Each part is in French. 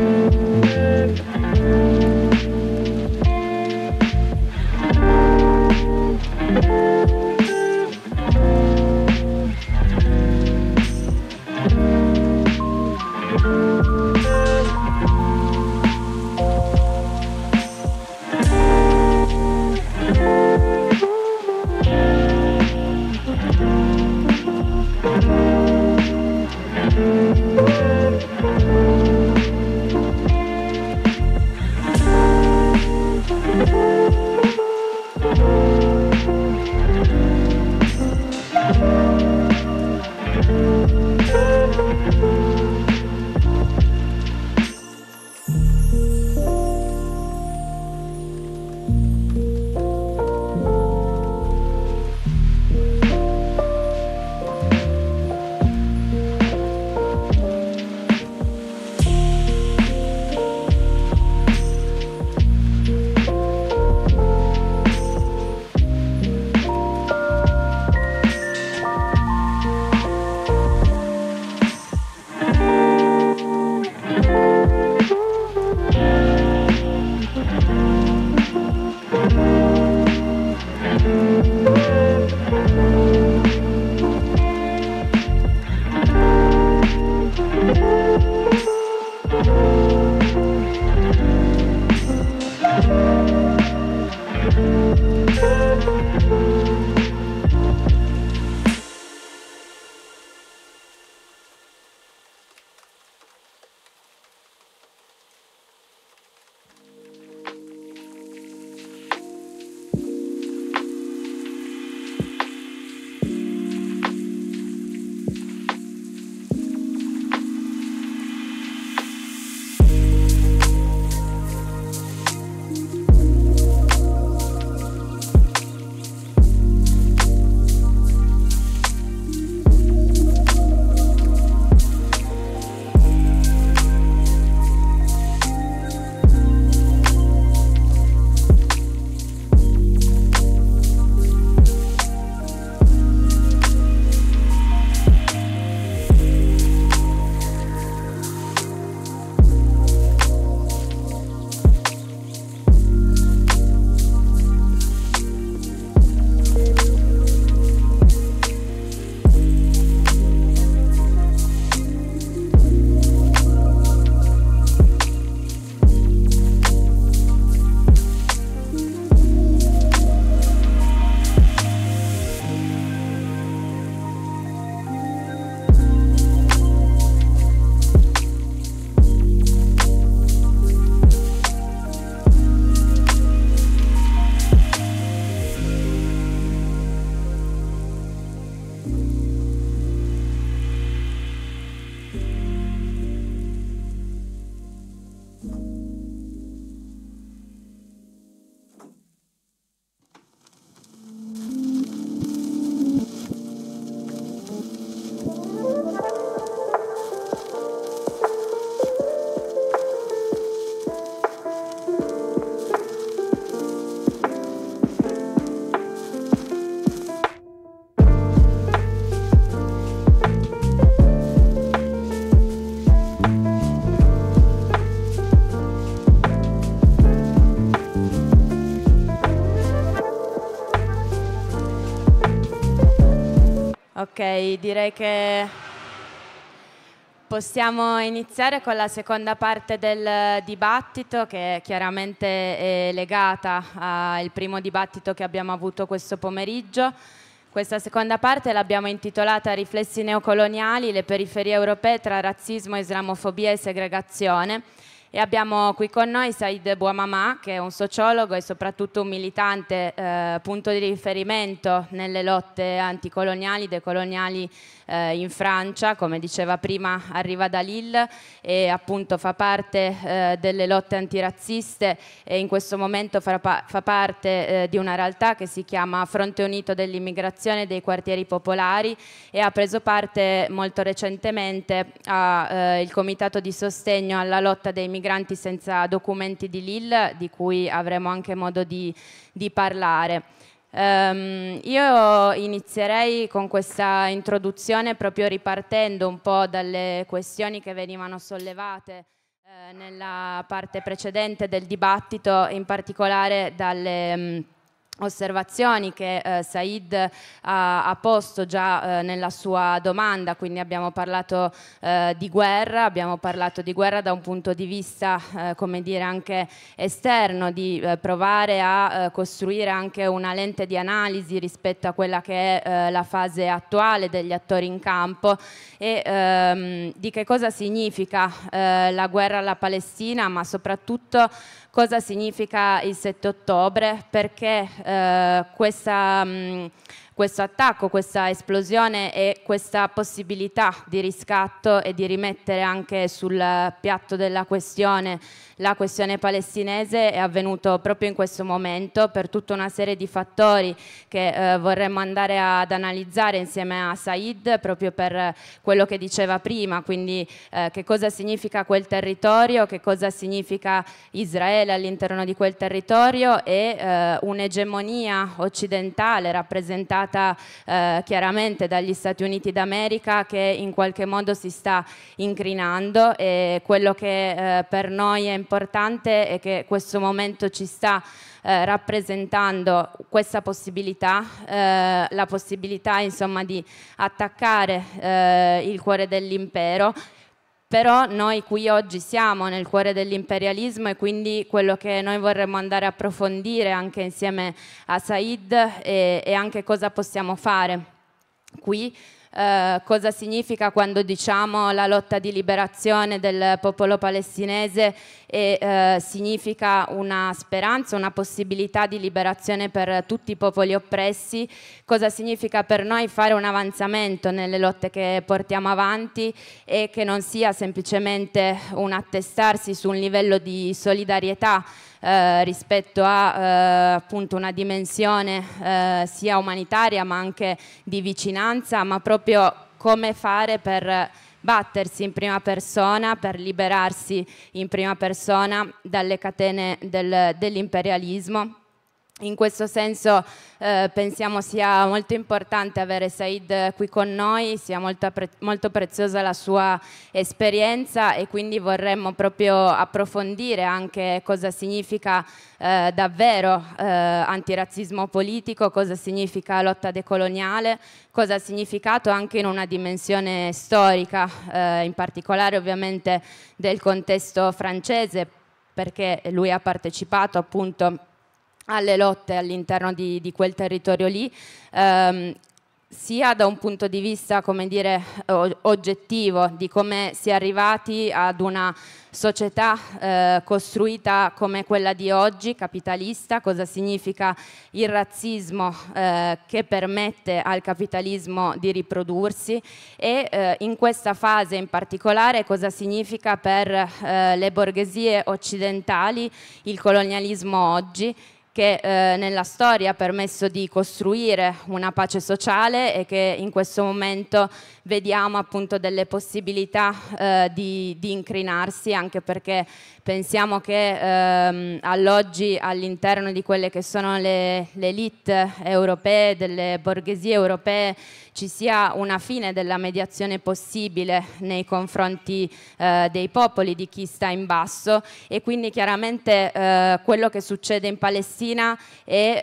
Thank you. Ok, direi che possiamo iniziare con la seconda parte del dibattito che chiaramente è legata al primo dibattito che abbiamo avuto questo pomeriggio. Questa seconda parte l'abbiamo intitolata Riflessi neocoloniali, le periferie europee tra razzismo, islamofobia e segregazione e abbiamo qui con noi Said Bouamama, che è un sociologo e soprattutto un militante eh, punto di riferimento nelle lotte anticoloniali, decoloniali eh, in Francia, come diceva prima arriva da Lille e appunto fa parte eh, delle lotte antirazziste e in questo momento fa, fa parte eh, di una realtà che si chiama Fronte Unito dell'Immigrazione dei Quartieri Popolari e ha preso parte molto recentemente al eh, Comitato di Sostegno alla lotta dei migranti senza documenti di Lille di cui avremo anche modo di, di parlare. Um, io inizierei con questa introduzione proprio ripartendo un po' dalle questioni che venivano sollevate eh, nella parte precedente del dibattito, in particolare dalle... Um, osservazioni che eh, Said ha, ha, posto già eh, nella sua domanda, quindi abbiamo parlato eh, di guerra, abbiamo parlato di guerra da un punto di vista eh, come dire anche esterno, di eh, provare a eh, costruire anche una lente di analisi rispetto a quella che è la fase attuale degli attori in campo e ehm, di che cosa significa la guerra alla Palestina, ma soprattutto Cosa significa il 7 ottobre? Perché eh, questa, mh, mm, questo attacco, questa esplosione e questa possibilità di riscatto e di rimettere anche sul piatto della questione la questione palestinese è avvenuto proprio in questo momento per tutta una serie di fattori che eh, vorremmo andare ad analizzare insieme a Said proprio per eh, quello che diceva prima, quindi eh, che cosa significa quel territorio, che cosa significa Israele all'interno di quel territorio e eh, un'egemonia occidentale rappresentata eh, chiaramente dagli Stati Uniti d'America che in qualche modo si sta incrinando e quello che eh, per noi è importante importante è che questo momento ci sta eh, rappresentando questa possibilità, eh, la possibilità insomma, di attaccare eh, il cuore dell'impero però noi qui oggi siamo nel cuore dell'imperialismo e quindi quello che noi vorremmo andare a approfondire anche insieme a Said eh, e, è anche cosa possiamo fare qui eh, cosa significa quando diciamo la lotta di liberazione del popolo palestinese e eh, significa una speranza, una possibilità di liberazione per tutti i popoli oppressi, cosa significa per noi fare un avanzamento nelle lotte che portiamo avanti e che non sia semplicemente un attestarsi su un livello di solidarietà eh, rispetto a eh, appunto una dimensione eh, sia umanitaria ma anche di vicinanza, ma proprio come fare per battersi in prima persona per liberarsi in prima persona dalle catene del, dell'imperialismo in questo senso eh, pensiamo sia molto importante avere Said eh, qui con noi, sia molto, pre molto, preziosa la sua esperienza e quindi vorremmo proprio approfondire anche cosa significa eh, davvero eh, antirazzismo politico, cosa significa lotta decoloniale, cosa ha significato anche in una dimensione storica, eh, in particolare ovviamente del contesto francese, perché lui ha partecipato appunto alle lotte all'interno di, di, quel territorio lì, ehm, sia da un punto di vista dire, oggettivo di come si è arrivati ad una società eh, costruita come quella di oggi, capitalista, cosa significa il razzismo eh, che permette al capitalismo di riprodursi e eh, in questa fase in particolare cosa significa per eh, le borghesie occidentali il colonialismo oggi che eh, nella storia ha permesso di costruire una pace sociale e che in questo momento vediamo appunto delle possibilità eh, di, di, incrinarsi anche perché pensiamo che ehm, alloggi all'interno di quelle che sono le, le elite europee, delle borghesie europee, ci sia una fine della mediazione possibile nei confronti eh, dei popoli, di chi sta in basso e quindi chiaramente eh, quello che succede in Palestina è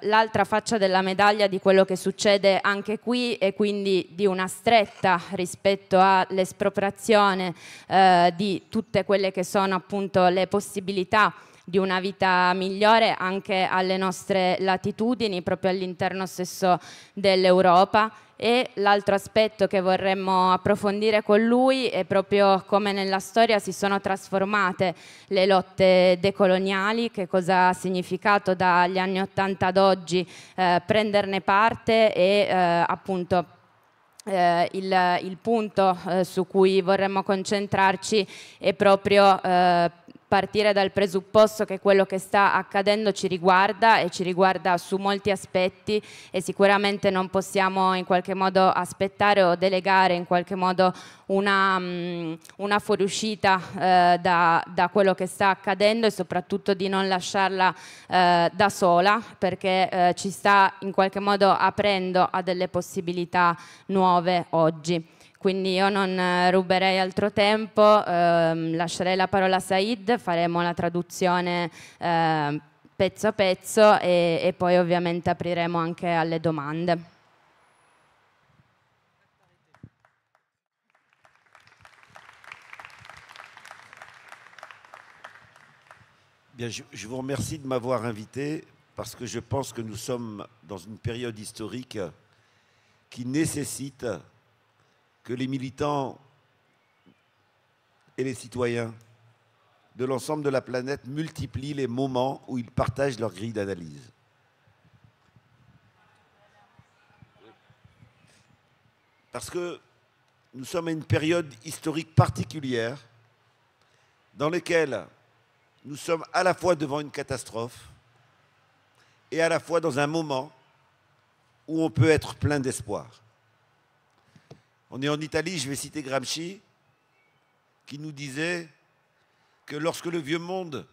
eh, l'altra faccia della medaglia di quello che succede anche qui e quindi di una stretta rispetto all'espropriazione eh, di tutte quelle che sono appunto le possibilità di una vita migliore anche alle nostre latitudini, proprio all'interno stesso dell'Europa. E l'altro aspetto che vorremmo approfondire con lui è proprio come nella storia si sono trasformate le lotte decoloniali, che cosa ha significato dagli anni 80 ad oggi eh, prenderne parte e eh, appunto eh, il, il, punto eh, su cui vorremmo concentrarci è proprio eh, partire dal presupposto che quello che sta accadendo ci riguarda e ci riguarda su molti aspetti e sicuramente non possiamo in qualche modo aspettare o delegare in qualche modo una, mm, una fuoriuscita eh, da, da, quello che sta accadendo e soprattutto di non lasciarla eh, da sola perché eh, ci sta in qualche modo aprendo a delle possibilità nuove oggi. Quindi io non eh, ruberei altro tempo, ehm, lascerei la parola a Said, faremo la traduzione eh, pezzo a pezzo e, e poi ovviamente apriremo anche alle domande. Bien, je, je, vous remercie de m'avoir invité parce que je pense que nous sommes dans une période historique qui nécessite que les militants et les citoyens de l'ensemble de la planète multiplient les moments où ils partagent leur grille d'analyse. Parce que nous sommes à une période historique particulière dans laquelle nous sommes à la fois devant une catastrophe et à la fois dans un moment où on peut être plein d'espoir. On est en Italie, je vais citer Gramsci, qui nous disait que lorsque le vieux monde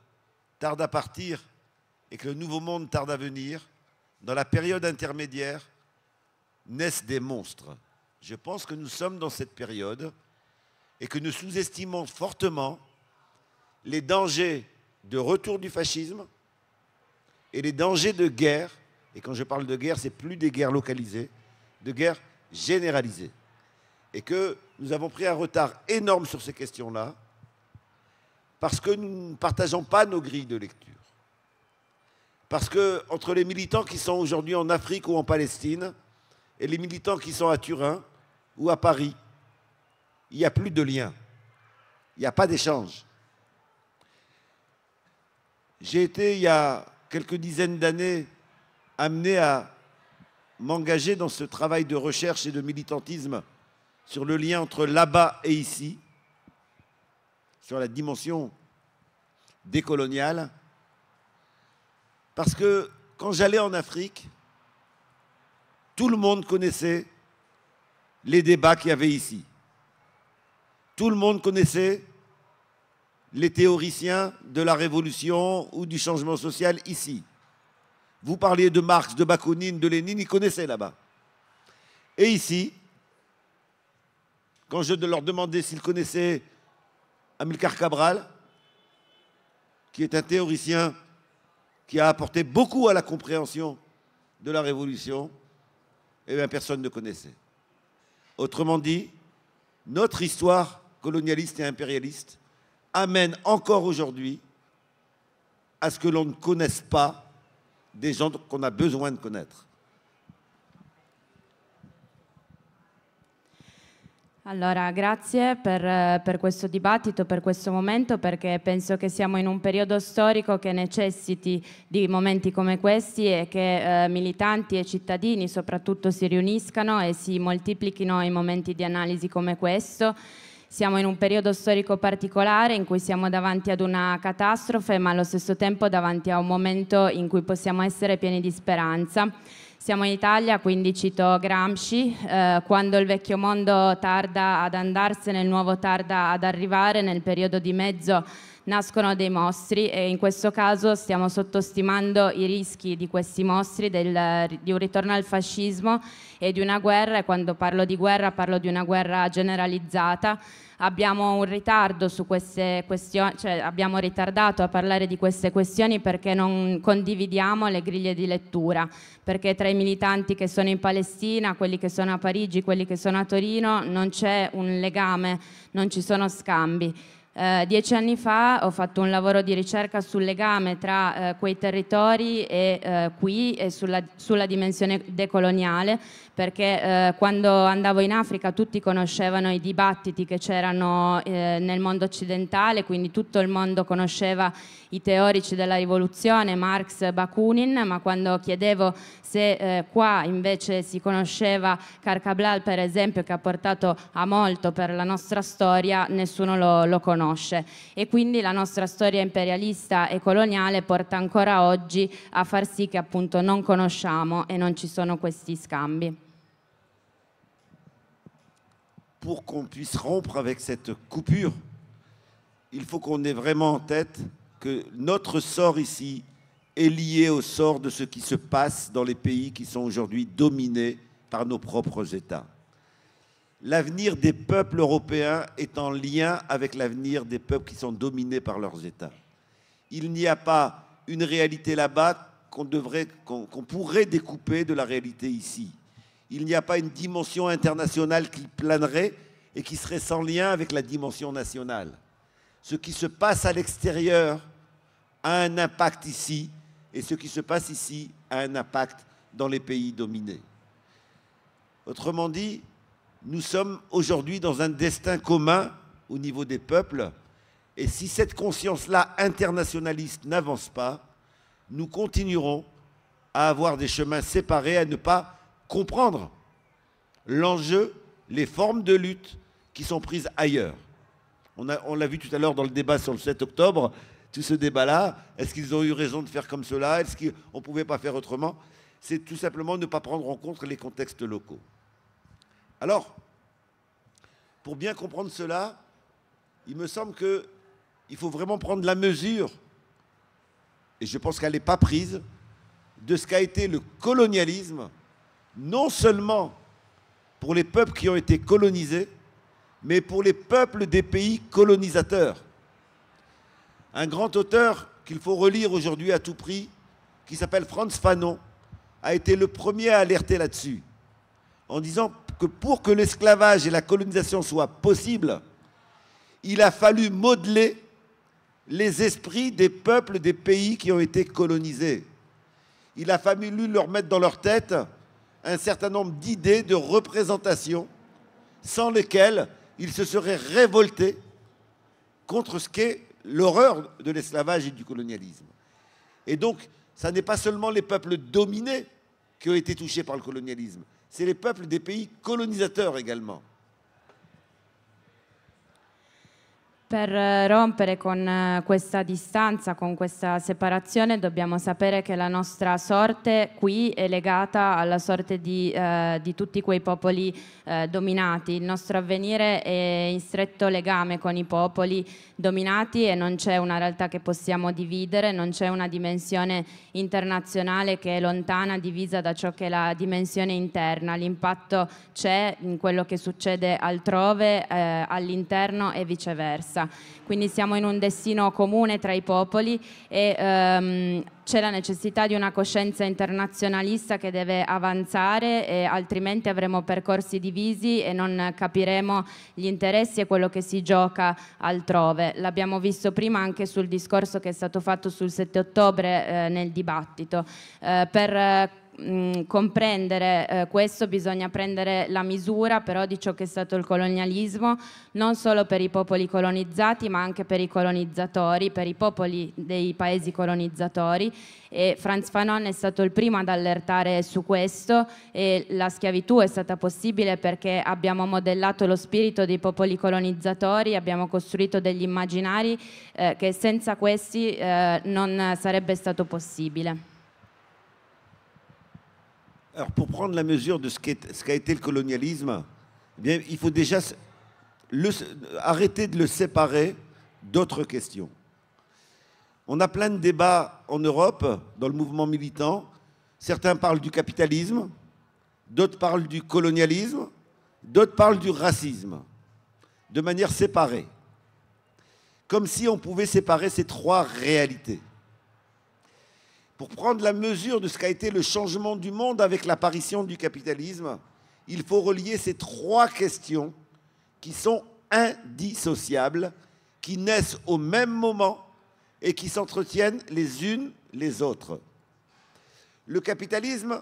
tarde à partir et que le nouveau monde tarde à venir, dans la période intermédiaire, naissent des monstres. Je pense que nous sommes dans cette période et que nous sous-estimons fortement les dangers de retour du fascisme et les dangers de guerre. Et quand je parle de guerre, ce n'est plus des guerres localisées, de guerres généralisées et que nous avons pris un retard énorme sur ces questions-là parce que nous ne partageons pas nos grilles de lecture. Parce que entre les militants qui sont aujourd'hui en Afrique ou en Palestine et les militants qui sont à Turin ou à Paris, il n'y a plus de lien. Il n'y a pas d'échange. J'ai été, il y a quelques dizaines d'années, amené à m'engager dans ce travail de recherche et de militantisme sur le lien entre là-bas et ici, sur la dimension décoloniale, parce que quand j'allais en Afrique, tout le monde connaissait les débats qu'il y avait ici. Tout le monde connaissait les théoriciens de la révolution ou du changement social ici. Vous parliez de Marx, de Bakounine, de Lénine, ils connaissaient là-bas. Et ici, quand je leur demandais s'ils connaissaient Amilcar Cabral, qui est un théoricien qui a apporté beaucoup à la compréhension de la Révolution, eh bien, personne ne connaissait. Autrement dit, notre histoire colonialiste et impérialiste amène encore aujourd'hui à ce que l'on ne connaisse pas des gens qu'on a besoin de connaître. Allora, grazie per, eh, per, questo dibattito, per questo momento, perché penso che siamo in un periodo storico che necessiti di momenti come questi e che eh, militanti e cittadini soprattutto si riuniscano e si moltiplichino i momenti di analisi come questo. Siamo in un periodo storico particolare in cui siamo davanti ad una catastrofe, ma allo stesso tempo davanti a un momento in cui possiamo essere pieni di speranza. Siamo in Italia, quindi cito Gramsci, eh, quando il vecchio mondo tarda ad andarsene, il nuovo tarda ad arrivare, nel periodo di mezzo nascono dei mostri e in questo caso stiamo sottostimando i rischi di questi mostri, del, di un ritorno al fascismo e di una guerra, e quando parlo di guerra parlo di una guerra generalizzata, abbiamo un ritardo su queste questioni, cioè abbiamo ritardato a parlare di queste questioni perché non condividiamo le griglie di lettura, perché tra i militanti che sono in Palestina, quelli che sono a Parigi, quelli che sono a Torino, non c'è un legame, non ci sono scambi. Eh, dieci anni fa ho fatto un lavoro di ricerca sul legame tra eh, quei territori e eh, qui e sulla, sulla dimensione decoloniale perché eh, quando andavo in Africa tutti conoscevano i dibattiti che c'erano eh, nel mondo occidentale, quindi tutto il mondo conosceva i teorici della rivoluzione, Marx, Bakunin, ma quando chiedevo se eh, qua invece si conosceva Carcablal per esempio che ha portato a molto per la nostra storia, nessuno lo, lo conosce e quindi la nostra storia imperialista e coloniale porta ancora oggi a far sì che appunto non conosciamo e non ci sono questi scambi. pour qu'on puisse rompre avec cette coupure, il faut qu'on ait vraiment en tête que notre sort ici est lié au sort de ce qui se passe dans les pays qui sont aujourd'hui dominés par nos propres États. L'avenir des peuples européens est en lien avec l'avenir des peuples qui sont dominés par leurs États. Il n'y a pas une réalité là-bas qu'on devrait, qu'on pourrait découper de la réalité ici il n'y a pas une dimension internationale qui planerait et qui serait sans lien avec la dimension nationale. Ce qui se passe à l'extérieur a un impact ici, et ce qui se passe ici a un impact dans les pays dominés. Autrement dit, nous sommes aujourd'hui dans un destin commun au niveau des peuples, et si cette conscience-là internationaliste n'avance pas, nous continuerons à avoir des chemins séparés, à ne pas comprendre l'enjeu, les formes de lutte qui sont prises ailleurs. On, a, on l'a vu tout à l'heure dans le débat sur le 7 octobre, tout ce débat-là, est-ce qu'ils ont eu raison de faire comme cela Est-ce qu'on ne pouvait pas faire autrement C'est tout simplement ne pas prendre en compte les contextes locaux. Alors, pour bien comprendre cela, il me semble qu'il faut vraiment prendre la mesure, et je pense qu'elle n'est pas prise, de ce qu'a été le colonialisme non seulement pour les peuples qui ont été colonisés, mais pour les peuples des pays colonisateurs. Un grand auteur qu'il faut relire aujourd'hui à tout prix, qui s'appelle Franz Fanon, a été le premier à alerter là-dessus, en disant que pour que l'esclavage et la colonisation soient possibles, il a fallu modeler les esprits des peuples des pays qui ont été colonisés. Il a fallu leur mettre dans leur tête un certain nombre d'idées, de représentations, sans lesquelles ils se seraient révoltés contre ce qu'est l'horreur de l'esclavage et du colonialisme. Et donc, ça n'est pas seulement les peuples dominés qui ont été touchés par le colonialisme, c'est les peuples des pays colonisateurs également. Per eh, rompere con eh, questa distanza, con questa separazione, dobbiamo sapere che la nostra sorte qui è legata alla sorte di, eh, di tutti quei popoli eh, dominati. Il nostro avvenire è in stretto legame con i popoli dominati e non c'è una realtà che possiamo dividere, non c'è una dimensione internazionale che è lontana, divisa da ciò che è la dimensione interna. L'impatto c'è in quello che succede altrove, eh, all'interno e viceversa. Africa, quindi siamo in un destino comune tra i popoli e ehm, c'è la necessità di una coscienza internazionalista che deve avanzare altrimenti avremo percorsi divisi e non capiremo gli interessi e quello che si gioca altrove. L'abbiamo visto prima anche sul discorso che è stato fatto sul 7 ottobre eh, nel dibattito. Eh, per mh, comprendere eh, questo bisogna prendere la misura però di ciò che è stato il colonialismo, non solo per i popoli colonizzati ma anche per i colonizzatori, per i popoli dei paesi colonizzatori e Franz Fanon è stato il primo ad allertare su questo e la schiavitù è stata possibile perché abbiamo modellato lo spirito dei popoli colonizzatori, abbiamo costruito degli immaginari eh, che senza questi eh, non sarebbe stato possibile. Alors, pour prendre la mesure de ce qu'a été le colonialisme, eh il faut déjà arrêter de le séparer d'autres questions. On a plein de débats en Europe, dans le mouvement militant. Certains parlent du capitalisme, d'autres parlent du colonialisme, d'autres parlent du racisme, de manière séparée. Comme si on pouvait séparer ces trois réalités. Pour prendre la mesure de ce qu'a été le changement du monde avec l'apparition du capitalisme, il faut relier ces trois questions qui sont indissociables, qui naissent au même moment et qui s'entretiennent les unes les autres. Le capitalisme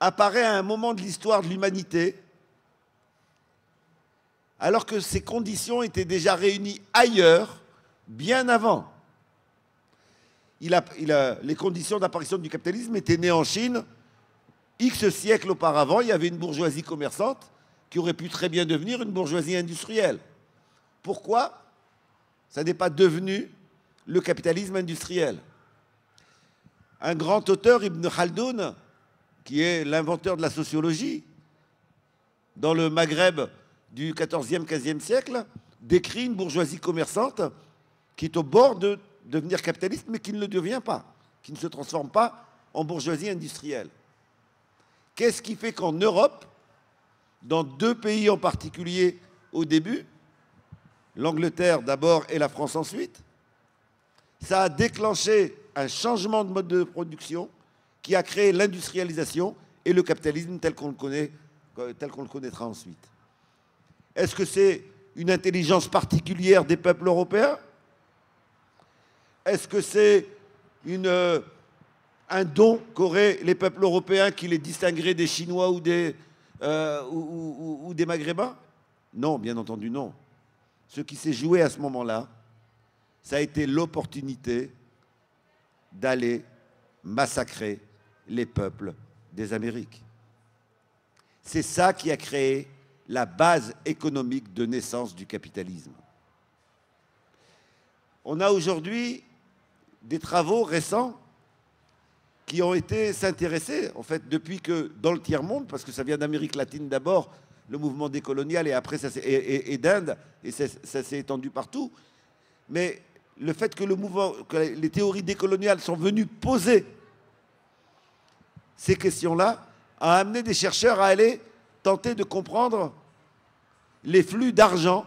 apparaît à un moment de l'histoire de l'humanité, alors que ces conditions étaient déjà réunies ailleurs, bien avant les conditions d'apparition du capitalisme étaient nées en Chine. X siècle auparavant, il y avait une bourgeoisie commerçante qui aurait pu très bien devenir une bourgeoisie industrielle. Pourquoi ça n'est pas devenu le capitalisme industriel Un grand auteur, Ibn Khaldoun, qui est l'inventeur de la sociologie, dans le Maghreb du 14e, 15e siècle, décrit une bourgeoisie commerçante qui est au bord de devenir capitaliste, mais qui ne le devient pas, qui ne se transforme pas en bourgeoisie industrielle. Qu'est-ce qui fait qu'en Europe, dans deux pays en particulier au début, l'Angleterre d'abord et la France ensuite, ça a déclenché un changement de mode de production qui a créé l'industrialisation et le capitalisme tel qu'on le connaît, tel qu'on le connaîtra ensuite. Est-ce que c'est une intelligence particulière des peuples européens est-ce que c'est euh, un don qu'auraient les peuples européens qui les distingueraient des Chinois ou des, euh, ou des Maghrébins Non, bien entendu, non. Ce qui s'est joué à ce moment-là, ça a été l'opportunité d'aller massacrer les peuples des Amériques. C'est ça qui a créé la base économique de naissance du capitalisme. On a aujourd'hui des travaux récents qui ont été s'intéresser, en fait, depuis que dans le tiers-monde, parce que ça vient d'Amérique latine d'abord, le mouvement décolonial, et après, ça et, d'Inde, et ça, s'est étendu partout. Mais le fait que, le mouvement, que les théories décoloniales sont venues poser ces questions-là a amené des chercheurs à aller tenter de comprendre les flux d'argent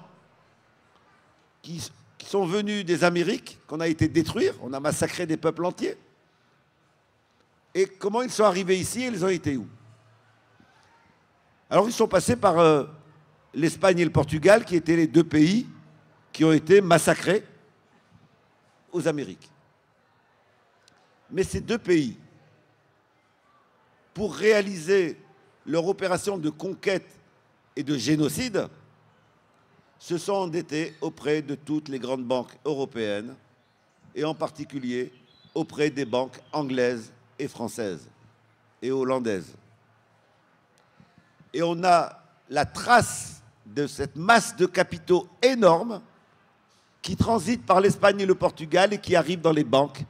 qui sont venus des Amériques, qu'on a été détruire, on a massacré des peuples entiers. Et comment ils sont arrivés ici et ils ont été où Alors ils sont passés par euh, l'Espagne et le Portugal, qui étaient les deux pays qui ont été massacrés aux Amériques. Mais ces deux pays, pour réaliser leur opération de conquête et de génocide, se sont endettés auprès de toutes les grandes banques européennes et en particulier auprès des banques anglaises et françaises et hollandaises. Et on a la trace de cette masse de capitaux énorme qui transite par l'Espagne et le Portugal et qui arrive dans les banques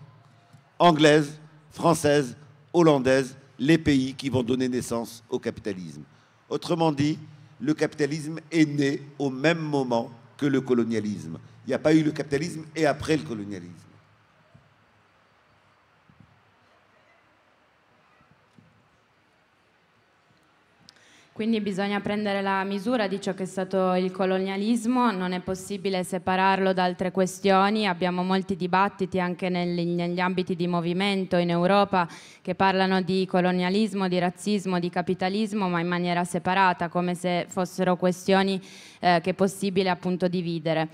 anglaises, françaises, hollandaises, les pays qui vont donner naissance au capitalisme. Autrement dit, le capitalisme est né au même moment que le colonialisme. Il n'y a pas eu le capitalisme et après le colonialisme. Quindi bisogna prendere la misura di ciò che è stato il colonialismo, non è possibile separarlo da altre questioni, abbiamo molti dibattiti anche negli, negli ambiti di movimento in Europa che parlano di colonialismo, di razzismo, di capitalismo, ma in maniera separata, come se fossero questioni eh, che è possibile appunto dividere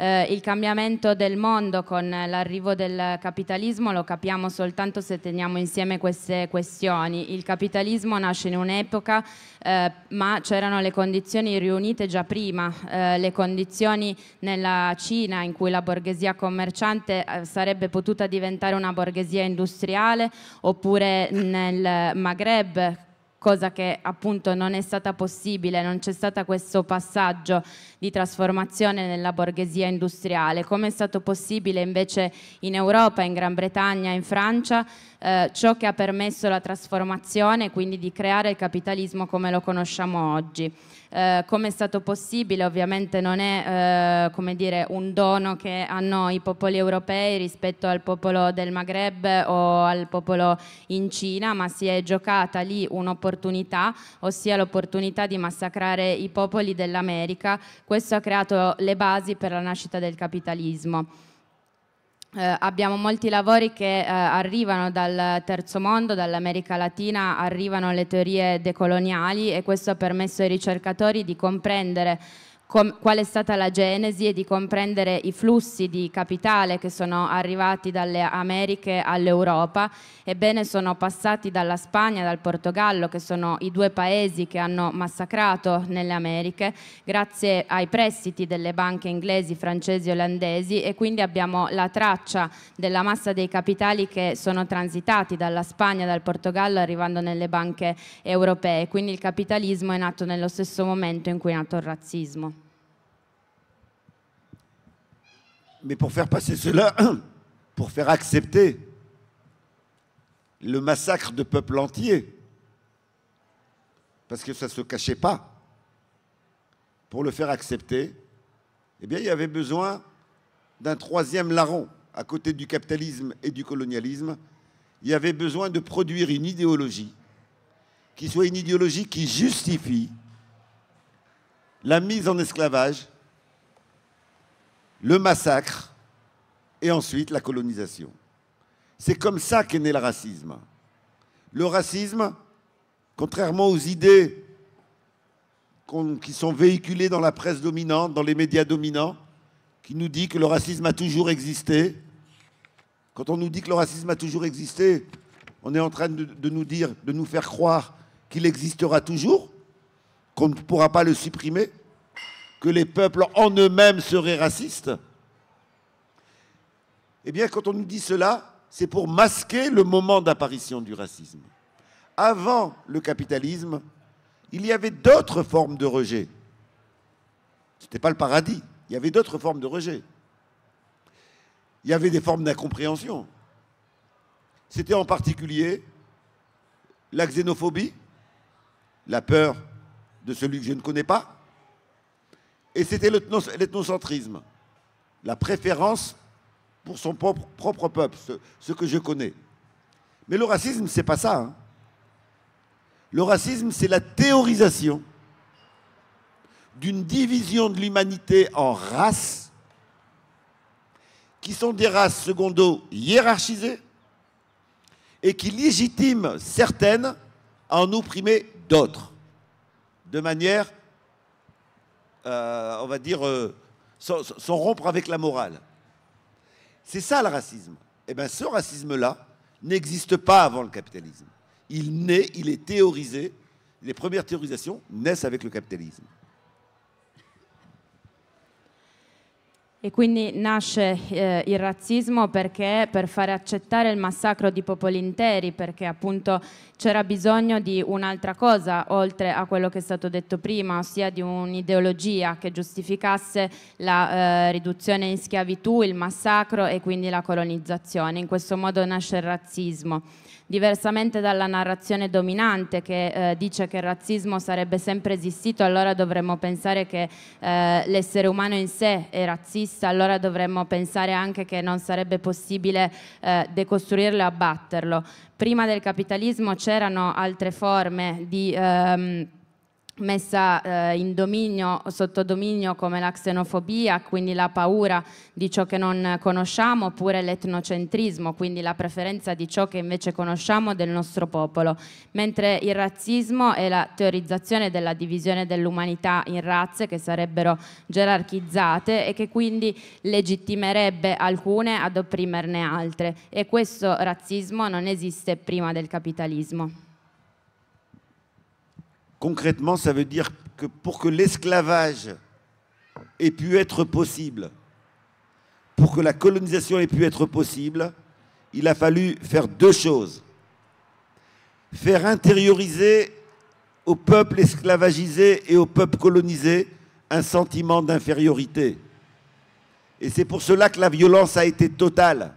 eh, il cambiamento del mondo con l'arrivo del capitalismo lo capiamo soltanto se teniamo insieme queste questioni. Il capitalismo nasce in un'epoca, eh, ma c'erano le condizioni riunite già prima, eh, le condizioni nella Cina in cui la borghesia commerciante eh, sarebbe potuta diventare una borghesia industriale, oppure nel Maghreb cosa che appunto non è stata possibile, non c'è stato questo passaggio di trasformazione nella borghesia industriale, come è stato possibile invece in Europa, in Gran Bretagna, in Francia, eh, ciò che ha permesso la trasformazione, quindi di creare il capitalismo come lo conosciamo oggi. Eh, come è stato possibile, ovviamente non è eh, come dire, un dono che hanno i popoli europei rispetto al popolo del Maghreb o al popolo in Cina, ma si è giocata lì un'opportunità, ossia l'opportunità di massacrare i popoli dell'America. Questo ha creato le basi per la nascita del capitalismo eh, abbiamo molti lavori che eh, arrivano dal terzo mondo, dall'America Latina, arrivano le teorie decoloniali e questo ha permesso ai ricercatori di comprendere com- qual è stata la genesi e di comprendere i flussi di capitale che sono arrivati dalle Americhe all'Europa. Ebbene sono passati dalla Spagna dal Portogallo, che sono i due paesi che hanno massacrato nelle Americhe, grazie ai prestiti delle banche inglesi, francesi e olandesi e quindi abbiamo la traccia della massa dei capitali che sono transitati dalla Spagna dal Portogallo arrivando nelle banche europee. Quindi il capitalismo è nato nello stesso momento in cui è nato il razzismo. Mais pour faire passer cela, pour faire accepter le massacre de peuples entiers, parce que ça ne se cachait pas, pour le faire accepter, eh bien, il y avait besoin d'un troisième larron à côté du capitalisme et du colonialisme. Il y avait besoin de produire une idéologie qui soit une idéologie qui justifie la mise en esclavage le massacre et ensuite la colonisation. C'est comme ça qu'est né le racisme. Le racisme, contrairement aux idées qui sont véhiculées dans la presse dominante, dans les médias dominants, qui nous dit que le racisme a toujours existé. Quand on nous dit que le racisme a toujours existé, on est en train de, nous dire, de nous faire croire qu'il existera toujours, qu'on ne pourra pas le supprimer que les peuples en eux-mêmes seraient racistes Eh bien, quand on nous dit cela, c'est pour masquer le moment d'apparition du racisme. Avant le capitalisme, il y avait d'autres formes de rejet. Ce n'était pas le paradis. Il y avait d'autres formes de rejet. Il y avait des formes d'incompréhension. C'était en particulier la xénophobie, la peur de celui que je ne connais pas, et c'était l'ethnocentrisme, la préférence pour son propre, peuple, ce, que je connais. Mais le racisme, c'est pas ça. Hein. Le racisme, c'est la théorisation d'une division de l'humanité en races, qui sont des races secondo hiérarchisées, et qui légitiment certaines à en opprimer d'autres, de manière euh, on va dire, euh, s'en sans, rompre avec la morale. C'est ça le racisme. Eh bien, ce racisme-là n'existe pas avant le capitalisme. Il naît, il est théorisé. Les premières théorisations naissent avec le capitalisme. E quindi nasce eh, il razzismo perché per fare accettare il massacro di popoli interi, perché appunto c'era bisogno di un'altra cosa oltre a quello che è stato detto prima, ossia di un'ideologia che giustificasse la eh, riduzione in schiavitù, il massacro e quindi la colonizzazione. In questo modo nasce il razzismo. Diversamente dalla narrazione dominante che eh, dice che il razzismo sarebbe sempre esistito, allora dovremmo pensare che eh, l'essere umano in sé è razzista, allora dovremmo pensare anche che non sarebbe possibile eh, decostruirlo e abbatterlo. Prima del capitalismo c'erano altre forme di... Ehm, messa eh, in dominio, sotto dominio come la xenofobia, quindi la paura di ciò che non conosciamo, oppure l'etnocentrismo, quindi la preferenza di ciò che invece conosciamo del nostro popolo, mentre il razzismo è la teorizzazione della divisione dell'umanità in razze che sarebbero gerarchizzate e che quindi legittimerebbe alcune ad opprimerne altre e questo razzismo non esiste prima del capitalismo. Concrètement, ça veut dire que pour que l'esclavage ait pu être possible, pour que la colonisation ait pu être possible, il a fallu faire deux choses. Faire intérioriser au peuple esclavagisé et au peuple colonisé un sentiment d'infériorité. Et c'est pour cela que la violence a été totale.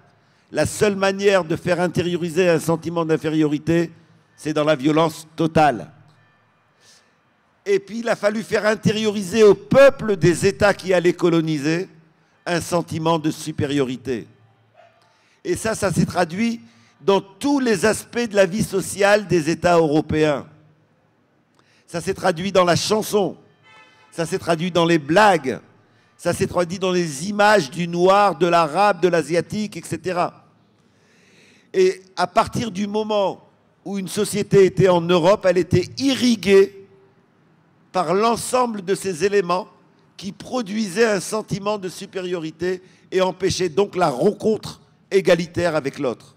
La seule manière de faire intérioriser un sentiment d'infériorité, c'est dans la violence totale. Et puis il a fallu faire intérioriser au peuple des États qui allaient coloniser un sentiment de supériorité. Et ça, ça s'est traduit dans tous les aspects de la vie sociale des États européens. Ça s'est traduit dans la chanson, ça s'est traduit dans les blagues, ça s'est traduit dans les images du noir, de l'arabe, de l'asiatique, etc. Et à partir du moment où une société était en Europe, elle était irriguée par l'ensemble de ces éléments qui produisaient un sentiment de supériorité et empêchaient donc la rencontre égalitaire avec l'autre.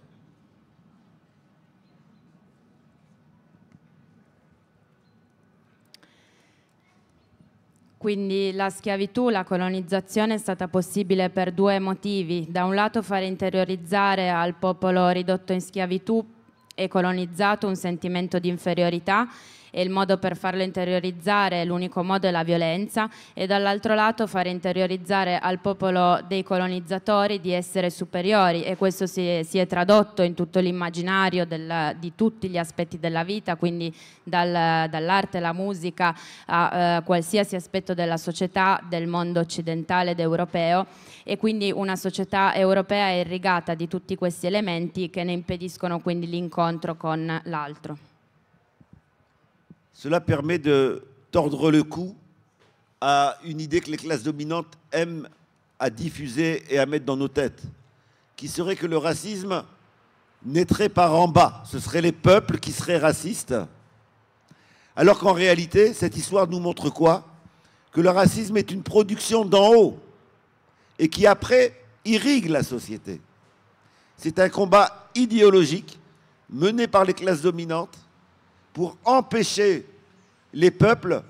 Quindi la schiavitù, la colonizzazione è stata possibile per due motivi. Da un lato far interiorizzare al popolo ridotto in schiavitù e colonizzato un sentimento di inferiorità e il modo per farlo interiorizzare, l'unico modo è la violenza e dall'altro lato fare interiorizzare al popolo dei colonizzatori di essere superiori e questo si è, si è tradotto in tutto l'immaginario di tutti gli aspetti della vita, quindi dal, dall'arte, la musica a eh, qualsiasi aspetto della società del mondo occidentale ed europeo e quindi una società europea è irrigata di tutti questi elementi che ne impediscono quindi l'incontro con l'altro. Cela permet de tordre le cou à une idée que les classes dominantes aiment à diffuser et à mettre dans nos têtes, qui serait que le racisme naîtrait par en bas. Ce seraient les peuples qui seraient racistes. Alors qu'en réalité, cette histoire nous montre quoi Que le racisme est une production d'en haut et qui après irrigue la société. C'est un combat idéologique mené par les classes dominantes pour empêcher les peuples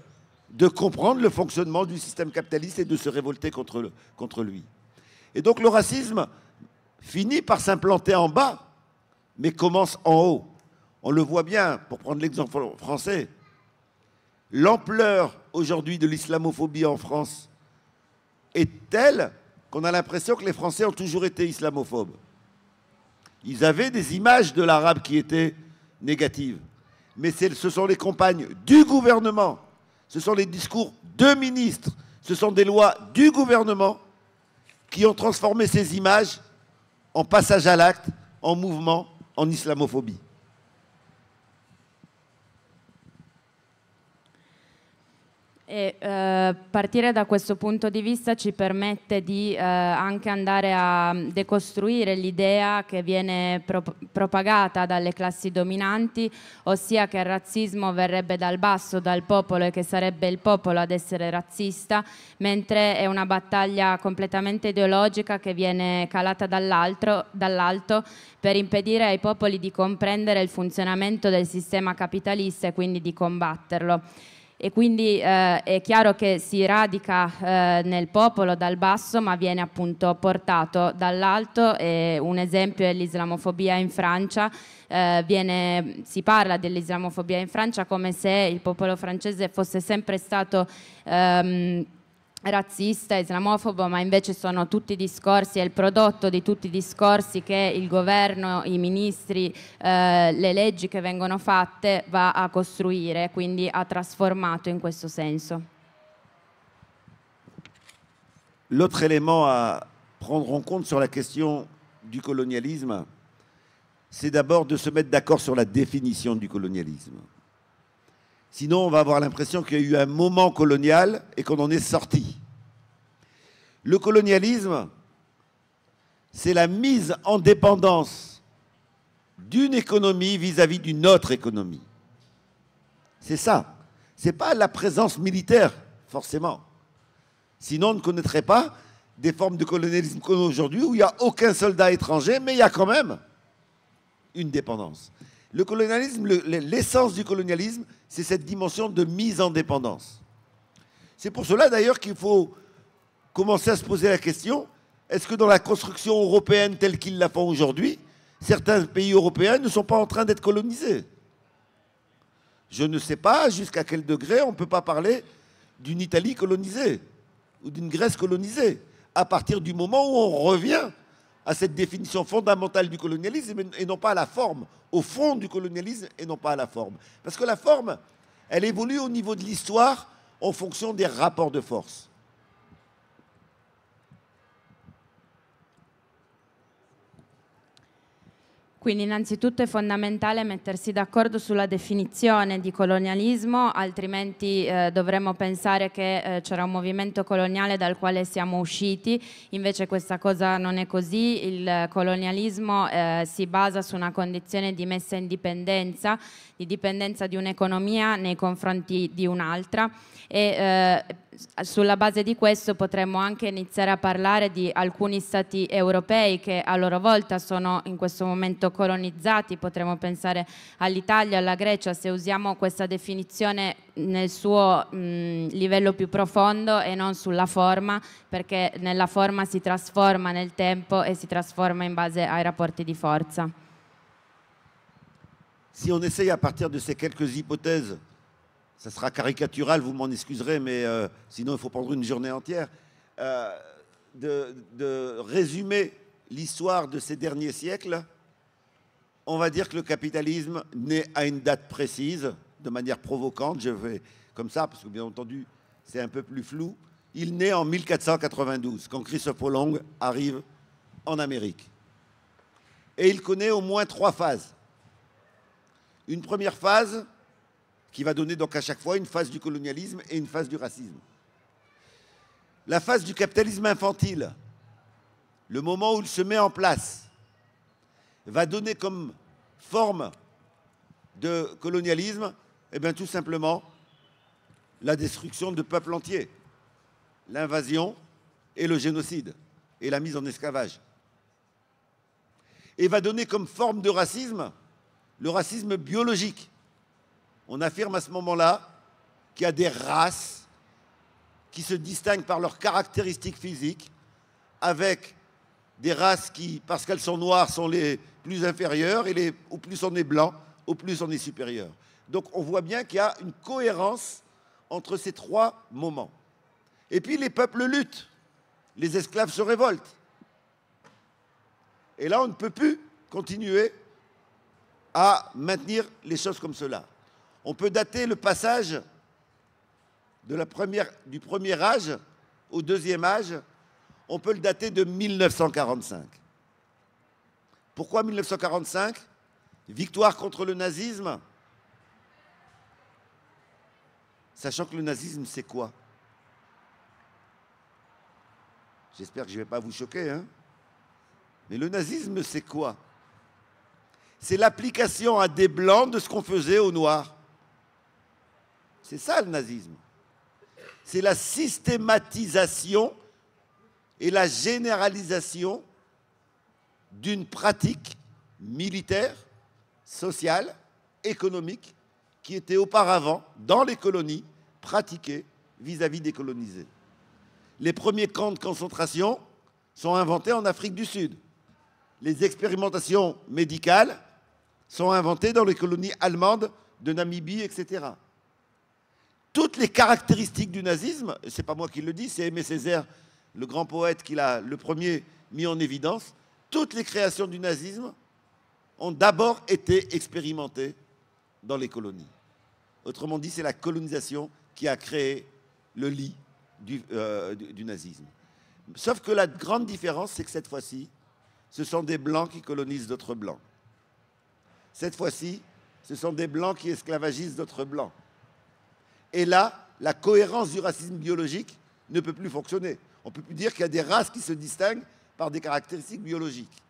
de comprendre le fonctionnement du système capitaliste et de se révolter contre, contre lui. Et donc le racisme finit par s'implanter en bas, mais commence en haut. On le voit bien, pour prendre l'exemple français, l'ampleur aujourd'hui de l'islamophobie en France est telle qu'on a l'impression que les Français ont toujours été islamophobes. Ils avaient des images de l'arabe qui étaient négatives mais ce sont les campagnes du gouvernement, ce sont les discours de ministres, ce sont des lois du gouvernement qui ont transformé ces images en passage à l'acte, en mouvement, en islamophobie. e eh, partire da questo punto di vista ci permette di eh, anche andare a decostruire l'idea che viene pro propagata dalle classi dominanti, ossia che il razzismo verrebbe dal basso, dal popolo e che sarebbe il popolo ad essere razzista, mentre è una battaglia completamente ideologica che viene calata dall'alto per impedire ai popoli di comprendere il funzionamento del sistema capitalista e quindi di combatterlo e quindi eh, è chiaro che si radica eh, nel popolo dal basso ma viene appunto portato dall'alto e un esempio è l'islamofobia in Francia, eh, viene, si parla dell'islamofobia in Francia come se il popolo francese fosse sempre stato ehm, razzista, islamofobo, ma invece sono tutti discorsi, è il prodotto di tutti i discorsi che il governo, i ministri, eh, le leggi che vengono fatte va a costruire, quindi ha trasformato in questo senso. L'altro elemento a prendere in conto sulla questione del colonialismo colonialisme, d'abord di se mettre d'accord sur la définition du Sinon, on va avoir l'impression qu'il y a eu un moment colonial et qu'on en est sorti. Le colonialisme, c'est la mise en dépendance d'une économie vis-à-vis d'une autre économie. C'est ça. C'est pas la présence militaire, forcément. Sinon, on ne connaîtrait pas des formes de colonialisme qu'on a aujourd'hui où il n'y a aucun soldat étranger, mais il y a quand même une dépendance. Le colonialisme, l'essence du colonialisme, c'est cette dimension de mise en dépendance. C'est pour cela d'ailleurs qu'il faut commencer à se poser la question, est-ce que dans la construction européenne telle qu'ils la font aujourd'hui, certains pays européens ne sont pas en train d'être colonisés Je ne sais pas jusqu'à quel degré on ne peut pas parler d'une Italie colonisée ou d'une Grèce colonisée, à partir du moment où on revient à cette définition fondamentale du colonialisme et non pas à la forme, au fond du colonialisme et non pas à la forme. Parce que la forme, elle évolue au niveau de l'histoire en fonction des rapports de force. Quindi innanzitutto è fondamentale mettersi d'accordo sulla definizione di colonialismo, altrimenti eh, dovremmo pensare che eh, c'era un movimento coloniale dal quale siamo usciti, invece questa cosa non è così, il colonialismo eh, si basa su una condizione di messa in dipendenza, di dipendenza di un'economia nei confronti di un'altra e eh, sulla base di questo potremmo anche iniziare a parlare di alcuni stati europei che a loro volta sono in questo momento colonizzati, potremmo pensare all'Italia, alla Grecia, se usiamo questa definizione nel suo mh, livello più profondo e non sulla forma, perché nella forma si trasforma nel tempo e si trasforma in base ai rapporti di forza. Se on essaye a partir de ces quelques hypothèses ça sera caricatural, vous m'en excuserez, mais euh, sinon il faut prendre une journée entière, euh, de, résumer l'histoire de ces derniers siècles, on va dire que le capitalisme naît à une date précise, de manière provocante, je vais comme ça, parce que bien entendu c'est un peu plus flou, il naît en 1492, quand Christophe Long arrive en Amérique. Et il connaît au moins trois phases. Une première phase, qui va donner donc à chaque fois une phase du colonialisme et une phase du racisme. La phase du capitalisme infantile, le moment où il se met en place, va donner comme forme de colonialisme, eh bien tout simplement la destruction de peuples entiers, l'invasion et le génocide et la mise en esclavage. Et va donner comme forme de racisme le racisme biologique, on affirme à ce moment-là qu'il y a des races qui se distinguent par leurs caractéristiques physiques, avec des races qui, parce qu'elles sont noires, sont les plus inférieures, et les, au plus on est blanc, au plus on est supérieur. Donc on voit bien qu'il y a une cohérence entre ces trois moments. Et puis les peuples luttent, les esclaves se révoltent. Et là, on ne peut plus continuer à maintenir les choses comme cela on peut dater le passage de la première, du premier âge au deuxième âge, on peut le dater de 1945. Pourquoi 1945 Victoire contre le nazisme Sachant que le nazisme, c'est quoi J'espère que je ne vais pas vous choquer. Hein Mais le nazisme, c'est quoi C'est l'application à des blancs de ce qu'on faisait aux noirs. C'est ça le nazisme. C'est la systématisation et la généralisation d'une pratique militaire, sociale, économique, qui était auparavant, dans les colonies, pratiquée vis-à-vis des colonisés. Les premiers camps de concentration sont inventés en Afrique du Sud. Les expérimentations médicales sont inventées dans les colonies allemandes de Namibie, etc toutes les caractéristiques du nazisme. C'est pas moi qui le dis, c'est Aimé Césaire, le grand poète, qui l'a le premier mis en évidence. Toutes les créations du nazisme ont d'abord été expérimentées dans les colonies. Autrement dit, c'est la colonisation qui a créé le lit du, euh, du nazisme. Sauf que la grande différence, c'est que cette fois-ci, ce sont des blancs qui colonisent d'autres blancs. Cette fois-ci, ce sont des blancs qui esclavagisent d'autres blancs. Et là, la cohérence du racisme biologique ne peut plus fonctionner. On ne peut plus dire qu'il y a des races qui se distinguent par des caractéristiques biologiques.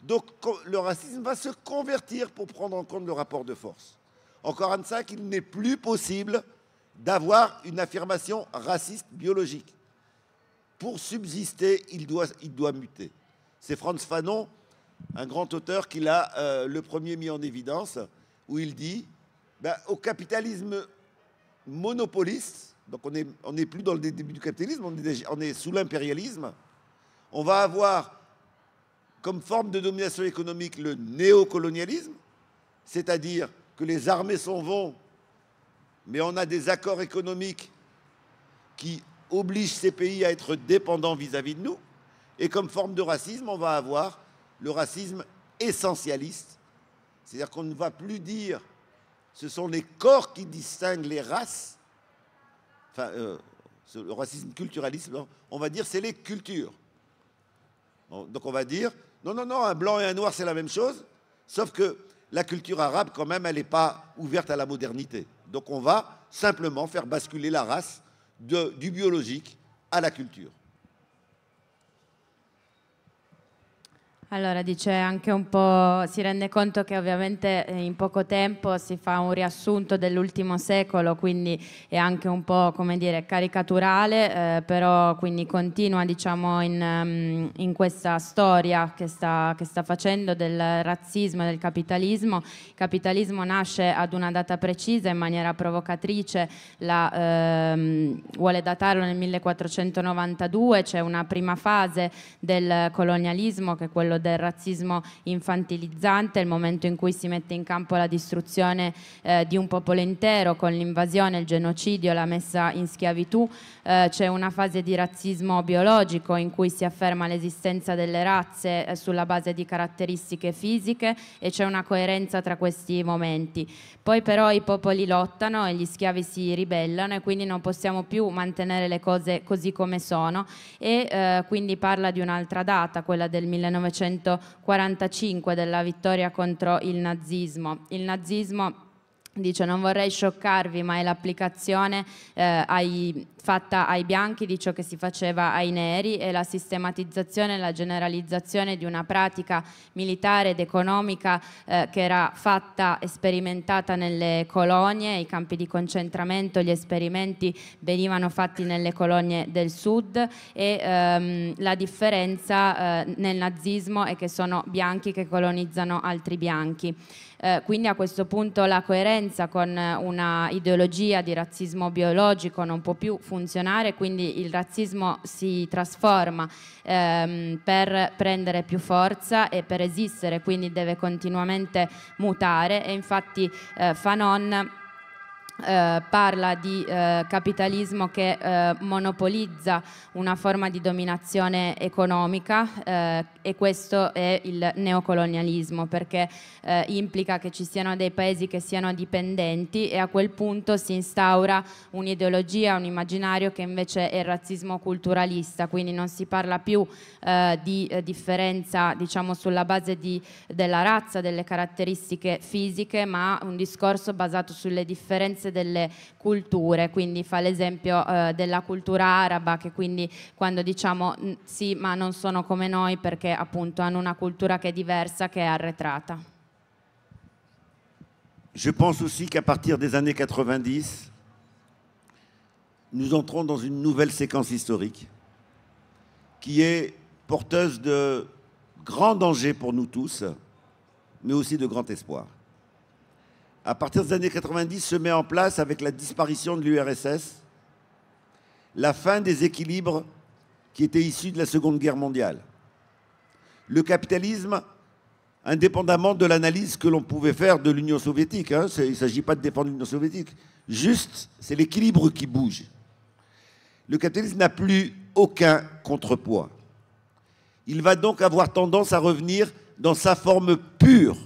Donc le racisme va se convertir pour prendre en compte le rapport de force. Encore un de ça qu'il n'est plus possible d'avoir une affirmation raciste biologique. Pour subsister, il doit, il doit muter. C'est Franz Fanon, un grand auteur, qui l'a euh, le premier mis en évidence, où il dit ben, au capitalisme monopoliste, donc on n'est on est plus dans le début du capitalisme, on est, sous l'impérialisme, on va avoir comme forme de domination économique le néocolonialisme, c'est-à-dire que les armées s'en vont, mais on a des accords économiques qui obligent ces pays à être dépendants vis à -vis de nous. Et comme forme de racisme, on va avoir le racisme essentialiste, c'est-à-dire qu'on ne va plus dire ce sont les corps qui distinguent les races. Enfin, euh, le racisme culturalisme, on va dire c'est les cultures. Donc on va dire, non, non, non, un blanc et un noir, c'est la même chose, sauf que la culture arabe, quand même, elle n'est pas ouverte à la modernité. Donc on va simplement faire basculer la race du biologique à la culture. Allora dice anche un po', si rende conto che ovviamente eh, in poco tempo si fa un riassunto dell'ultimo secolo, quindi è anche un po' come dire caricaturale, eh, però quindi continua diciamo in, mm, in questa storia che sta, che sta, facendo del razzismo e del capitalismo. Il capitalismo nasce ad una data precisa in maniera provocatrice, la, ehm, vuole datarlo nel 1492, c'è una prima fase del colonialismo che è quello quello del razzismo infantilizzante, il momento in cui si mette in campo la distruzione eh, di un popolo intero con l'invasione, il genocidio, la messa in schiavitù, eh, c'è una fase di razzismo biologico in cui si afferma l'esistenza delle razze eh, sulla base di caratteristiche fisiche e c'è una coerenza tra questi momenti. Poi però i popoli lottano e gli schiavi si ribellano e quindi non possiamo più mantenere le cose così come sono e eh, quindi parla di un'altra data, quella del 1945 della vittoria contro il nazismo. Il nazismo Dice non vorrei scioccarvi, ma è l'applicazione eh, ai, fatta ai bianchi di ciò che si faceva ai neri e la sistematizzazione e la generalizzazione di una pratica militare ed economica eh, che era fatta e sperimentata nelle colonie, i campi di concentramento, gli esperimenti venivano fatti nelle colonie del sud e ehm, la differenza eh, nel nazismo è che sono bianchi che colonizzano altri bianchi. Eh, quindi a questo punto la coerenza con una ideologia di razzismo biologico non può più funzionare, quindi il razzismo si trasforma ehm, per prendere più forza e per esistere, quindi deve continuamente mutare e infatti eh, Fanon eh, parla di eh, capitalismo che eh, monopolizza una forma di dominazione economica eh, e questo è il neocolonialismo perché eh, implica che ci siano dei paesi che siano dipendenti e a quel punto si instaura un'ideologia, un immaginario che invece è il razzismo culturalista, quindi non si parla più di differenza diciamo sulla base di, della razza, delle caratteristiche fisiche, ma un discorso basato sulle differenze differenze delle culture, quindi fa l'esempio eh, della cultura araba che quindi quando diciamo sì ma non sono come noi perché appunto hanno una cultura che è diversa, che è arretrata. Je pense aussi qu'à partir des années 90, nous entrons dans une nouvelle séquence historique qui est porteuse de grands dangers pour nous tous, mais aussi de grands espoirs. à partir des années 90, se met en place avec la disparition de l'URSS, la fin des équilibres qui étaient issus de la Seconde Guerre mondiale. Le capitalisme, indépendamment de l'analyse que l'on pouvait faire de l'Union soviétique, hein, il ne s'agit pas de défendre l'Union soviétique, juste c'est l'équilibre qui bouge. Le capitalisme n'a plus aucun contrepoids. Il va donc avoir tendance à revenir dans sa forme pure,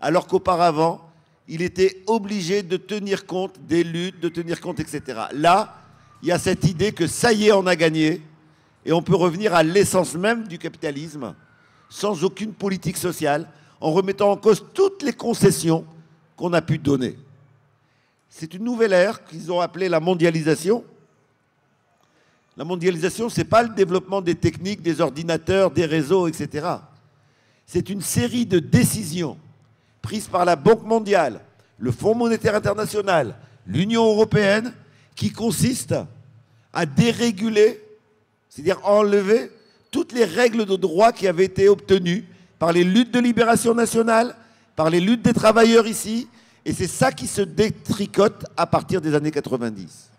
alors qu'auparavant, il était obligé de tenir compte des luttes, de tenir compte, etc. Là, il y a cette idée que ça y est, on a gagné, et on peut revenir à l'essence même du capitalisme, sans aucune politique sociale, en remettant en cause toutes les concessions qu'on a pu donner. C'est une nouvelle ère qu'ils ont appelée la mondialisation. La mondialisation, ce n'est pas le développement des techniques, des ordinateurs, des réseaux, etc. C'est une série de décisions prise par la Banque mondiale, le Fonds monétaire international, l'Union européenne, qui consiste à déréguler, c'est-à-dire enlever toutes les règles de droit qui avaient été obtenues par les luttes de libération nationale, par les luttes des travailleurs ici, et c'est ça qui se détricote à partir des années 90.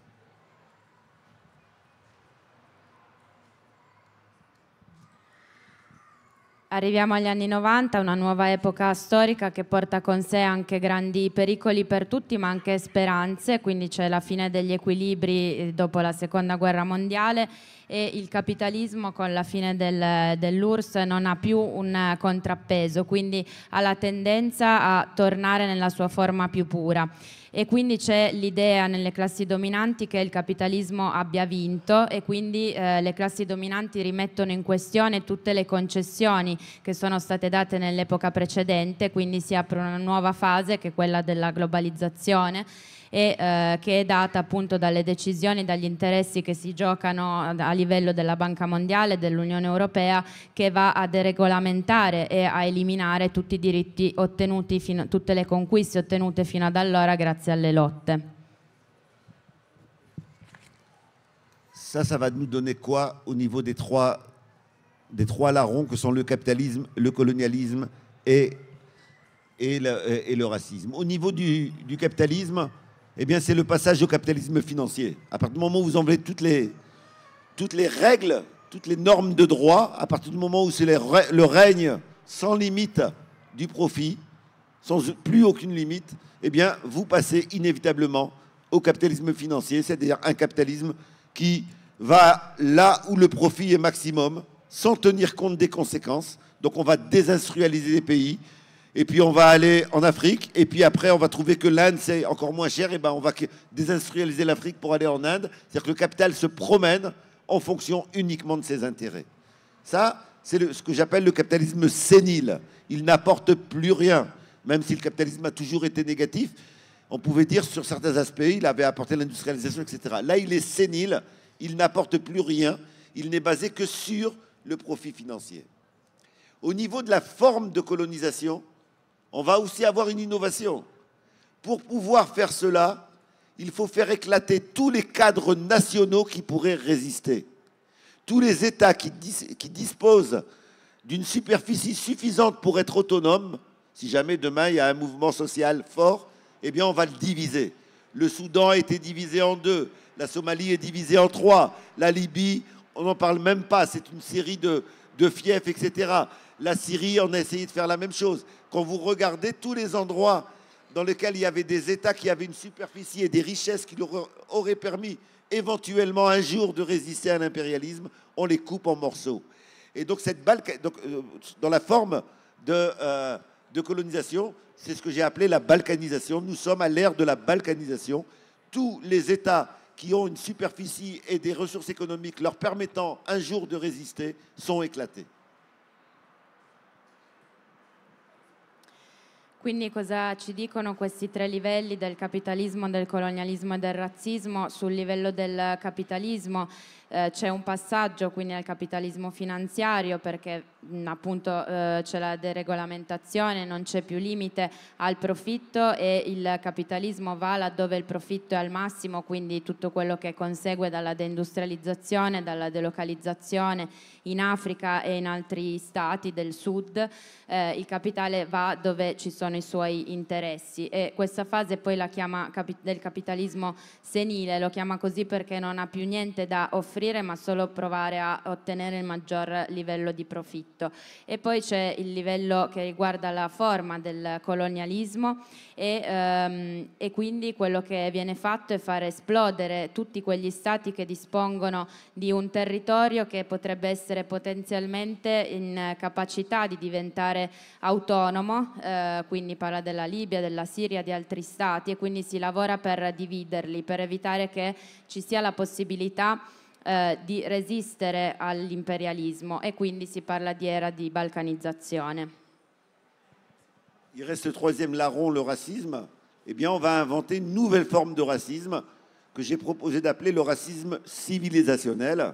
Arriviamo agli anni 90, una nuova epoca storica che porta con sé anche grandi pericoli per tutti, ma anche speranze, quindi c'è la fine degli equilibri eh, dopo la Seconda Guerra Mondiale e il capitalismo con la fine del, dell'URSS non ha più un contrappeso, quindi ha la tendenza a tornare nella sua forma più pura e quindi c'è l'idea nelle classi dominanti che il capitalismo abbia vinto e quindi eh, le classi dominanti rimettono in questione tutte le concessioni che sono state date nell'epoca precedente, quindi si apre una nuova fase che è quella della globalizzazione e eh, che è data appunto dalle decisioni, dagli interessi che si giocano a livello della Banca Mondiale, dell'Unione Europea, che va a deregolamentare e a eliminare tutti i diritti ottenuti, fino, tutte le conquiste ottenute fino ad allora grazie alle lotte. Ça, ça va nous donner quoi au niveau des trois, des trois larrons que sont le capitalisme, le colonialisme et, et, le, et le racisme Au niveau du, du capitalisme, eh bien, c'est le passage au capitalisme financier. À partir du moment où vous enlevez toutes les, toutes les règles, toutes les normes de droit, à partir du moment où c'est le règne sans limite du profit, sans plus aucune limite, eh bien, vous passez inévitablement au capitalisme financier, c'est-à-dire un capitalisme qui va là où le profit est maximum, sans tenir compte des conséquences. Donc, on va désinstrualiser les pays, et puis on va aller en Afrique, et puis après on va trouver que l'Inde c'est encore moins cher, et ben on va désindustrialiser l'Afrique pour aller en Inde. C'est-à-dire que le capital se promène en fonction uniquement de ses intérêts. Ça, c'est ce que j'appelle le capitalisme sénile. Il n'apporte plus rien, même si le capitalisme a toujours été négatif. On pouvait dire sur certains aspects, il avait apporté l'industrialisation, etc. Là, il est sénile, il n'apporte plus rien, il n'est basé que sur le profit financier. Au niveau de la forme de colonisation, on va aussi avoir une innovation. Pour pouvoir faire cela, il faut faire éclater tous les cadres nationaux qui pourraient résister. Tous les États qui, disposent d'une superficie suffisante pour être autonomes, si jamais demain il y a un mouvement social fort, eh bien on va le diviser. Le Soudan a été divisé en deux, la Somalie est divisée en trois, la Libye, on n'en parle même pas, c'est une série de, de fiefs, etc. La Syrie, on a essayé de faire la même chose. Quand vous regardez tous les endroits dans lesquels il y avait des États qui avaient une superficie et des richesses qui leur auraient permis éventuellement un jour de résister à l'impérialisme, on les coupe en morceaux. Et donc cette euh, dans la forme de, euh, de colonisation, c'est ce que j'ai appelé la balkanisation. Nous sommes à l'ère de la balkanisation. Tous les États qui ont une superficie et des ressources économiques leur permettant un jour de résister sont éclatés. Quindi cosa ci dicono questi tre livelli del capitalismo, del colonialismo e del razzismo sul livello del capitalismo? eh, c'è un passaggio quindi al capitalismo finanziario perché mh, appunto eh, c'è la deregolamentazione, non c'è più limite al profitto e il capitalismo va laddove il profitto è al massimo, quindi tutto quello che consegue dalla deindustrializzazione, dalla delocalizzazione in Africa e in altri stati del sud, eh, il capitale va dove ci sono i suoi interessi e questa fase poi la chiama capi del capitalismo senile, lo chiama così perché non ha più niente da offrire offrire ma solo provare a ottenere il maggior livello di profitto. E poi c'è il livello che riguarda la forma del colonialismo e, ehm, e quindi quello che viene fatto è far esplodere tutti quegli stati che dispongono di un territorio che potrebbe essere potenzialmente in capacità di diventare autonomo, eh, quindi parla della Libia, della Siria, di altri stati e quindi si lavora per dividerli, per evitare che ci sia la possibilità Eh, de résister à l'impérialisme. Et donc, si parla di era Il reste le troisième larron, le racisme. Eh bien, on va inventer une nouvelle forme de racisme que j'ai proposé d'appeler le racisme civilisationnel,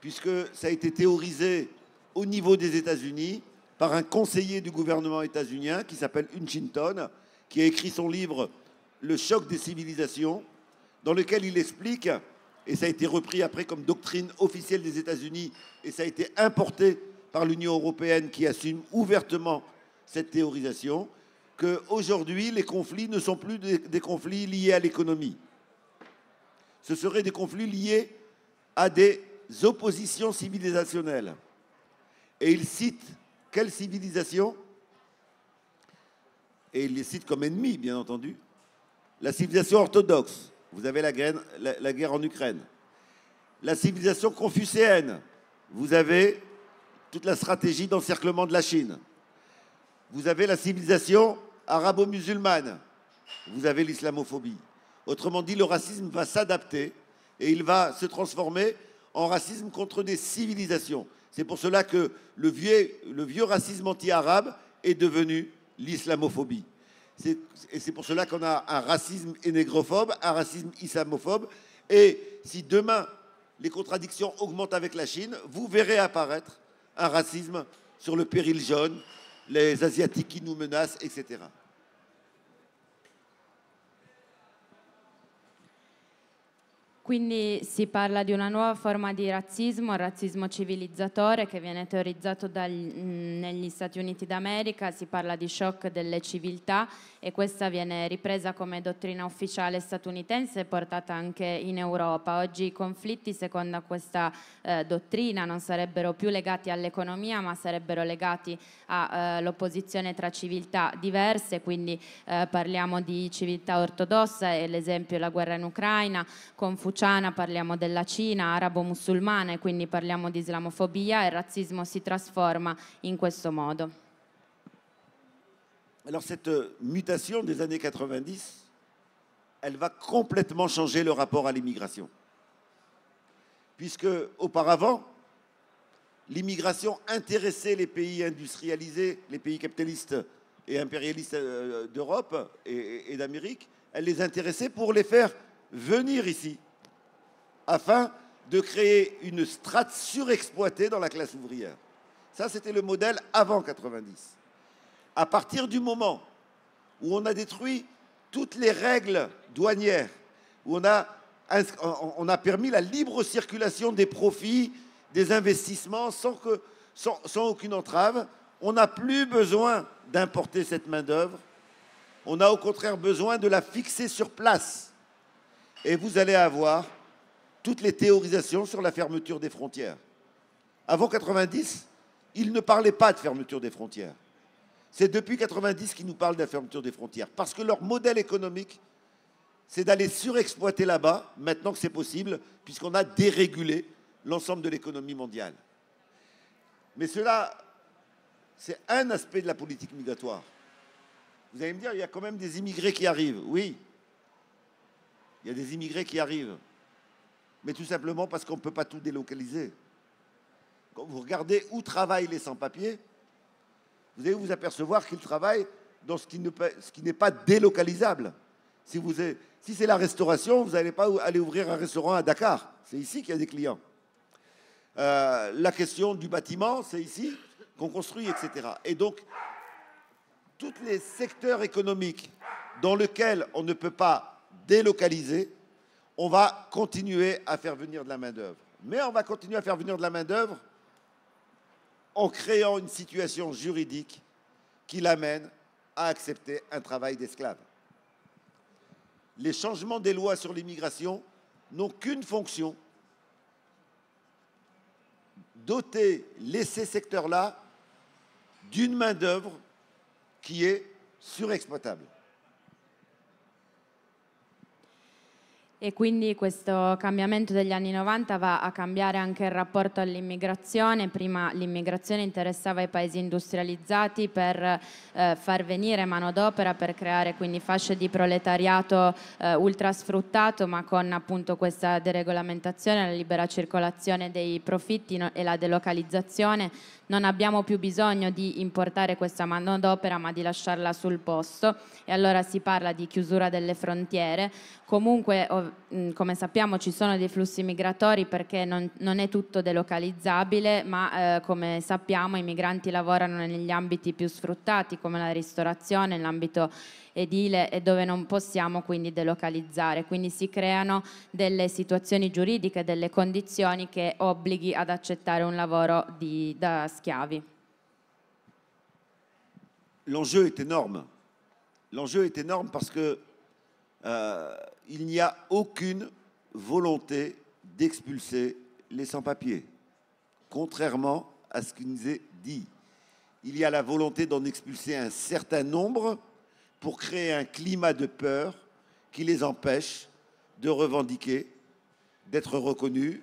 puisque ça a été théorisé au niveau des États-Unis par un conseiller du gouvernement états qui s'appelle Huntington, qui a écrit son livre Le choc des civilisations, dans lequel il explique et ça a été repris après comme doctrine officielle des États-Unis, et ça a été importé par l'Union européenne qui assume ouvertement cette théorisation, qu'aujourd'hui, les conflits ne sont plus des, conflits liés à l'économie. Ce seraient des conflits liés à des oppositions civilisationnelles. Et il cite quelle civilisation Et il les cite comme ennemis, bien entendu. La civilisation orthodoxe, vous avez la, guerre en Ukraine. La civilisation confucéenne, vous avez toute la stratégie d'encerclement de la Chine. Vous avez la civilisation arabo-musulmane. Vous avez l'islamophobie. Autrement dit, le racisme va s'adapter et il va se transformer en racisme contre des civilisations. C'est pour cela que le vieux racisme anti-arabe est devenu l'islamophobie. Et c'est pour cela qu'on a un racisme négrophobe, un racisme islamophobe. Et si demain les contradictions augmentent avec la Chine, vous verrez apparaître un racisme sur le péril jaune, les Asiatiques qui nous menacent, etc. Quindi si parla di una nuova forma di razzismo, il razzismo civilizzatore che viene teorizzato dal, negli Stati Uniti d'America, si parla di shock delle civiltà e questa viene ripresa come dottrina ufficiale statunitense e portata anche in Europa. Oggi i conflitti secondo questa eh, dottrina non sarebbero più legati all'economia ma sarebbero legati all'opposizione eh, tra civiltà diverse, quindi eh, parliamo di civiltà ortodossa e l'esempio è la guerra in Ucraina, Confuciano parliamo della Cina arabo-musulmana e quindi parliamo di islamofobia e razzismo si in questo modo. Alors cette euh, mutation des années 90, elle va complètement changer le rapport à l'immigration. Puisque auparavant, l'immigration intéressait les pays industrialisés, les pays capitalistes et impérialistes euh, d'Europe et, d'Amérique, elle les intéressait pour les faire venir ici afin de créer une strate surexploitée dans la classe ouvrière. Ça, c'était le modèle avant 90. À partir du moment où on a détruit toutes les règles douanières, où on a, on a permis la libre circulation des profits, des investissements, sans, que, sans, aucune entrave, on n'a plus besoin d'importer cette main-d'œuvre. On a au contraire besoin de la fixer sur place. Et vous allez avoir toutes les théorisations sur la fermeture des frontières. Avant 90, ils ne parlaient pas de fermeture des frontières. C'est depuis 90 qu'ils nous parlent de la fermeture des frontières, parce que leur modèle économique, c'est d'aller surexploiter là-bas, maintenant que c'est possible, puisqu'on a dérégulé l'ensemble de l'économie mondiale. Mais cela, c'est un aspect de la politique migratoire. Vous allez me dire, il y a quand même des immigrés qui arrivent. Oui, il y a des immigrés qui arrivent mais tout simplement parce qu'on ne peut pas tout délocaliser. Quand vous regardez où travaillent les sans-papiers, vous allez vous apercevoir qu'ils travaillent dans ce qui n'est pas délocalisable. Si, si c'est la restauration, vous n'allez pas aller ouvrir un restaurant à Dakar. C'est ici qu'il y a des clients. Euh, la question du bâtiment, c'est ici qu'on construit, etc. Et donc, tous les secteurs économiques dans lesquels on ne peut pas délocaliser, on va continuer à faire venir de la main-d'œuvre. Mais on va continuer à faire venir de la main-d'œuvre en créant une situation juridique qui l'amène à accepter un travail d'esclave. Les changements des lois sur l'immigration n'ont qu'une fonction doter ces secteurs-là d'une main-d'œuvre qui est surexploitable. e quindi questo cambiamento degli anni 90 va a cambiare anche il rapporto all'immigrazione. Prima l'immigrazione interessava i paesi industrializzati per eh, far venire manodopera, per creare quindi fasce di proletariato eh, ultrasfruttato, ma con appunto questa deregolamentazione, la libera circolazione dei profitti no, e la delocalizzazione. Non abbiamo più bisogno di importare questa manodopera, ma di lasciarla sul posto e allora si parla di chiusura delle frontiere. Comunque mh, mm, come sappiamo ci sono dei flussi migratori perché non, non è tutto delocalizzabile, ma eh, come sappiamo i migranti lavorano negli ambiti più sfruttati come la ristorazione, l'ambito edile e dove non possiamo quindi delocalizzare. Quindi si creano delle situazioni giuridiche, delle condizioni che obblighi ad accettare un lavoro di, da schiavi. L'enjeu est énorme. L'enjeu est énorme parce que euh, il n'y a aucune volonté d'expulser les sans-papiers, contrairement à ce qui nous est dit. Il y a la volonté d'en expulser un certain nombre pour créer un climat de peur qui les empêche de revendiquer, d'être reconnus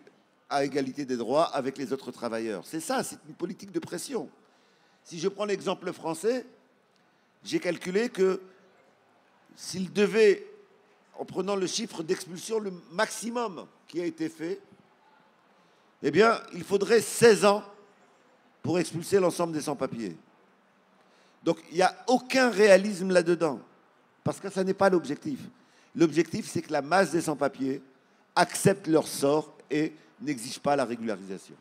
à égalité des droits avec les autres travailleurs. C'est ça, c'est une politique de pression. Si je prends l'exemple français, j'ai calculé que s'il devait en prenant le chiffre d'expulsion le maximum qui a été fait, eh bien, il faudrait 16 ans pour expulser l'ensemble des sans-papiers. Donc, il n'y a aucun réalisme là-dedans, parce que ça n'est pas l'objectif. L'objectif, c'est que la masse des sans-papiers accepte leur sort et n'exige pas la régularisation.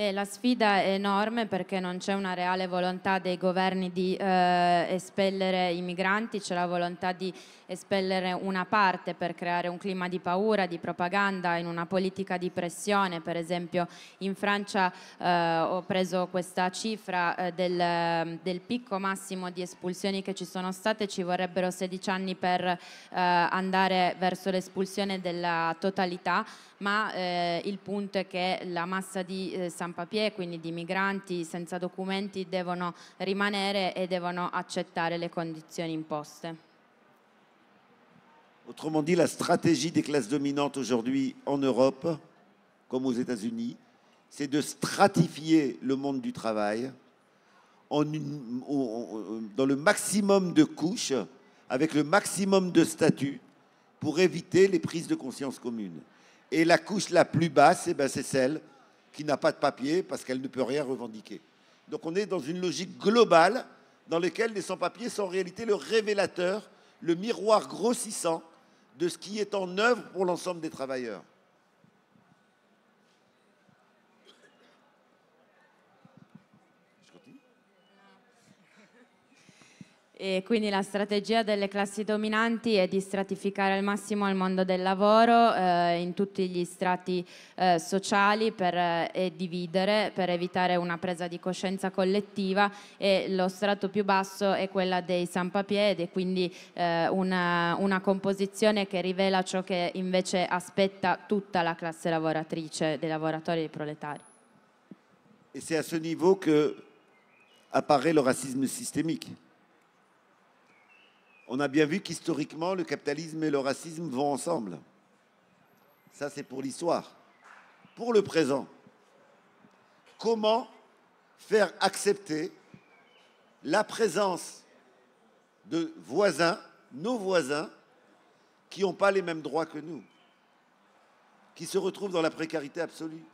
Eh, la sfida è enorme perché non c'è una reale volontà dei governi di eh, espellere i migranti, c'è la volontà di espellere una parte per creare un clima di paura, di propaganda, in una politica di pressione. Per esempio in Francia eh, ho preso questa cifra eh, del, del, picco massimo di espulsioni che ci sono state, ci vorrebbero 16 anni per eh, andare verso l'espulsione della totalità, ma eh, il punto è che la massa di eh, San papier quindi di migranti senza documenti, devono rimanere e devono accettare le condizioni Autrement dit, la stratégie des classes dominantes aujourd'hui en Europe, comme aux États-Unis, c'est de stratifier le monde du travail en dans le maximum de couches, avec le maximum de statuts, pour éviter les prises de conscience communes. Et la couche la plus basse, eh ben, c'est celle qui n'a pas de papier parce qu'elle ne peut rien revendiquer. Donc on est dans une logique globale dans laquelle les sans-papiers sont en réalité le révélateur, le miroir grossissant de ce qui est en œuvre pour l'ensemble des travailleurs. E quindi la strategia delle classi dominanti è di stratificare al massimo il mondo del lavoro eh, in tutti gli strati eh, sociali per, eh, e dividere per evitare una presa di coscienza collettiva e lo strato più basso è quella dei sampapiedi e quindi eh, una, una, composizione che rivela ciò che invece aspetta tutta la classe lavoratrice dei lavoratori e dei proletari. E c'est à ce niveau que apparaît le racisme systémique. on a bien vu qu'historiquement, le capitalisme et le racisme vont ensemble. Ça, c'est pour l'histoire. Pour le présent, comment faire accepter la présence de voisins, nos voisins, qui n'ont pas les mêmes droits que nous, qui se retrouvent dans la précarité absolue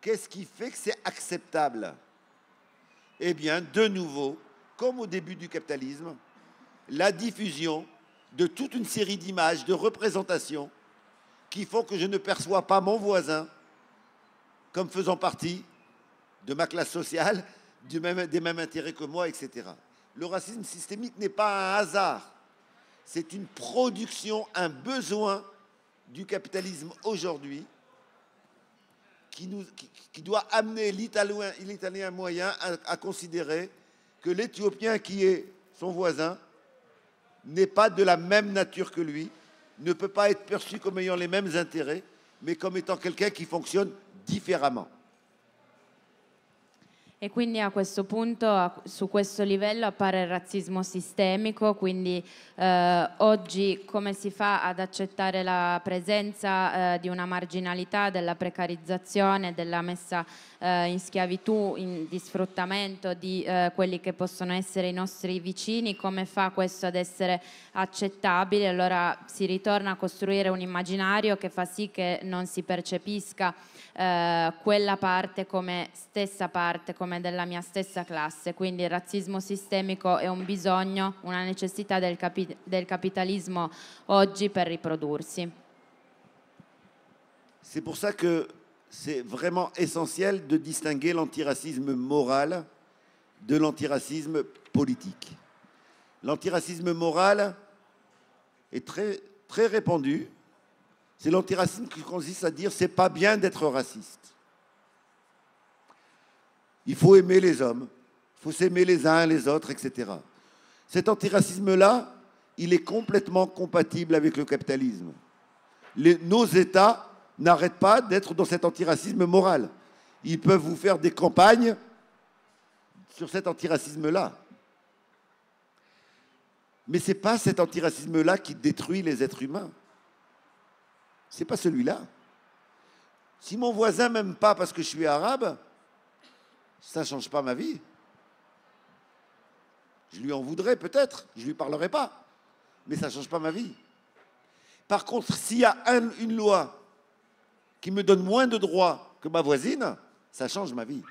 Qu'est-ce qui fait que c'est acceptable Eh bien, de nouveau, comme au début du capitalisme, la diffusion de toute une série d'images, de représentations qui font que je ne perçois pas mon voisin comme faisant partie de ma classe sociale, des mêmes intérêts que moi, etc. Le racisme systémique n'est pas un hasard, c'est une production, un besoin du capitalisme aujourd'hui qui, doit amener l'italien moyen à considérer que l'éthiopien qui est son voisin n'est pas de la même nature que lui, ne peut pas être perçu comme ayant les mêmes intérêts, mais comme étant quelqu'un qui fonctionne différemment. E quindi a questo punto, su questo livello, appare il razzismo sistemico, quindi eh, oggi come si fa ad accettare la presenza eh, di una marginalità, della precarizzazione, della messa eh, in schiavitù, in, di sfruttamento eh, di quelli che possono essere i nostri vicini, come fa questo ad essere accettabile? Allora si ritorna a costruire un immaginario che fa sì che non si percepisca eh, quella parte come stessa parte, come de della mia stessa classe, quindi il razzismo sistemico è un bisogno, una necessità del, capitalisme del capitalismo oggi per riprodursi. C'est pour ça que c'est vraiment essentiel de distinguer l'antiracisme moral de l'antiracisme politique. L'antiracisme moral est très, très répandu. C'est l'antiracisme qui consiste à dire c'est pas bien d'être raciste. Il faut aimer les hommes, il faut s'aimer les uns les autres, etc. Cet antiracisme-là, il est complètement compatible avec le capitalisme. nos États n'arrêtent pas d'être dans cet antiracisme moral. Ils peuvent vous faire des campagnes sur cet antiracisme-là. Mais ce n'est pas cet antiracisme-là qui détruit les êtres humains. Ce n'est pas celui-là. Si mon voisin m'aime pas parce que je suis arabe, ça ne change pas ma vie. Je lui en voudrais peut-être, je ne lui parlerai pas, mais ça ne change pas ma vie. Par contre, s'il y a une loi qui me donne moins de droits que ma voisine, ça change ma vie.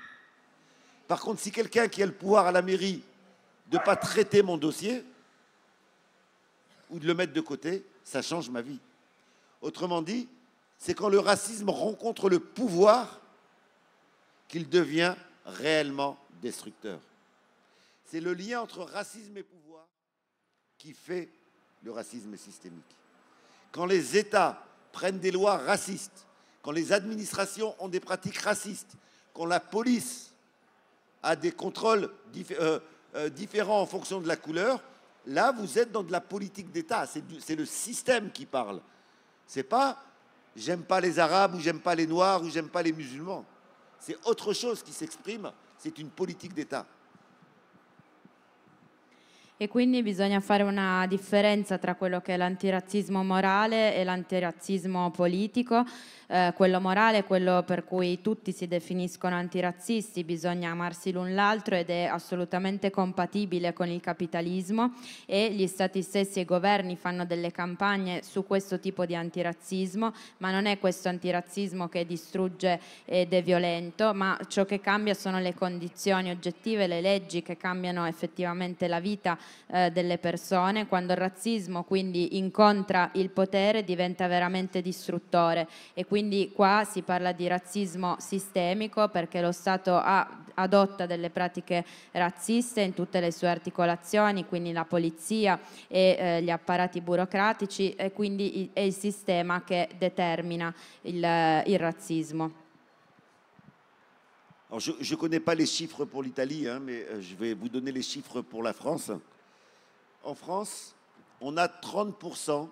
Par contre, si quelqu'un qui a le pouvoir à la mairie de ne pas traiter mon dossier ou de le mettre de côté, ça change ma vie. Autrement dit, c'est quand le racisme rencontre le pouvoir qu'il devient réellement destructeur. C'est le lien entre racisme et pouvoir qui fait le racisme systémique. Quand les États prennent des lois racistes, quand les administrations ont des pratiques racistes, quand la police a des contrôles euh, euh, différents en fonction de la couleur, là, vous êtes dans de la politique d'État. C'est le système qui parle. C'est pas j'aime pas les Arabes ou j'aime pas les Noirs ou j'aime pas les musulmans c'est autre chose qui s'exprime, c'est une politique d'État. E quindi bisogna fare una differenza tra quello che è l'antirazzismo morale e l'antirazzismo politico, eh, quello morale è quello per cui tutti si definiscono antirazzisti, bisogna amarsi l'un l'altro ed è assolutamente compatibile con il capitalismo e gli stati stessi e i governi fanno delle campagne su questo tipo di antirazzismo, ma non è questo antirazzismo che distrugge ed è violento, ma ciò che cambia sono le condizioni oggettive, le leggi che cambiano effettivamente la vita eh, delle persone, quando il razzismo quindi incontra il potere diventa veramente distruttore e quindi qua si parla di razzismo sistemico perché lo Stato ha, adotta delle pratiche razziste in tutte le sue articolazioni, quindi la polizia e eh, gli apparati burocratici e quindi è il sistema che determina il, eh, il razzismo. Alors je ne connais pas les chiffres pour l'Italie, hein, mais euh, je vais vous donner les chiffres pour la France. en France, on a 30%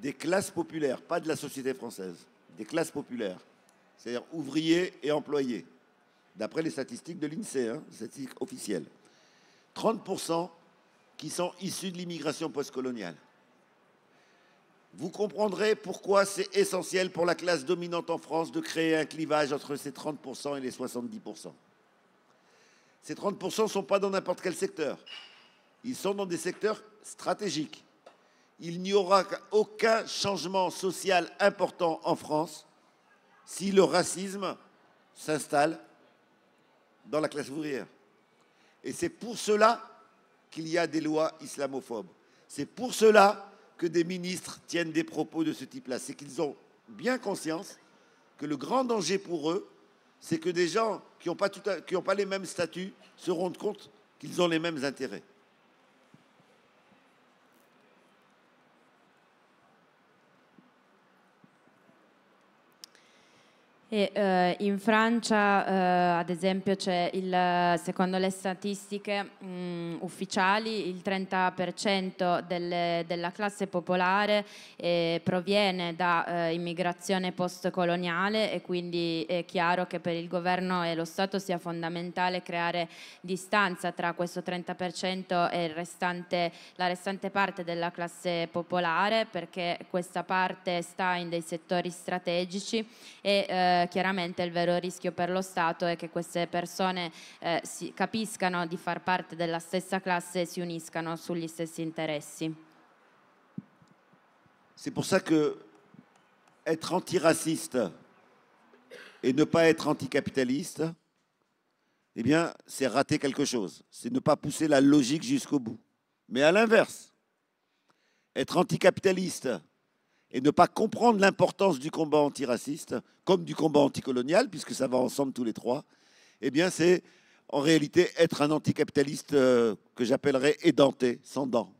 des classes populaires, pas de la société française, des classes populaires, c'est-à-dire ouvriers et employés, d'après les statistiques de l'INSEE, e, hein, statistiques officielles. 30% qui sont issus de l'immigration postcoloniale. Vous comprendrez pourquoi c'est essentiel pour la classe dominante en France de créer un clivage entre ces 30% et les 70%. Ces 30% ne sont pas dans n'importe quel secteur. Ils sont dans des secteurs stratégiques. Il n'y aura aucun changement social important en France si le racisme s'installe dans la classe ouvrière. Et c'est pour cela qu'il y a des lois islamophobes. C'est pour cela que des ministres tiennent des propos de ce type-là. C'est qu'ils ont bien conscience que le grand danger pour eux, c'est que des gens qui n'ont pas, les mêmes statuts se rendent compte qu'ils ont les mêmes intérêts. E, eh, in Francia, eh, ad esempio, il, secondo le statistiche mh, mm, ufficiali, il 30% delle, della classe popolare eh, proviene da eh, immigrazione postcoloniale e quindi è chiaro che per il governo e lo Stato sia fondamentale creare distanza tra questo 30% e restante, la restante parte della classe popolare perché questa parte sta in dei settori strategici e eh, chiaramente il vero rischio per lo Stato è che queste persone eh, capiscano di far parte della stessa classe e si uniscano sugli stessi interessi. C'est pour ça que être antiraciste et ne pas être anticapitaliste, eh bien, c'est rater quelque chose. C'est ne pas pousser la logique jusqu'au bout. Mais à l'inverse, être anticapitaliste et ne pas comprendre l'importance du combat antiraciste comme du combat anticolonial, puisque ça va ensemble tous les trois, eh bien c'est en réalité être un anticapitaliste euh, que j'appellerais édenté, sans dents.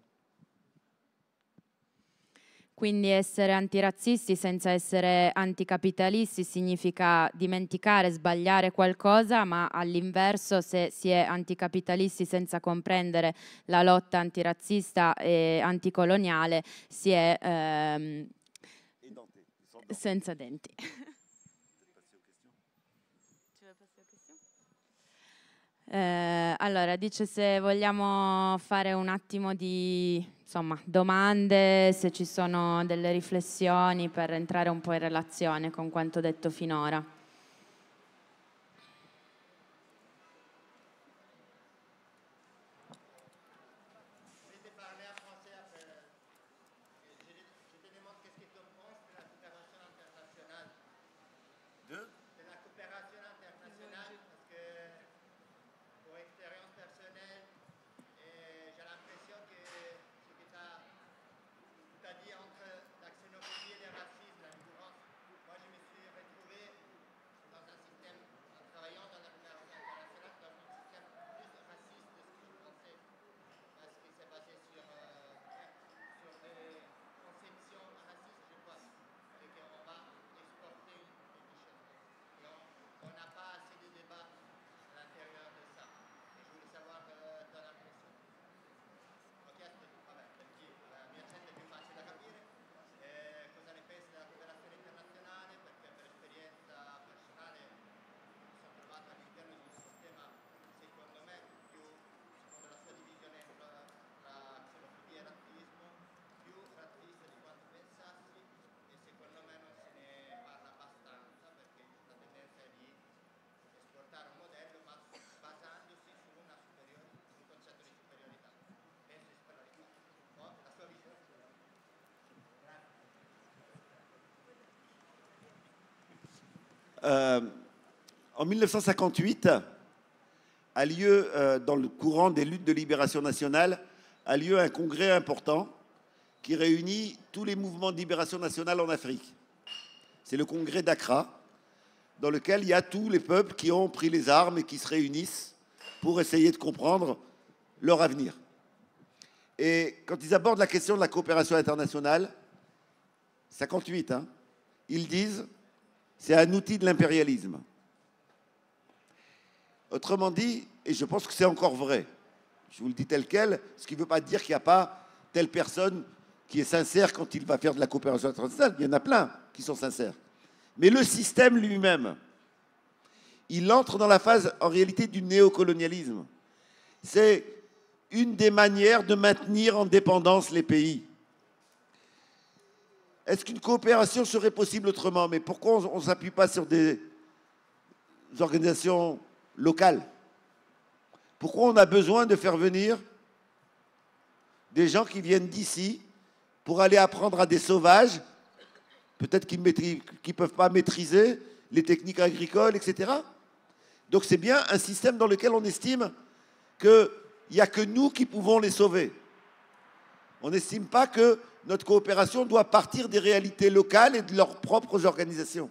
Quindi essere antirazzisti senza essere anticapitalisti significa dimenticare, sbagliare qualcosa, ma all'inverso se si è anticapitalisti senza comprendere la lotta antirazzista e anticoloniale si è... Ehm, senza denti. Eh, allora, dice se vogliamo fare un attimo di insomma, domande, se ci sono delle riflessioni per entrare un po' in relazione con quanto detto finora. En 1958, a lieu, euh, dans le courant des luttes de libération nationale, a lieu un congrès important qui réunit tous les mouvements de libération nationale en Afrique. C'est le congrès d'Accra, dans lequel il y a tous les peuples qui ont pris les armes et qui se réunissent pour essayer de comprendre leur avenir. Et quand ils abordent la question de la coopération internationale, 58, hein, ils disent c'est un outil de l'impérialisme. Autrement dit, et je pense que c'est encore vrai, je vous le dis tel quel, ce qui ne veut pas dire qu'il n'y a pas telle personne qui est sincère quand il va faire de la coopération internationale. Il y en a plein qui sont sincères. Mais le système lui-même, il entre dans la phase, en réalité, du néocolonialisme. C'est une des manières de maintenir en dépendance les pays. Est-ce qu'une coopération serait possible autrement Mais pourquoi on ne s'appuie pas sur des organisations Local. Pourquoi on a besoin de faire venir des gens qui viennent d'ici pour aller apprendre à des sauvages, peut-être qui ne peuvent pas maîtriser les techniques agricoles, etc. Donc c'est bien un système dans lequel on estime qu'il n'y a que nous qui pouvons les sauver. On n'estime pas que notre coopération doit partir des réalités locales et de leurs propres organisations.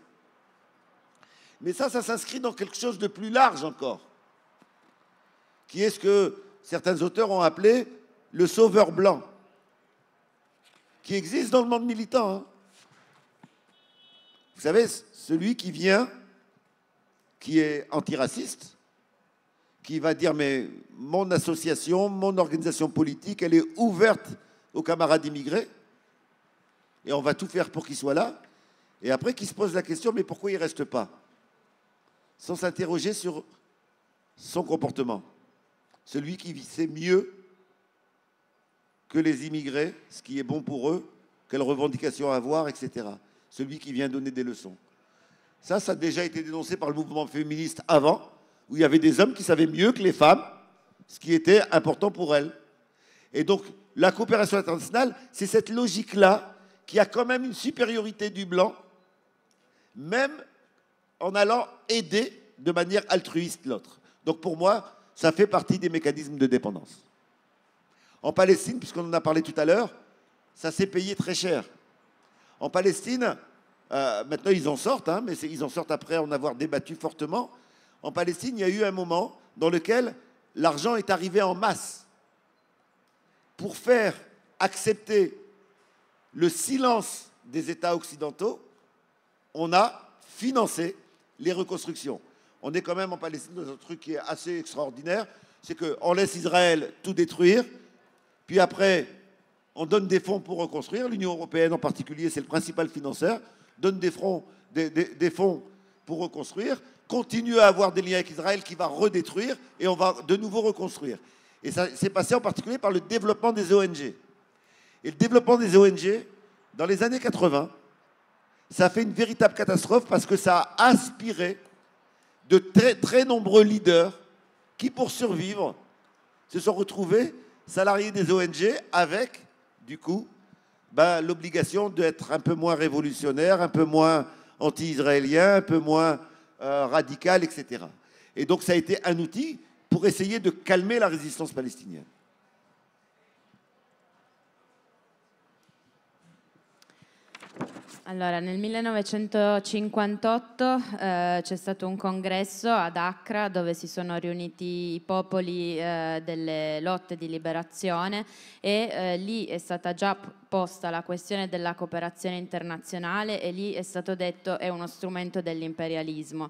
Mais ça, ça s'inscrit dans quelque chose de plus large encore, qui est ce que certains auteurs ont appelé le sauveur blanc, qui existe dans le monde militant. Hein. Vous savez, celui qui vient, qui est antiraciste, qui va dire mais mon association, mon organisation politique, elle est ouverte aux camarades immigrés, et on va tout faire pour qu'ils soient là, et après qui se pose la question mais pourquoi ils ne restent pas sans s'interroger sur son comportement. Celui qui sait mieux que les immigrés, ce qui est bon pour eux, quelles revendications avoir, etc. Celui qui vient donner des leçons. Ça, ça a déjà été dénoncé par le mouvement féministe avant, où il y avait des hommes qui savaient mieux que les femmes ce qui était important pour elles. Et donc, la coopération internationale, c'est cette logique-là qui a quand même une supériorité du blanc, même en allant aider de manière altruiste l'autre. Donc pour moi, ça fait partie des mécanismes de dépendance. En Palestine, puisqu'on en a parlé tout à l'heure, ça s'est payé très cher. En Palestine, euh, maintenant ils en sortent, hein, mais ils en sortent après en avoir débattu fortement. En Palestine, il y a eu un moment dans lequel l'argent est arrivé en masse pour faire accepter le silence des États occidentaux. On a financé les reconstructions. On est quand même en Palestine dans un truc qui est assez extraordinaire, c'est qu'on laisse Israël tout détruire, puis après, on donne des fonds pour reconstruire. L'Union européenne en particulier, c'est le principal financeur, donne des, fonds pour reconstruire, continue à avoir des liens avec Israël qui va redétruire, et on va de nouveau reconstruire. Et ça s'est passé en particulier par le développement des ONG. Et le développement des ONG, dans les années 80, ça fait une véritable catastrophe parce que ça a aspiré de très, très nombreux leaders qui, pour survivre, se sont retrouvés salariés des ONG avec, du coup, ben, l'obligation d'être un peu moins révolutionnaire, un peu moins anti-israélien, un peu moins euh, radical, etc. Et donc ça a été un outil pour essayer de calmer la résistance palestinienne. Allora, nel 1958 eh, c'è stato un congresso ad Accra dove si sono riuniti i popoli eh, delle lotte di liberazione e eh, lì è stata già posta la questione della cooperazione internazionale e lì è stato detto è uno strumento dell'imperialismo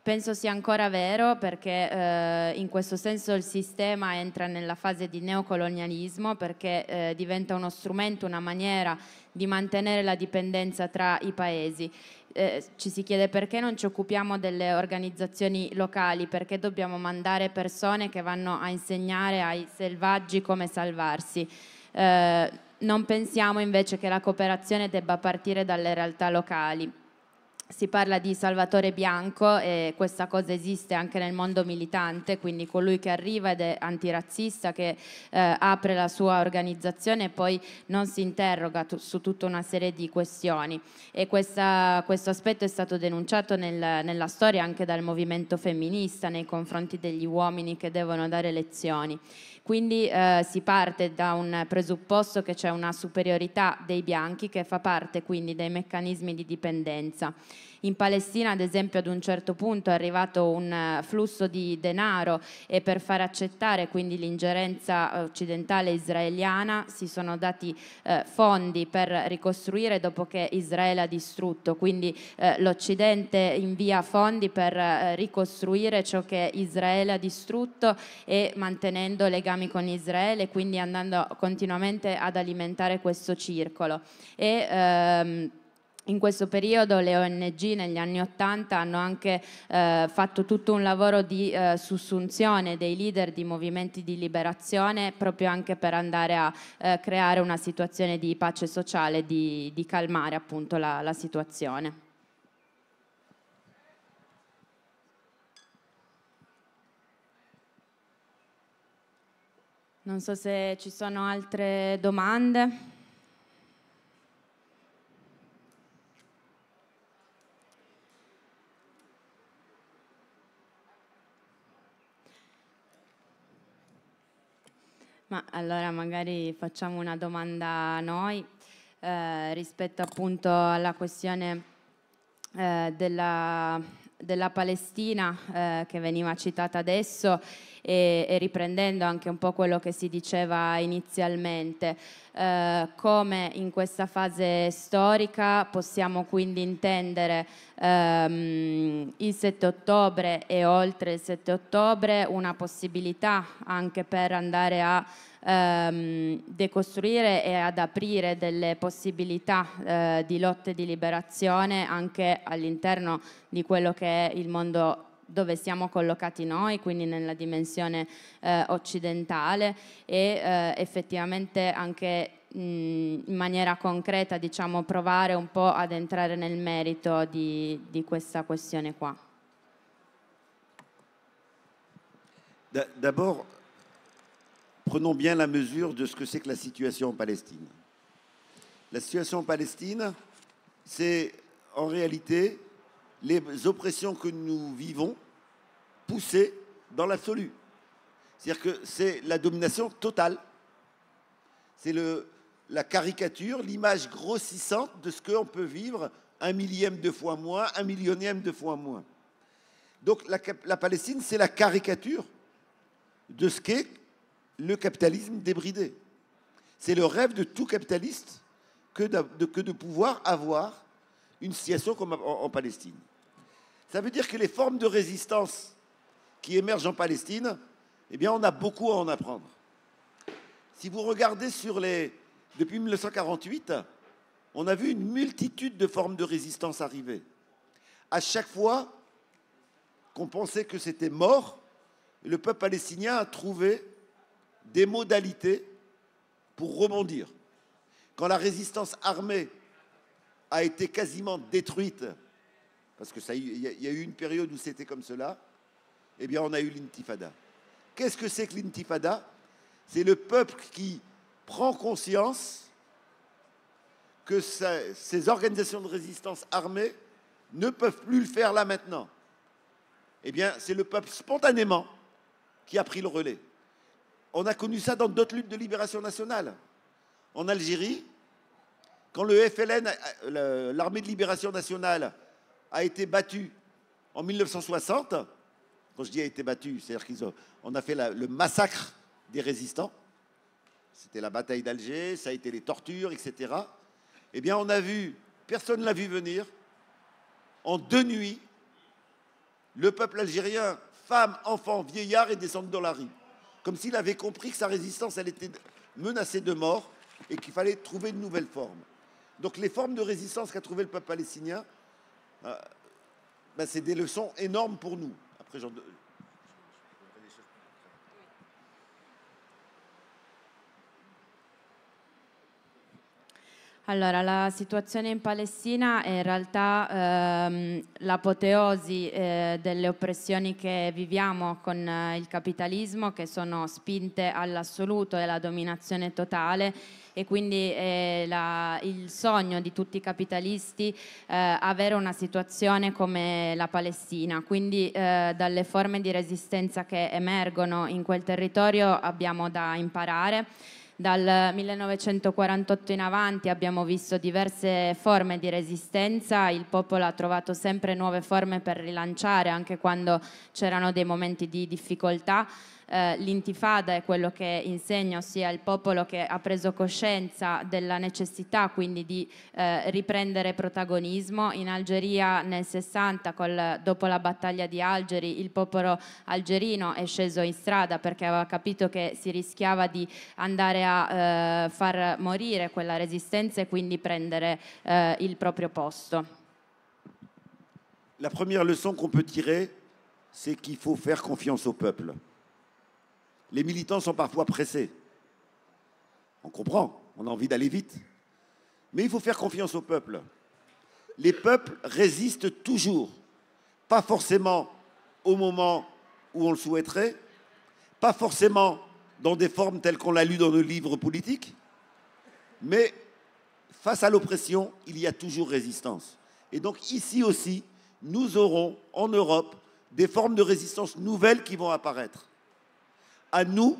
penso sia ancora vero perché eh, in questo senso il sistema entra nella fase di neocolonialismo perché eh, diventa uno strumento, una maniera di mantenere la dipendenza tra i paesi. Eh, ci si chiede perché non ci occupiamo delle organizzazioni locali, perché dobbiamo mandare persone che vanno a insegnare ai selvaggi come salvarsi. Eh, non pensiamo invece che la cooperazione debba partire dalle realtà locali si parla di Salvatore Bianco e questa cosa esiste anche nel mondo militante, quindi colui che arriva ed è antirazzista, che eh, apre la sua organizzazione e poi non si interroga su tutta una serie di questioni. E questa, questo aspetto è stato denunciato nel, nella storia anche dal movimento femminista nei confronti degli uomini che devono dare lezioni. Quindi eh, si parte da un presupposto che c'è una superiorità dei bianchi che fa parte quindi dei meccanismi di dipendenza. In Palestina, ad esempio, ad un certo punto è arrivato un eh, flusso di denaro e per far accettare quindi l'ingerenza eh, occidentale israeliana si sono dati eh, fondi per ricostruire dopo che Israele ha distrutto. Quindi eh, l'Occidente invia fondi per eh, ricostruire ciò che Israele ha distrutto e mantenendo legami con Israele, quindi andando continuamente ad alimentare questo circolo. E, ehm, in questo periodo le ONG negli anni Ottanta hanno anche eh, fatto tutto un lavoro di eh, sussunzione dei leader di movimenti di liberazione proprio anche per andare a eh, creare una situazione di pace sociale, di, di calmare appunto la, la situazione. Non so se ci sono altre domande. Ma allora magari facciamo una domanda a noi eh, rispetto appunto alla questione eh, della della Palestina eh, che veniva citata adesso e, e, riprendendo anche un po' quello che si diceva inizialmente, eh, come in questa fase storica possiamo quindi intendere ehm, il 7 ottobre e oltre il 7 ottobre una possibilità anche per andare a ehm, decostruire e ad aprire delle possibilità eh, di lotte di liberazione anche all'interno di quello che è il mondo dove siamo collocati noi, quindi nella dimensione eh, occidentale e eh, effettivamente anche mh, in maniera concreta diciamo, provare un po' ad entrare nel merito di, di questa questione qua. D'abord, prenons bien la mesure de ce que c'est que la situation en Palestine. La situation en Palestine, c'est en réalité les oppressions que nous vivons poussées dans l'absolu. C'est-à-dire que c'est la domination totale. C'est la caricature, l'image grossissante de ce qu'on peut vivre un millième de fois moins, un millionième de fois moins. Donc la, la Palestine, c'est la caricature de ce qu'est le capitalisme débridé. C'est le rêve de tout capitaliste que de, pouvoir avoir une situation comme en, Palestine. Ça veut dire que les formes de résistance qui émergent en Palestine, eh bien, on a beaucoup à en apprendre. Si vous regardez sur les... Depuis 1948, on a vu une multitude de formes de résistance arriver. À chaque fois qu'on pensait que c'était mort, le peuple palestinien a trouvé des modalités pour rebondir. Quand la résistance armée a été quasiment détruite, parce que il y, a eu une période où c'était comme cela, eh bien, on a eu l'intifada. Qu'est-ce que c'est que l'intifada C'est le peuple qui prend conscience que ces organisations de résistance armée ne peuvent plus le faire là maintenant. Eh bien, c'est le peuple spontanément qui a pris le relais. On a connu ça dans d'autres luttes de libération nationale. En Algérie, quand le FLN, l'armée de libération nationale, a été battue en 1960, quand je dis a été battue, c'est-à-dire qu'on a fait le massacre des résistants, c'était la bataille d'Alger, ça a été les tortures, etc. Eh bien, on a vu, personne ne l'a vu venir, en deux nuits, le peuple algérien, femmes, enfants, vieillards, est descendu dans la rue comme s'il avait compris que sa résistance, elle était menacée de mort et qu'il fallait trouver de nouvelles formes. Donc les formes de résistance qu'a trouvé le peuple palestinien, euh, ben, c'est des leçons énormes pour nous. Après, Allora, la situazione in Palestina è in realtà ehm, l'apoteosi eh, delle oppressioni che viviamo con eh, il capitalismo, che sono spinte all'assoluto e alla dominazione totale e quindi è la, il sogno di tutti i capitalisti eh, avere una situazione come la Palestina. Quindi eh, dalle forme di resistenza che emergono in quel territorio abbiamo da imparare. Dal 1948 in avanti abbiamo visto diverse forme di resistenza, il popolo ha trovato sempre nuove forme per rilanciare anche quando c'erano dei momenti di difficoltà eh, l'intifada è quello che insegna, ossia il popolo che ha preso coscienza della necessità quindi di eh, riprendere protagonismo. In Algeria nel 60, col, dopo la battaglia di Algeri, il popolo algerino è sceso in strada perché aveva capito che si rischiava di andare a eh, far morire quella resistenza e quindi prendere eh, il proprio posto. La première leçon qu'on peut tirer, c'est qu'il faut faire confiance au peuple. les militants sont parfois pressés. On comprend, on a envie d'aller vite. Mais il faut faire confiance au peuple. Les peuples résistent toujours, pas forcément au moment où on le souhaiterait, pas forcément dans des formes telles qu'on l'a lu dans nos livres politiques, mais face à l'oppression, il y a toujours résistance. Et donc ici aussi, nous aurons en Europe des formes de résistance nouvelles qui vont apparaître à nous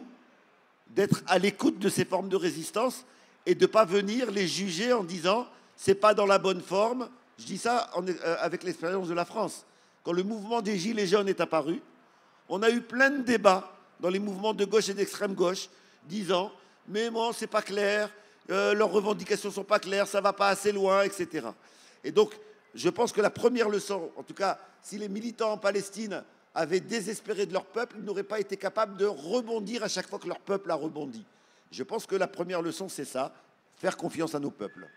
d'être à l'écoute de ces formes de résistance et de ne pas venir les juger en disant c'est pas dans la bonne forme. Je dis ça euh, avec l'expérience de la France. Quand le mouvement des Gilets jaunes est apparu, on a eu plein de débats dans les mouvements de gauche et d'extrême gauche disant mais moi c'est pas clair, euh, leurs revendications sont pas claires, ça va pas assez loin, etc. Et donc je pense que la première leçon, en tout cas, si les militants en Palestine avaient désespéré de leur peuple, ils n'auraient pas été capables de rebondir à chaque fois que leur peuple a rebondi. Je pense que la première leçon, c'est ça, faire confiance à nos peuples.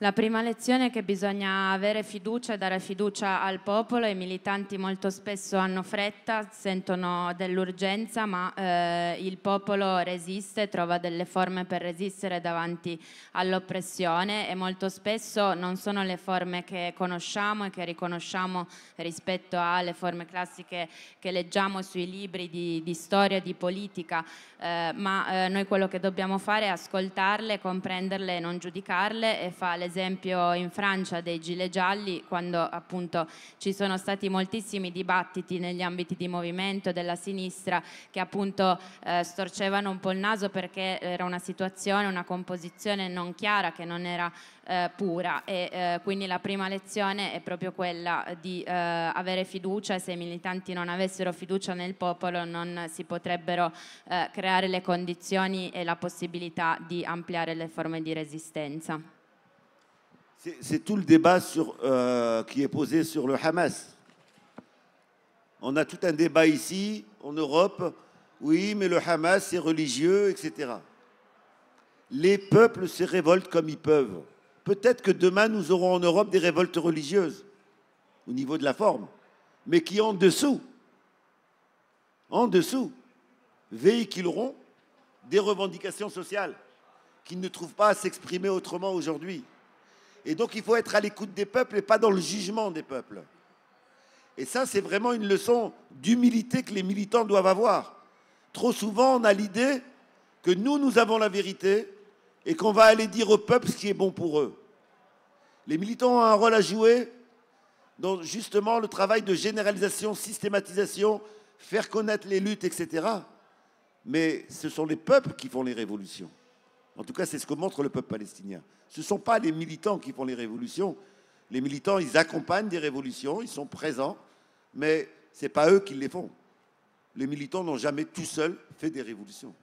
La prima lezione è che bisogna avere fiducia e dare fiducia al popolo. I militanti molto spesso hanno fretta, sentono dell'urgenza, ma eh, il popolo resiste, trova delle forme per resistere davanti all'oppressione e molto spesso non sono le forme che conosciamo e che riconosciamo rispetto alle forme classiche che leggiamo sui libri di, di storia, di politica, eh, ma eh, noi quello che dobbiamo fare è ascoltarle, comprenderle, e non giudicarle e fare esempio in Francia dei gilet gialli, quando appunto ci sono stati moltissimi dibattiti negli ambiti di movimento della sinistra che appunto eh, storcevano un po' il naso perché era una situazione, una composizione non chiara che non era eh, pura e eh, quindi la prima lezione è proprio quella di eh, avere fiducia e se i militanti non avessero fiducia nel popolo non si potrebbero eh, creare le condizioni e la possibilità di ampliare le forme di resistenza. C'est tout le débat euh, qui est posé sur le Hamas. On a tout un débat ici, en Europe. Oui, mais le Hamas, c'est religieux, etc. Les peuples se révoltent comme ils peuvent. Peut-être que demain, nous aurons en Europe des révoltes religieuses, au niveau de la forme, mais qui en dessous, en dessous, véhiculeront des revendications sociales qui ne trouvent pas à s'exprimer autrement aujourd'hui. Et donc il faut être à l'écoute des peuples et pas dans le jugement des peuples. Et ça, c'est vraiment une leçon d'humilité que les militants doivent avoir. Trop souvent, on a l'idée que nous, nous avons la vérité et qu'on va aller dire au peuple ce qui est bon pour eux. Les militants ont un rôle à jouer dans justement le travail de généralisation, systématisation, faire connaître les luttes, etc. Mais ce sont les peuples qui font les révolutions. En tout cas, c'est ce que montre le peuple palestinien. Ce ne sont pas les militants qui font les révolutions. Les militants, ils accompagnent des révolutions, ils sont présents, mais ce n'est pas eux qui les font. Les militants n'ont jamais tout seuls fait des révolutions.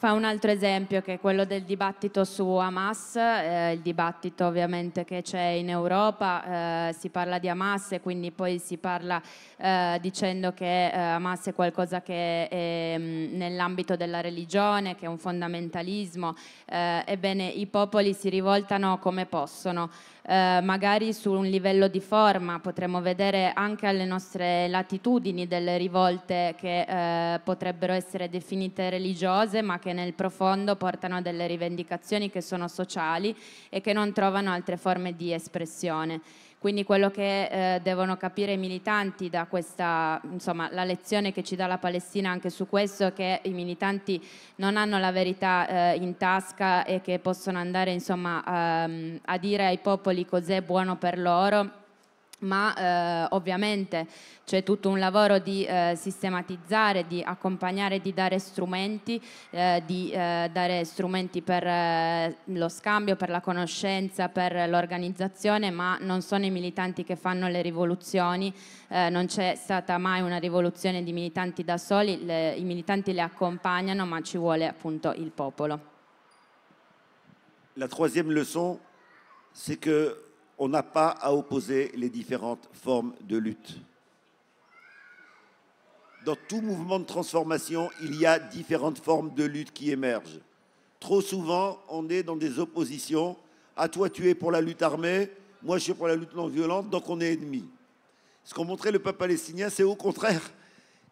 Fa un altro esempio che è quello del dibattito su Hamas, eh, il dibattito ovviamente che c'è in Europa, eh, si parla di Hamas e quindi poi si parla eh, dicendo che eh, Hamas è qualcosa che è mm, nell'ambito della religione, che è un fondamentalismo, eh, ebbene i popoli si rivoltano come possono eh, magari su un livello di forma, potremmo vedere anche alle nostre latitudini delle rivolte che eh, potrebbero essere definite religiose ma che nel profondo portano a delle rivendicazioni che sono sociali e che non trovano altre forme di espressione. Quindi quello che eh, devono capire i militanti da questa, insomma, la lezione che ci dà la Palestina anche su questo è che i militanti non hanno la verità eh, in tasca e che possono andare insomma, a, ehm, a dire ai popoli cos'è buono per loro ma eh, ovviamente c'è tutto un lavoro di eh, sistematizzare, di accompagnare, di dare strumenti, eh, di eh, dare strumenti per eh, lo scambio, per la conoscenza, per l'organizzazione, ma non sono i militanti che fanno le rivoluzioni, eh, non c'è stata mai una rivoluzione di militanti da soli, le, i militanti le accompagnano, ma ci vuole appunto il popolo. La troisième leçon, c'est que on n'a pas à opposer les différentes formes de lutte. Dans tout mouvement de transformation, il y a différentes formes de lutte qui émergent. Trop souvent, on est dans des oppositions. À ah, toi, tu es pour la lutte armée, moi, je suis pour la lutte non violente, donc on est ennemi Ce qu'ont montré le peuple palestinien, c'est au contraire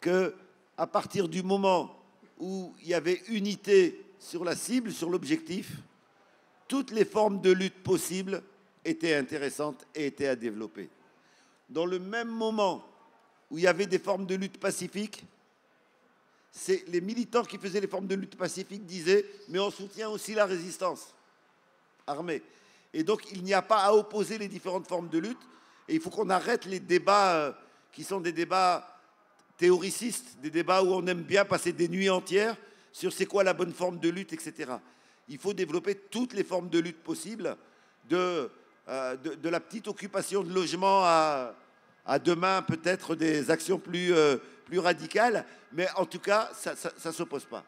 que, à partir du moment où il y avait unité sur la cible, sur l'objectif, toutes les formes de lutte possibles était intéressante et était à développer. Dans le même moment où il y avait des formes de lutte pacifique, c'est les militants qui faisaient les formes de lutte pacifique disaient mais on soutient aussi la résistance armée. Et donc il n'y a pas à opposer les différentes formes de lutte et il faut qu'on arrête les débats euh, qui sont des débats théoricistes, des débats où on aime bien passer des nuits entières sur c'est quoi la bonne forme de lutte, etc. Il faut développer toutes les formes de lutte possibles, de euh, de, de, la petite occupation de logement à, à demain peut-être des actions plus, euh, plus radicales, mais en tout cas, ça ne s'oppose pas.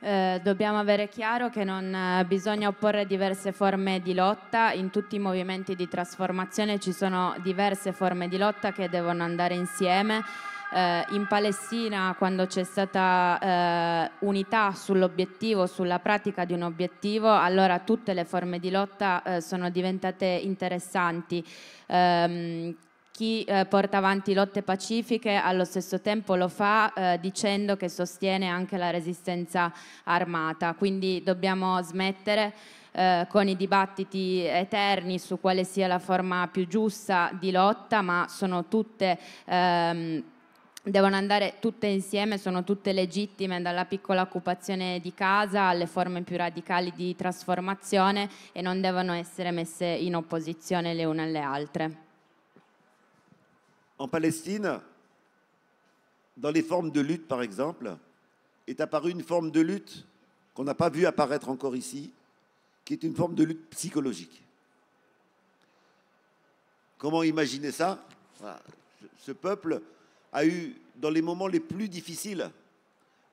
Eh, dobbiamo avere chiaro che non eh, bisogna opporre diverse forme di lotta, in tutti i movimenti di trasformazione ci sono diverse forme di lotta che devono andare insieme eh, in Palestina quando c'è stata eh, unità sull'obiettivo, sulla pratica di un obiettivo, allora tutte le forme di lotta eh, sono diventate interessanti. Um, chi eh, porta avanti lotte pacifiche allo stesso tempo lo fa eh, dicendo che sostiene anche la resistenza armata, quindi dobbiamo smettere eh, con i dibattiti eterni su quale sia la forma più giusta di lotta, ma sono tutte... Ehm, devono andare tutte insieme, sono tutte legittime dalla piccola occupazione di casa alle forme più radicali di trasformazione e non devono essere messe in opposizione le une alle altre. En Palestina, dans les formes de lutte par exemple, è apparue una forma di lutte qu'on n'a pas vue apparaître ancora ici, che è una forma di lutte psicologica. Comment immaginare ça Ce peuple a eu, dans les moments les plus difficiles,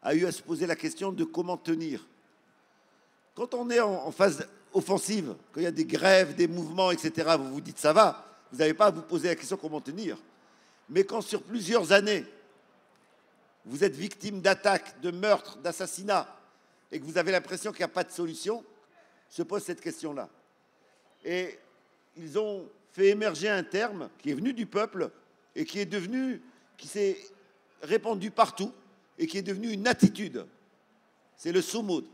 a eu à se poser la question de comment tenir. Quand on est en, phase offensive, quand il y a des grèves, des mouvements, etc., vous vous dites ça va, vous n'avez pas à vous poser la question comment tenir. Mais quand sur plusieurs années, vous êtes victime d'attaques, de meurtres, d'assassinats, et que vous avez l'impression qu'il n'y a pas de solution, se pose cette question-là. Et ils ont fait émerger un terme qui est venu du peuple et qui est devenu qui s'est répandu partout et qui est devenu une attitude. C'est le soumoud.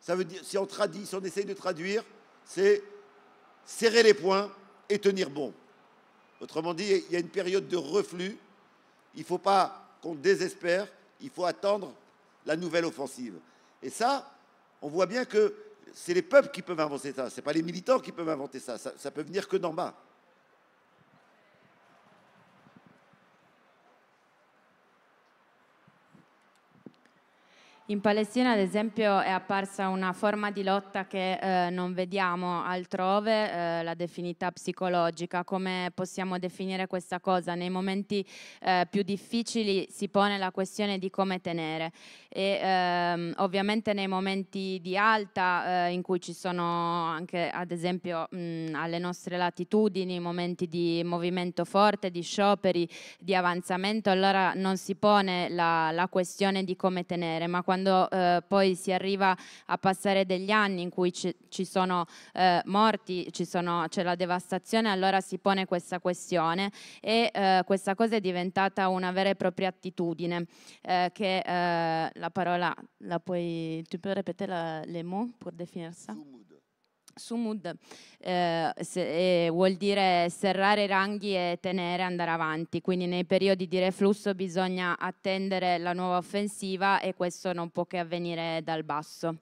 Ça veut dire, si on traduit, si on essaye de traduire, c'est serrer les poings et tenir bon. Autrement dit, il y a une période de reflux. Il ne faut pas qu'on désespère. Il faut attendre la nouvelle offensive. Et ça, on voit bien que c'est les peuples qui peuvent inventer ça. Ce n'est pas les militants qui peuvent inventer ça. Ça, ça peut venir que d'en bas. In Palestina, ad esempio, è apparsa una forma di lotta che eh, non vediamo altrove, eh, la definita psicologica. Come possiamo definire questa cosa? Nei momenti eh, più difficili si pone la questione di come tenere e ehm, ovviamente nei momenti di alta eh, in cui ci sono anche, ad esempio, mh, alle nostre latitudini momenti di movimento forte, di scioperi, di avanzamento, allora non si pone la, la questione di come tenere, ma quando quando eh, poi si arriva a passare degli anni in cui ci, ci sono eh, morti, c'è la devastazione, allora si pone questa questione e eh, questa cosa è diventata una vera e propria attitudine eh, che eh, la parola la puoi, tu puoi ripetere le mots per definirla? Sumud eh, se, eh, vuol dire serrare i ranghi e tenere, andare avanti, quindi nei periodi di il bisogna attendere la nuova offensive et questo non può che avvenire dal basso.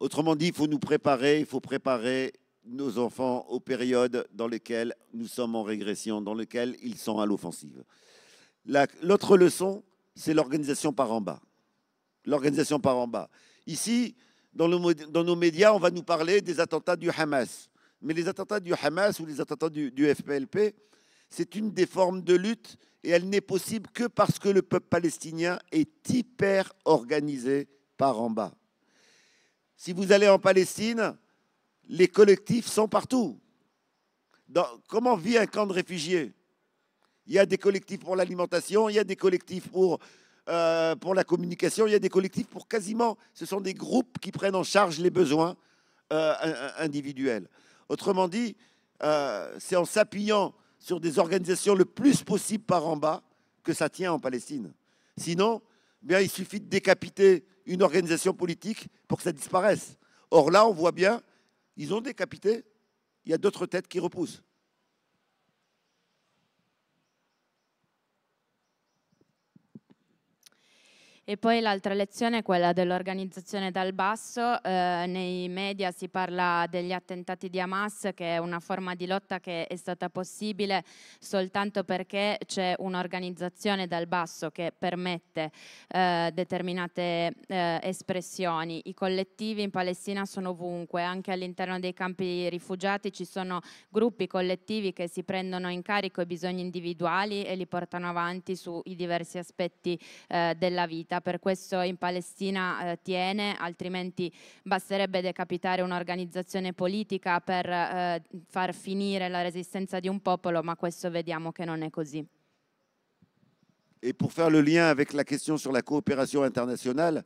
Autrement dit, il faut nous préparer, il faut préparer nos enfants aux périodes dans lesquelles nous sommes en régression, dans lesquelles ils sont à l'offensive. L'autre leçon, c'est l'organisation par en bas. L'organisation par en bas. Ici, dans, le, dans, nos médias, on va nous parler des attentats du Hamas. Mais les attentats du Hamas ou les attentats du, FPLP, c'est une des formes de lutte et elle n'est possible que parce que le peuple palestinien est hyper organisé par en bas. Si vous allez en Palestine, les collectifs sont partout. Dans, comment vit un camp de réfugiés Il y a des collectifs pour l'alimentation, il y a des collectifs pour euh, pour la communication. Il y a des collectifs pour quasiment, ce sont des groupes qui prennent en charge les besoins euh, individuels. Autrement dit, euh, c'est en s'appuyant sur des organisations le plus possible par en bas que ça tient en Palestine. Sinon, eh bien, il suffit de décapiter une organisation politique pour que ça disparaisse. Or là, on voit bien, ils ont décapité, il y a d'autres têtes qui repoussent. E poi l'altra lezione è quella dell'organizzazione dal basso. Eh, nei media si parla degli attentati di Hamas, che è una forma di lotta che è stata possibile soltanto perché c'è un'organizzazione dal basso che permette eh, determinate eh, espressioni. I collettivi in Palestina sono ovunque, anche all'interno dei campi rifugiati ci sono gruppi collettivi che si prendono in carico i bisogni individuali e li portano avanti sui diversi aspetti eh, della vita per questo in Palestina eh, tiene, altrimenti basterebbe decapitare un'organizzazione politica per eh, far finire la resistenza di un popolo, ma questo vediamo che non è così. Et pour faire le lien avec la question sur la coopération internationale,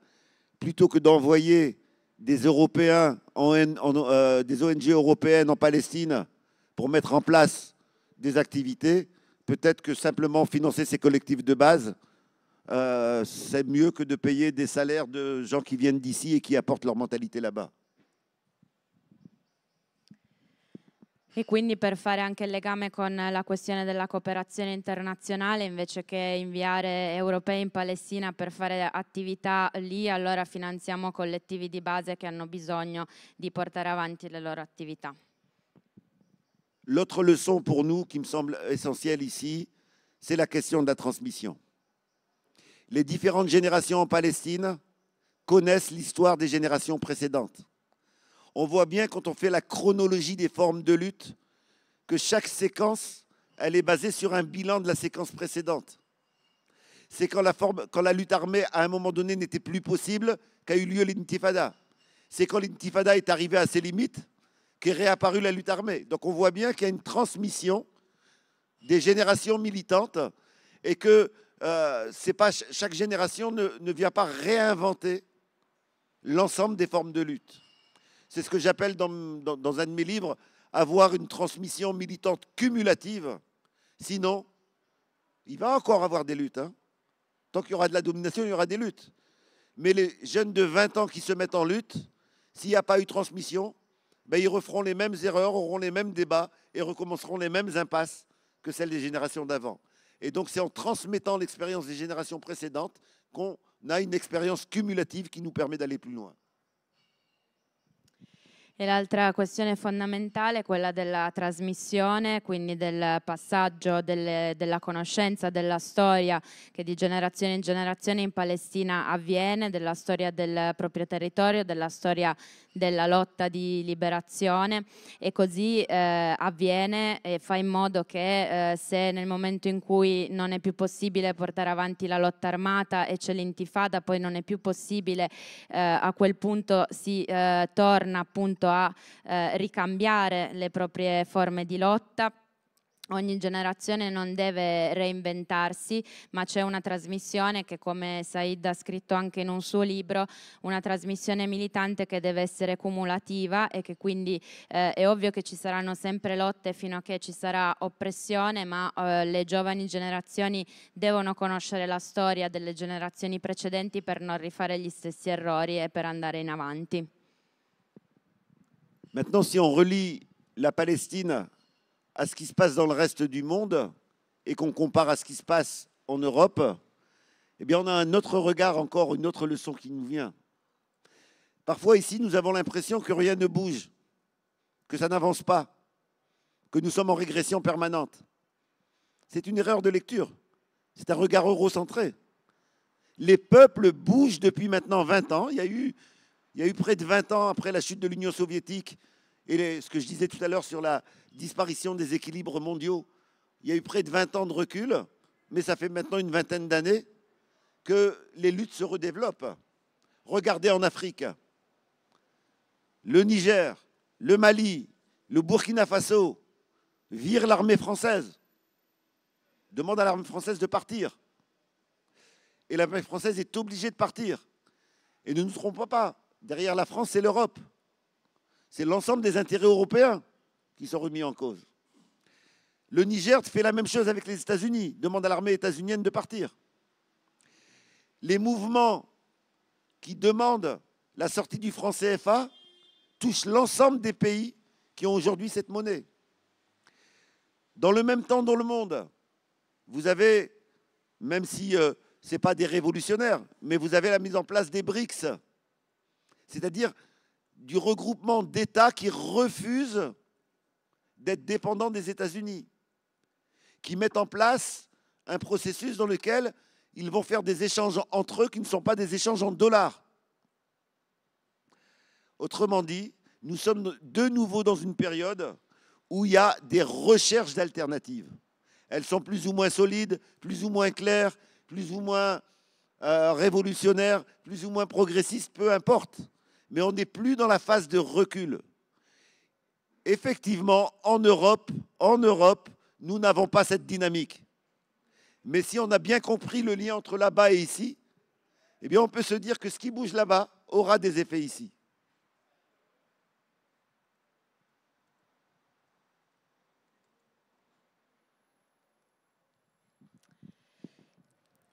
plutôt que d'envoyer des euh, des ONG européennes en Palestine pour mettre en place des activités, peut-être que simplement financer ces collectifs de base euh, c'est mieux que de payer des salaires de gens qui viennent d'ici et qui apportent leur mentalité là-bas. E quindi per fare anche il legame con la questione della cooperazione internazionale, invece che inviare europei in Palestina per fare attività lì, allora finanziamo collettivi di base che hanno bisogno di portare avanti le loro attività. L'altra lezione per noi, che mi sembra essenziale ici, è la questione della trasmissione. les différentes générations en Palestine connaissent l'histoire des générations précédentes. On voit bien quand on fait la chronologie des formes de lutte que chaque séquence, elle est basée sur un bilan de la séquence précédente. C'est quand la, quand la lutte armée, à un moment donné, n'était plus possible qu'a eu lieu l'intifada. C'est quand l'intifada est arrivée à ses limites qu'est réapparue la lutte armée. Donc on voit bien qu'il y a une transmission des générations militantes et que euh, c'est pas chaque génération ne, ne vient pas réinventer l'ensemble des formes de lutte. C'est ce que j'appelle dans, un de mes livres avoir une transmission militante cumulative. Sinon, il va encore avoir des luttes. Hein. Tant qu'il y aura de la domination, il y aura des luttes. Mais les jeunes de 20 ans qui se mettent en lutte, s'il n'y a pas eu transmission, ben ils referont les mêmes erreurs, auront les mêmes débats et recommenceront les mêmes impasses que celles des générations d'avant. Et donc, c'est en transmettant l'expérience des générations précédentes qu'on a une expérience cumulative qui nous permet d'aller plus loin. E l'altra questione fondamentale è quella della trasmissione, quindi del passaggio delle, della conoscenza della storia che di generazione in generazione in Palestina avviene, della storia del proprio territorio, della storia della lotta di liberazione e così eh, avviene e fa in modo che eh, se nel momento in cui non è più possibile portare avanti la lotta armata e c'è l'intifada, poi non è più possibile, eh, a quel punto si eh, torna appunto a eh, ricambiare le proprie forme di lotta ogni generazione non deve reinventarsi, ma c'è una trasmissione che, come Said ha scritto anche in un suo libro, una trasmissione militante che deve essere cumulativa e che quindi eh, è ovvio che ci saranno sempre lotte fino a che ci sarà oppressione, ma eh, le giovani generazioni devono conoscere la storia delle generazioni precedenti per non rifare gli stessi errori e per andare in avanti. Maintenant, si on relie la Palestina. à ce qui se passe dans le reste du monde et qu'on compare à ce qui se passe en Europe, eh bien, on a un autre regard encore, une autre leçon qui nous vient. Parfois, ici, nous avons l'impression que rien ne bouge, que ça n'avance pas, que nous sommes en régression permanente. C'est une erreur de lecture. C'est un regard eurocentré. Les peuples bougent depuis maintenant 20 ans. Il y a eu, il y eu près de 20 ans après la chute de l'Union soviétique et ce que je disais tout à l'heure sur la, disparition des équilibres mondiaux. Il y a eu près de 20 ans de recul, mais ça fait maintenant une vingtaine d'années que les luttes se redéveloppent. Regardez en Afrique, le Niger, le Mali, le Burkina Faso virent l'armée française, demandent à l'armée française de partir. Et l'armée française est obligée de partir. Et ne nous trompons pas, derrière la France, c'est l'Europe. C'est l'ensemble des intérêts européens qui sont remis en cause. Le Niger fait la même chose avec les États-Unis, demande à l'armée étatsunienne de partir. Les mouvements qui demandent la sortie du franc CFA touchent l'ensemble des pays qui ont aujourd'hui cette monnaie. Dans le même temps, dans le monde, vous avez, même si euh, c'est ce n'est pas des révolutionnaires, mais vous avez la mise en place des BRICS, c'est-à-dire du regroupement d'États qui refusent d'être dépendant des États-Unis, qui mettent en place un processus dans lequel ils vont faire des échanges entre eux qui ne sont pas des échanges en dollars. Autrement dit, nous sommes de nouveau dans une période où il y a des recherches d'alternatives. Elles sont plus ou moins solides, plus ou moins claires, plus ou moins euh, révolutionnaires, plus ou moins progressistes, peu importe. Mais on n'est plus dans la phase de recul effectivement, en Europe, en Europe, nous n'avons pas cette dynamique. Mais si on a bien compris le lien entre là-bas et ici, eh bien, on peut se dire que ce qui bouge là-bas aura des effets ici.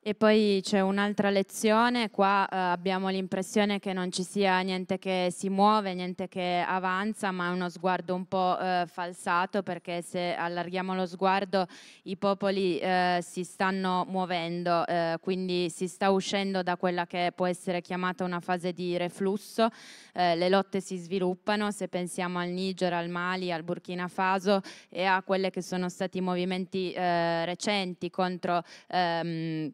E poi c'è un'altra lezione, qua eh, abbiamo l'impressione che non ci sia niente che si muove, niente che avanza, ma è uno sguardo un po' eh, falsato perché se allarghiamo lo sguardo i popoli eh, si stanno muovendo, eh, quindi si sta uscendo da quella che può essere chiamata una fase di reflusso, eh, le lotte si sviluppano, se pensiamo al Niger, al Mali, al Burkina Faso e a quelli che sono stati i movimenti eh, recenti contro... Ehm,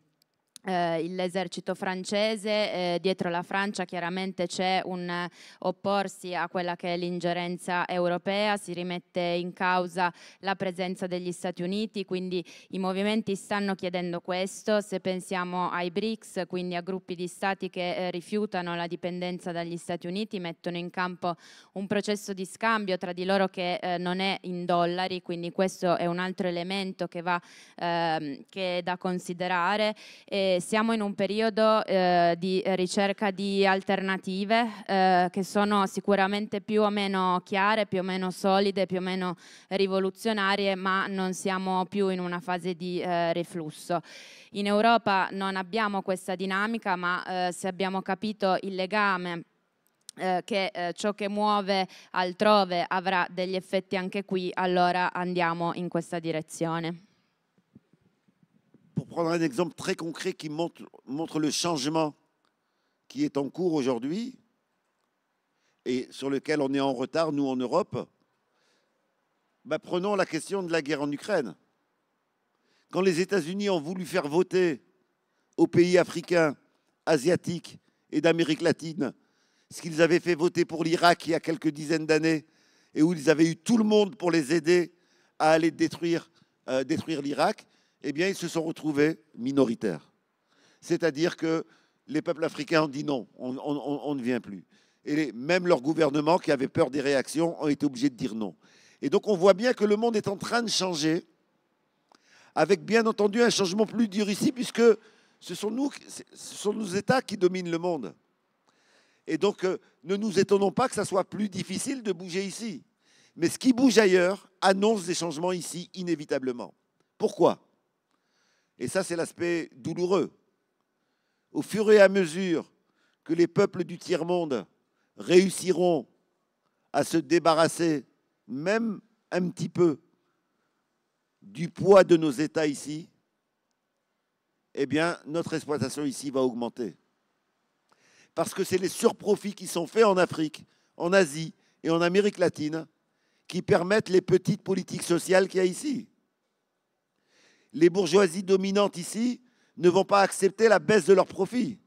eh, l'esercito francese, eh, dietro la Francia chiaramente c'è un eh, opporsi a quella che è l'ingerenza europea, si rimette in causa la presenza degli Stati Uniti, quindi i movimenti stanno chiedendo questo, se pensiamo ai BRICS, quindi a gruppi di stati che eh, rifiutano la dipendenza dagli Stati Uniti, mettono in campo un processo di scambio tra di loro che eh, non è in dollari, quindi questo è un altro elemento che, va, ehm, che è da considerare. E, siamo in un periodo eh, di ricerca di alternative eh, che sono sicuramente più o meno chiare, più o meno solide, più o meno rivoluzionarie, ma non siamo più in una fase di eh, reflusso. In Europa non abbiamo questa dinamica, ma eh, se abbiamo capito il legame eh, che eh, ciò che muove altrove avrà degli effetti anche qui, allora andiamo in questa direzione. pour prendre un exemple très concret qui montre, le changement qui est en cours aujourd'hui et sur lequel on est en retard, nous, en Europe, bah, prenons la question de la guerre en Ukraine. Quand les États-Unis ont voulu faire voter aux pays africains, asiatiques et d'Amérique latine ce qu'ils avaient fait voter pour l'Irak il y a quelques dizaines d'années et où ils avaient eu tout le monde pour les aider à aller détruire, euh, détruire l'Irak, eh bien, ils se sont retrouvés minoritaires. C'est-à-dire que les peuples africains ont dit non, on, ne vient plus. Et même leur gouvernement, qui avait peur des réactions, ont été obligés de dire non. Et donc, on voit bien que le monde est en train de changer, avec bien entendu un changement plus dur ici, puisque ce sont nous, ce sont nos États qui dominent le monde. Et donc, euh, ne nous étonnons pas que ça soit plus difficile de bouger ici. Mais ce qui bouge ailleurs annonce des changements ici inévitablement. Pourquoi et ça, c'est l'aspect douloureux. Au fur et à mesure que les peuples du tiers-monde réussiront à se débarrasser, même un petit peu, du poids de nos États ici, eh bien, notre exploitation ici va augmenter. Parce que c'est les surprofits qui sont faits en Afrique, en Asie et en Amérique latine qui permettent les petites politiques sociales qu'il y a ici les bourgeoisies dominantes ici ne vont pas accepter la baisse de leurs profits.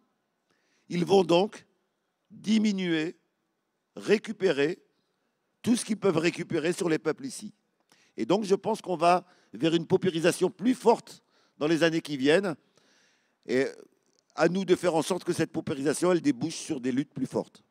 Ils vont donc diminuer, récupérer tout ce qu'ils peuvent récupérer sur les peuples ici. Et donc je pense qu'on va vers une paupérisation plus forte dans les années qui viennent. Et à nous de faire en sorte que cette paupérisation, elle débouche sur des luttes plus fortes.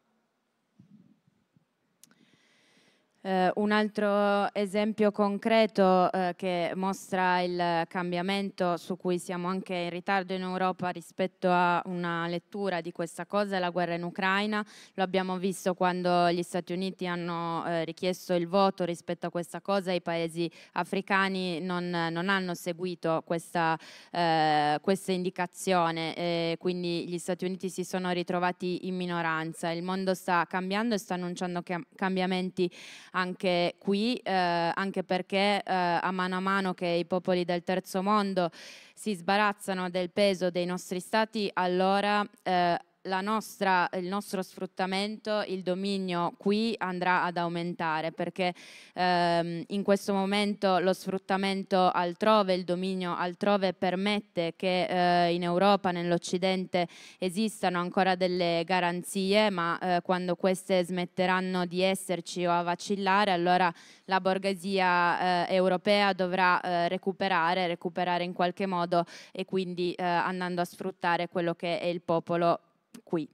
Eh, un altro esempio concreto eh, che mostra il cambiamento su cui siamo anche in ritardo in Europa rispetto a una lettura di questa cosa è la guerra in Ucraina. Lo abbiamo visto quando gli Stati Uniti hanno eh, richiesto il voto rispetto a questa cosa, i paesi africani non, non hanno seguito questa, eh, questa indicazione, quindi gli Stati Uniti si sono ritrovati in minoranza. Il mondo sta cambiando e sta annunciando cambiamenti anche qui, eh, anche perché eh, a mano a mano che i popoli del terzo mondo si sbarazzano del peso dei nostri stati, allora eh, nostra, il nostro sfruttamento, il dominio qui andrà ad aumentare perché ehm, in questo momento lo sfruttamento altrove, il dominio altrove permette che eh, in Europa, nell'Occidente esistano ancora delle garanzie, ma eh, quando queste smetteranno di esserci o a vacillare, allora la borghesia eh, europea dovrà eh, recuperare, recuperare in qualche modo e quindi eh, andando a sfruttare quello che è il popolo qui.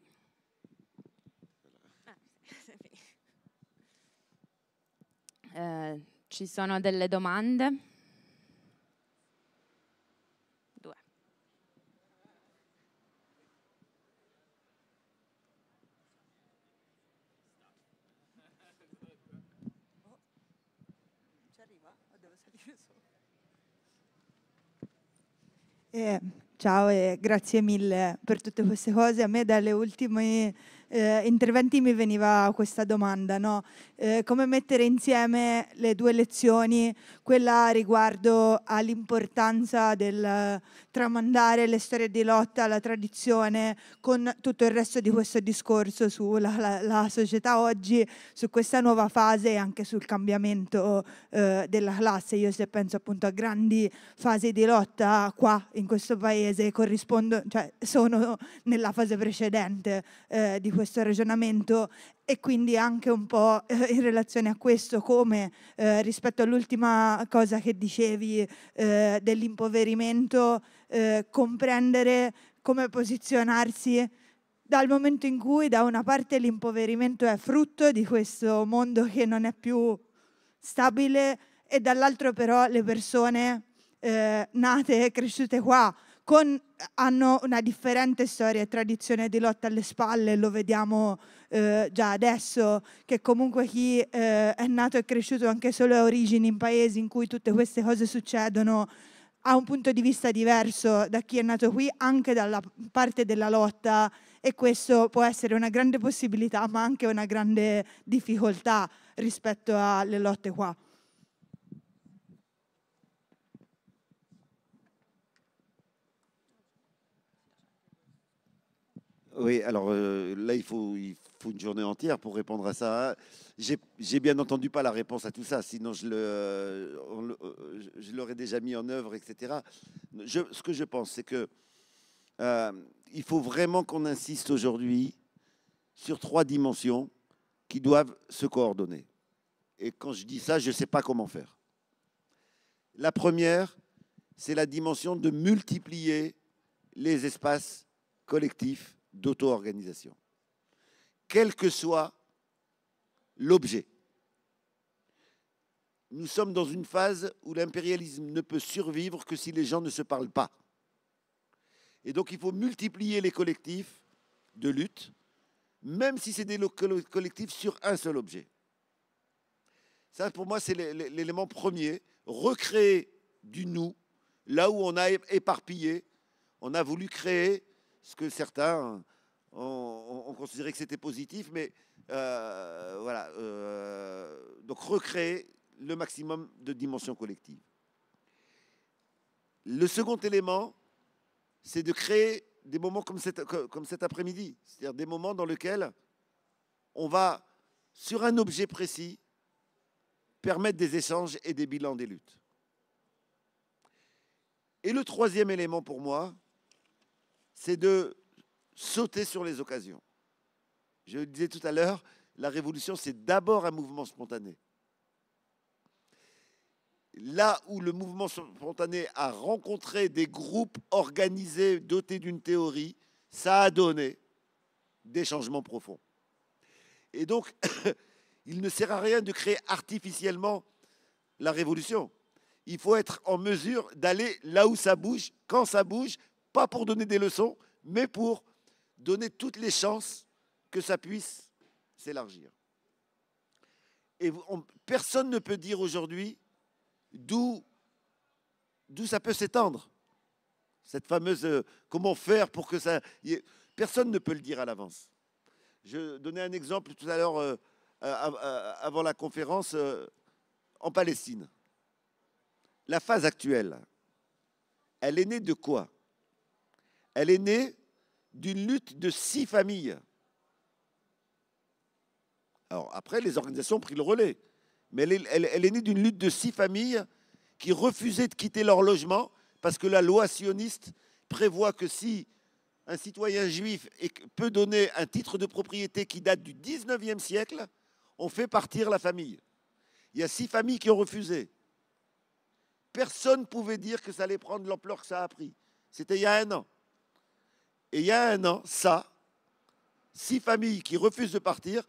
Eh, ci sono delle domande? Due. Oh, ci arriva? Ah, devo salire solo? Eh, Ciao e grazie mille per tutte queste cose. A me dalle ultime eh, interventi mi veniva questa domanda, no? eh, come mettere insieme le due lezioni, quella riguardo all'importanza del tramandare le storie di lotta, la tradizione, con tutto il resto di questo discorso sulla società oggi, su questa nuova fase e anche sul cambiamento eh, della classe. Io se penso appunto a grandi fasi di lotta qua in questo paese, corrispondo, cioè sono nella fase precedente eh, di questo questo ragionamento e quindi anche un po' eh, in relazione a questo, come eh, rispetto all'ultima cosa che dicevi eh, dell'impoverimento, eh, comprendere come posizionarsi dal momento in cui da una parte l'impoverimento è frutto di questo mondo che non è più stabile e dall'altro però le persone eh, nate e cresciute qua con hanno una differente storia e tradizione di lotta alle spalle, lo vediamo eh, già adesso, che comunque chi eh, è nato e cresciuto anche solo a origini in paesi in cui tutte queste cose succedono ha un punto di vista diverso da chi è nato qui, anche dalla parte della lotta e questo può essere una grande possibilità ma anche una grande difficoltà rispetto alle lotte qua. Oui, alors euh, là, il faut, il faut une journée entière pour répondre à ça. J'ai bien entendu pas la réponse à tout ça, sinon je euh, euh, l'aurais déjà mis en œuvre, etc. ce que je pense, c'est que il faut vraiment qu'on insiste aujourd'hui sur trois dimensions qui doivent se coordonner. Et quand je dis ça, je ne sais pas comment faire. La première, c'est la dimension de multiplier les espaces collectifs d'auto-organisation, quel que soit l'objet. Nous sommes dans une phase où l'impérialisme ne peut survivre que si les gens ne se parlent pas. Et donc il faut multiplier les collectifs de lutte, même si c'est des collectifs sur un seul objet. Ça, pour moi, c'est l'élément premier. Recréer du nous, là où on a éparpillé, on a voulu créer ce que certains ont, considéré que c'était positif, mais euh, voilà, euh, donc recréer le maximum de dimension collective. Le second élément, c'est de créer des moments comme cet, comme cet après-midi, c'est-à-dire des moments dans lesquels on va, sur un objet précis, permettre des échanges et des bilans des luttes. Et le troisième élément pour moi, c'est de sauter sur les occasions. Je le disais tout à l'heure, la révolution, c'est d'abord un mouvement spontané. Là où le mouvement spontané a rencontré des groupes organisés, dotés d'une théorie, ça a donné des changements profonds. Et donc, il ne sert à rien de créer artificiellement la révolution. Il faut être en mesure d'aller là où ça bouge, quand ça bouge, pas pour donner des leçons, mais pour donner toutes les chances que ça puisse s'élargir. Et personne ne peut dire aujourd'hui d'où ça peut s'étendre. Cette fameuse euh, comment faire pour que ça. personne ne peut le dire à l'avance. Je donnais un exemple tout à l'heure, euh, euh, avant la conférence, en Palestine. La phase actuelle, elle est née de quoi elle est née d'une lutte de six familles. Alors après, les organisations ont pris le relais, mais elle est, née d'une lutte de six familles qui refusaient de quitter leur logement parce que la loi sioniste prévoit que si un citoyen juif peut donner un titre de propriété qui date du 19e siècle, on fait partir la famille. Il y a six familles qui ont refusé. Personne ne pouvait dire que ça allait prendre l'ampleur que ça a pris. C'était il y a un an. Et il y a un an, ça, six familles qui refusent de partir,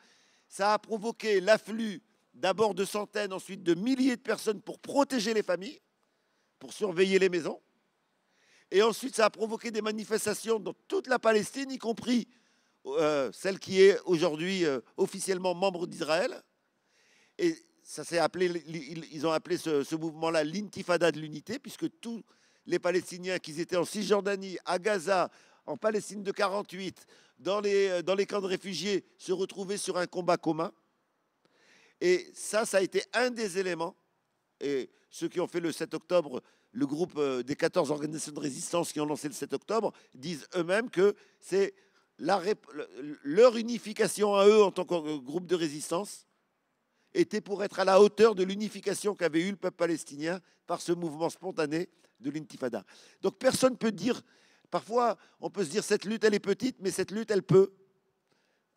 ça a provoqué l'afflux d'abord de centaines, ensuite de milliers de personnes pour protéger les familles, pour surveiller les maisons. Et ensuite, ça a provoqué des manifestations dans toute la Palestine, y compris euh, celle qui est aujourd'hui euh, officiellement membre d'Israël. Et ça s'est appelé, ils ont appelé ce mouvement-là l'intifada de l'unité, puisque tous les Palestiniens qui étaient en Cisjordanie, à Gaza, en Palestine de 48, dans les, euh, dans les camps de réfugiés, se retrouver sur un combat commun. Et ça, ça a été un des éléments. Et ceux qui ont fait le 7 octobre, le groupe euh, des 14 organisations de résistance qui ont lancé le 7 octobre, disent eux-mêmes que leur unification à eux en tant que euh, groupe de résistance était pour être à la hauteur de l'unification qu'avait eu le peuple palestinien par ce mouvement spontané de l'intifada. Donc personne ne peut dire Parfois, on peut se dire cette lutte, elle est petite, mais cette lutte, elle peut.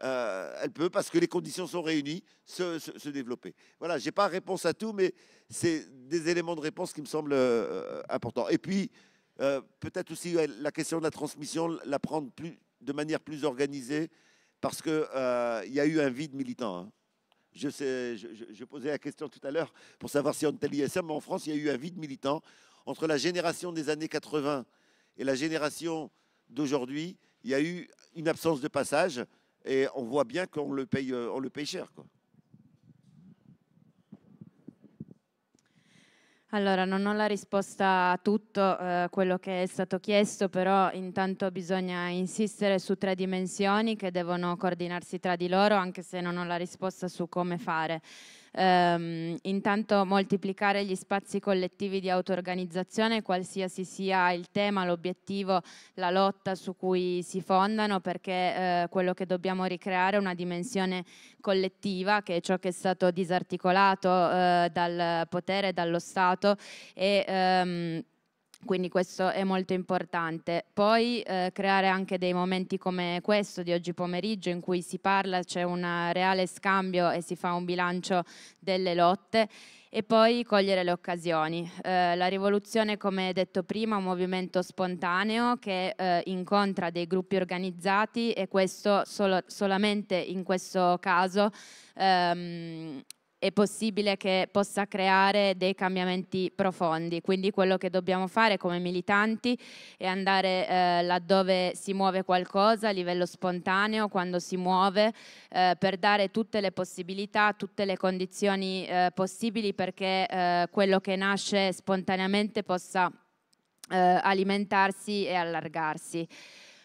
Euh, elle peut, parce que les conditions sont réunies, se, développer. Voilà, je n'ai pas réponse à tout, mais c'est des éléments de réponse qui me semblent euh, importants. Et puis, euh, peut-être aussi la question de la transmission, la prendre plus, de manière plus organisée, parce qu'il y a eu un vide militant. Hein. Je, sais, je, posais la question tout à l'heure pour savoir si on était ça, mais en France, il y a eu un vide militant entre la génération des années 80 et la génération d'aujourd'hui, il y a eu une absence de passage et on voit bien qu'on le paye, euh, on le paye cher. Quoi. Allora, non ho la risposta a tutto eh, quello che è stato chiesto, però intanto bisogna insistere su tre dimensioni che devono coordinarsi tra di loro, anche se non ho la risposta su come fare ehm, intanto moltiplicare gli spazi collettivi di auto-organizzazione, qualsiasi sia il tema, l'obiettivo, la lotta su cui si fondano, perché eh, quello che dobbiamo ricreare è una dimensione collettiva, che è ciò che è stato disarticolato eh, dal potere, dallo Stato e ehm, quindi questo è molto importante. Poi eh, creare anche dei momenti come questo di oggi pomeriggio in cui si parla, c'è un reale scambio e si fa un bilancio delle lotte e poi cogliere le occasioni. Eh, la rivoluzione, come detto prima, è un movimento spontaneo che eh, incontra dei gruppi organizzati e questo solo, solamente in questo caso ehm, è possibile che possa creare dei cambiamenti profondi. Quindi quello che dobbiamo fare come militanti è andare eh, laddove si muove qualcosa a livello spontaneo, quando si muove, eh, per dare tutte le possibilità, tutte le condizioni eh, possibili perché eh, quello che nasce spontaneamente possa eh, alimentarsi e allargarsi.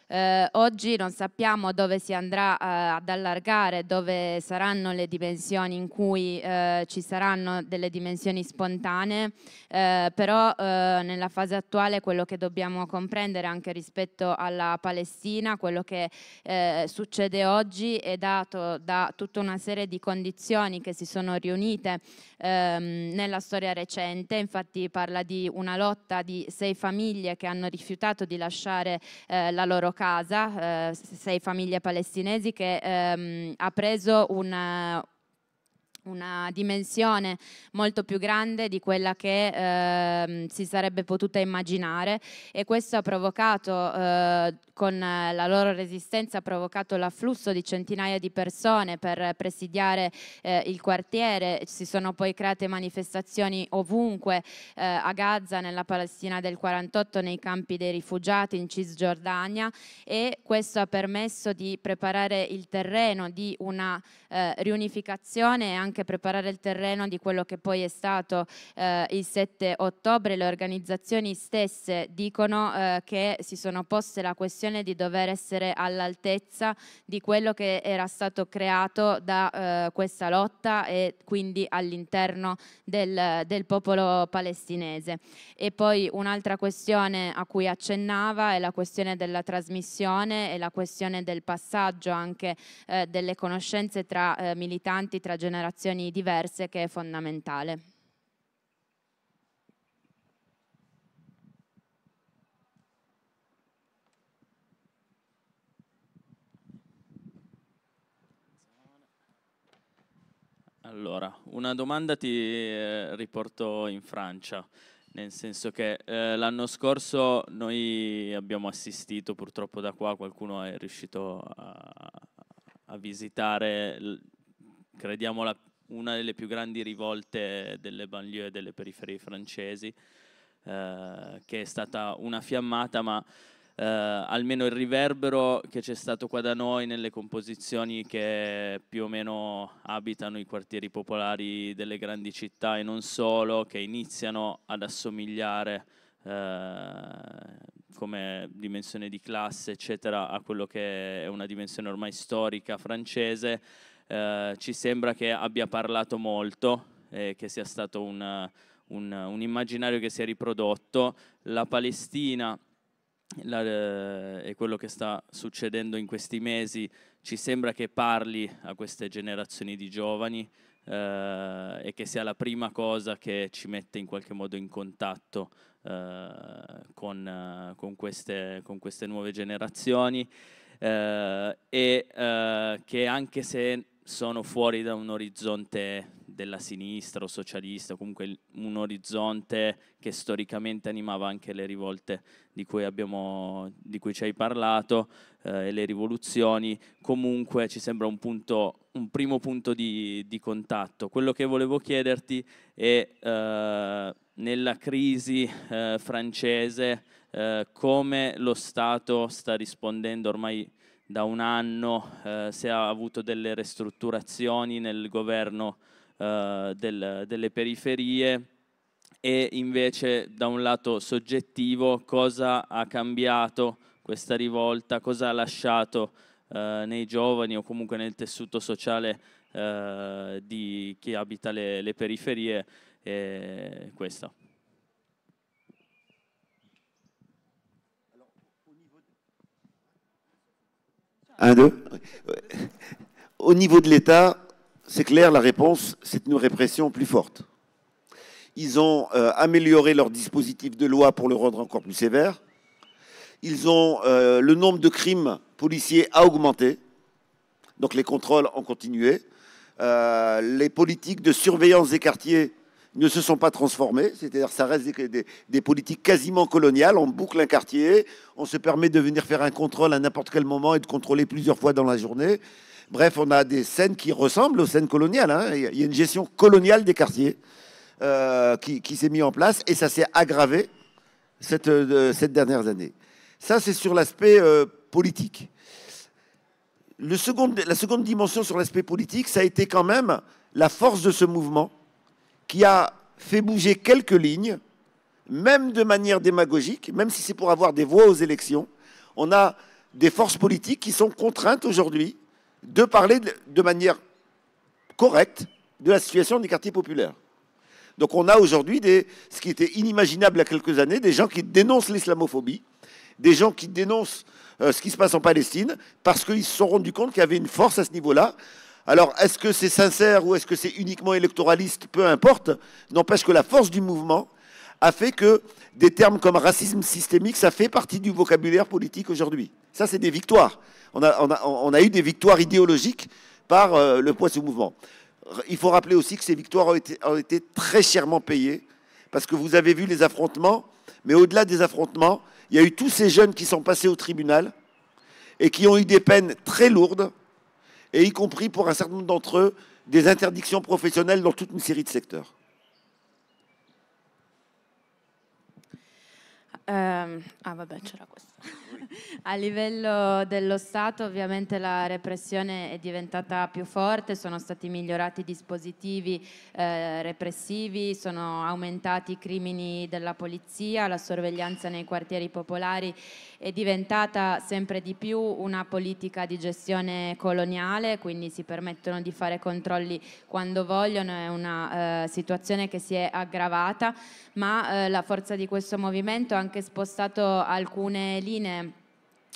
Eh, oggi non sappiamo dove si andrà eh, ad allargare, dove saranno le dimensioni in cui eh, ci saranno delle dimensioni spontanee, eh, però eh, nella fase attuale quello che dobbiamo comprendere anche rispetto alla Palestina, quello che eh, succede oggi è dato da tutta una serie di condizioni che si sono riunite ehm, nella storia recente, infatti parla di una lotta di sei famiglie che hanno rifiutato di lasciare la loro casa casa, eh, sei famiglie palestinesi, che ehm, ha preso un, una dimensione molto più grande di quella che eh, si sarebbe potuta immaginare e questo ha provocato, eh, con la loro resistenza, ha provocato l'afflusso di centinaia di persone per presidiare eh, il quartiere, si sono poi create manifestazioni ovunque, eh, a Gaza, nella Palestina del 48, nei campi dei rifugiati, in Cisgiordania e questo ha permesso di preparare il terreno di una eh, riunificazione e anche anche preparare il terreno di quello che poi è stato eh, il 7 ottobre. Le organizzazioni stesse dicono eh, che si sono poste la questione di dover essere all'altezza di quello che era stato creato da eh, questa lotta e quindi all'interno del, del popolo palestinese. E poi un'altra questione a cui accennava è la questione della trasmissione e la questione del passaggio anche eh, delle conoscenze tra eh, militanti, tra generazioni generazioni diverse che è fondamentale. Allora, una domanda ti eh, riporto in Francia, nel senso che eh, l'anno scorso noi abbiamo assistito, purtroppo da qua qualcuno è riuscito a, a visitare, crediamo, la una delle più grandi rivolte delle banlieue e delle periferie francesi, eh, che è stata una fiammata, ma eh, almeno il riverbero che c'è stato qua da noi nelle composizioni che più o meno abitano i quartieri popolari delle grandi città e non solo, che iniziano ad assomigliare eh, come dimensione di classe, eccetera, a quello che è una dimensione ormai storica francese, eh, ci sembra che abbia parlato molto, eh, che sia stato un, un, un, immaginario che si è riprodotto. La Palestina la, eh, e quello che sta succedendo in questi mesi ci sembra che parli a queste generazioni di giovani eh, e che sia la prima cosa che ci mette in qualche modo in contatto eh, con, con, queste, con, queste, nuove generazioni. e che anche se sono fuori da un orizzonte della sinistra o socialista, comunque un orizzonte che storicamente animava anche le rivolte di cui, abbiamo, di cui ci hai parlato eh, e le rivoluzioni, comunque ci sembra un, punto, un primo punto di, di, contatto. Quello che volevo chiederti è eh, nella crisi eh, francese eh, come lo Stato sta rispondendo ormai da un anno, eh, se ha avuto delle ristrutturazioni nel governo eh, del, delle periferie e invece da un lato soggettivo cosa ha cambiato questa rivolta, cosa ha lasciato eh, nei giovani o comunque nel tessuto sociale eh, di chi abita le, le periferie. E questo. Un, deux. Au niveau de l'État, c'est clair, la réponse, c'est une répression plus forte. Ils ont euh, amélioré leur dispositif de loi pour le rendre encore plus sévère. Ils ont euh, le nombre de crimes policiers a augmenté, donc les contrôles ont continué. Euh, les politiques de surveillance des quartiers ne se sont pas transformés. C'est-à-dire ça reste des, politiques quasiment coloniales. On boucle un quartier, on se permet de venir faire un contrôle à n'importe quel moment et de contrôler plusieurs fois dans la journée. Bref, on a des scènes qui ressemblent aux scènes coloniales. Hein. Il y a une gestion coloniale des quartiers euh, qui, s'est mise en place et ça s'est aggravé cette, euh, cette dernières années. Ça, c'est sur l'aspect euh, politique. la seconde dimension sur l'aspect politique, ça a été quand même la force de ce mouvement qui a fait bouger quelques lignes, même de manière démagogique, même si c'est pour avoir des voix aux élections. On a des forces politiques qui sont contraintes aujourd'hui de parler de manière correcte de la situation des quartiers populaires. Donc on a aujourd'hui ce qui était inimaginable il y a quelques années, des gens qui dénoncent l'islamophobie, des gens qui dénoncent euh, ce qui se passe en Palestine, parce qu'ils se sont rendus compte qu'il y avait une force à ce niveau-là alors, est-ce que c'est sincère ou est-ce que c'est uniquement électoraliste Peu importe. N'empêche que la force du mouvement a fait que des termes comme racisme systémique, ça fait partie du vocabulaire politique aujourd'hui. Ça, c'est des victoires. On a, eu des victoires idéologiques par euh, le poids du mouvement. Il faut rappeler aussi que ces victoires ont été très chèrement payées, parce que vous avez vu les affrontements, mais au-delà des affrontements, il y a eu tous ces jeunes qui sont passés au tribunal et qui ont eu des peines très lourdes et y compris pour un certain nombre d'entre eux, des interdictions professionnelles dans toute une série de secteurs. Ehm, ah, A livello dello Stato ovviamente la repressione è diventata più forte, sono stati migliorati i dispositivi eh, repressivi, sono aumentati i crimini della polizia, la sorveglianza nei quartieri popolari è diventata sempre di più una politica di gestione coloniale, quindi si permettono di fare controlli quando vogliono, è una eh, situazione che si è aggravata, ma eh, la forza di questo movimento ha anche spostato alcune linee linee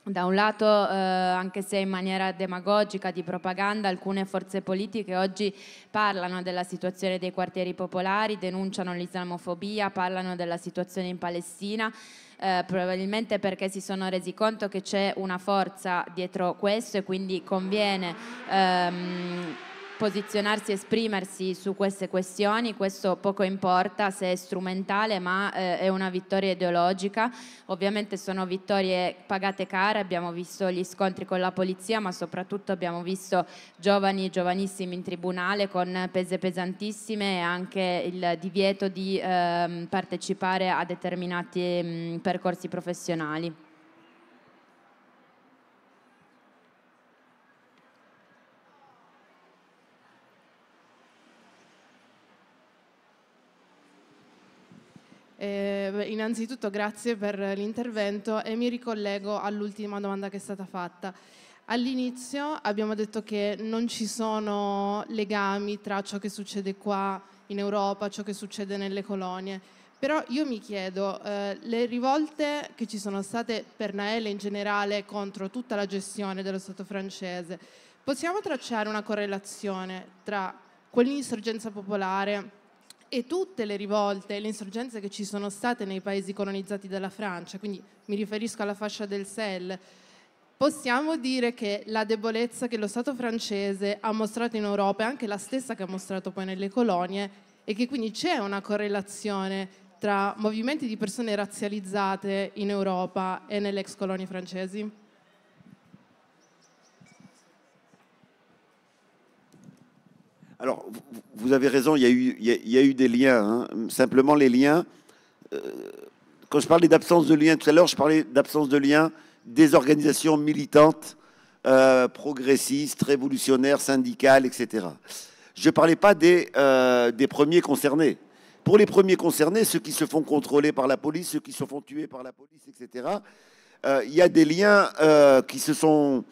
da un lato, eh, anche se in maniera demagogica di propaganda, alcune forze politiche oggi parlano della situazione dei quartieri popolari, denunciano l'islamofobia, parlano della situazione in Palestina. Eh, probabilmente perché si sono resi conto che c'è una forza dietro questo e quindi conviene ehm, posizionarsi, esprimersi su queste questioni, questo poco importa se è strumentale ma eh, è una vittoria ideologica, ovviamente sono vittorie pagate care, abbiamo visto gli scontri con la polizia ma soprattutto abbiamo visto giovani, giovanissimi in tribunale con pese pesantissime e anche il divieto di eh, partecipare a determinati mh, percorsi professionali. Eh, innanzitutto grazie per l'intervento e mi ricollego all'ultima domanda che è stata fatta. All'inizio abbiamo detto che non ci sono legami tra ciò che succede qua in Europa, ciò che succede nelle colonie. Però io mi chiedo, eh, le rivolte che ci sono state per Naele in generale contro tutta la gestione dello Stato francese, possiamo tracciare una correlazione tra quell'insorgenza popolare e tutte le rivolte e le insorgenze che ci sono state nei paesi colonizzati dalla Francia, quindi mi riferisco alla fascia del Sel, possiamo dire che la debolezza che lo Stato francese ha mostrato in Europa è anche la stessa che ha mostrato poi nelle colonie e che quindi c'è una correlazione tra movimenti di persone razzializzate in Europa e nelle ex colonie francesi? Alors, vous avez raison, il y a eu, des liens. Hein. Simplement, les liens. Euh, quand je parlais d'absence de lien tout à l'heure, je parlais d'absence de lien des organisations militantes, euh, progressistes, révolutionnaires, syndicales, etc. Je ne parlais pas euh, des premiers concernés. Pour les premiers concernés, ceux qui se font contrôler par la police, ceux qui se font tuer par la police, etc., il y a des liens qui se sont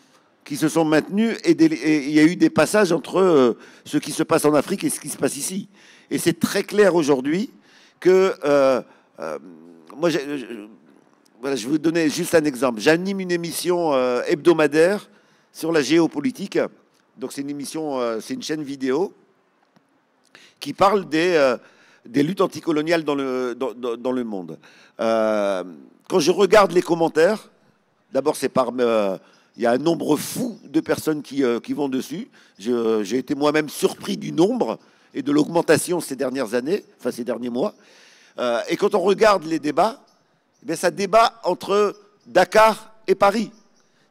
qui se sont maintenus et, il y a eu des passages entre euh, ce qui se passe en Afrique et ce qui se passe ici. Et c'est très clair aujourd'hui que euh, euh, moi, je, voilà, je vais vous donner juste un exemple. J'anime une émission hebdomadaire sur la géopolitique. Donc c'est une émission, c'est une chaîne vidéo qui parle des, des luttes anticoloniales dans le, dans, dans le monde. quand je regarde les commentaires, d'abord c'est par il y a un nombre fou de personnes qui, euh, vont dessus. J'ai été moi-même surpris du nombre et de l'augmentation ces dernières années, enfin ces derniers mois. Euh, et quand on regarde les débats, eh ça débat entre Dakar et Paris.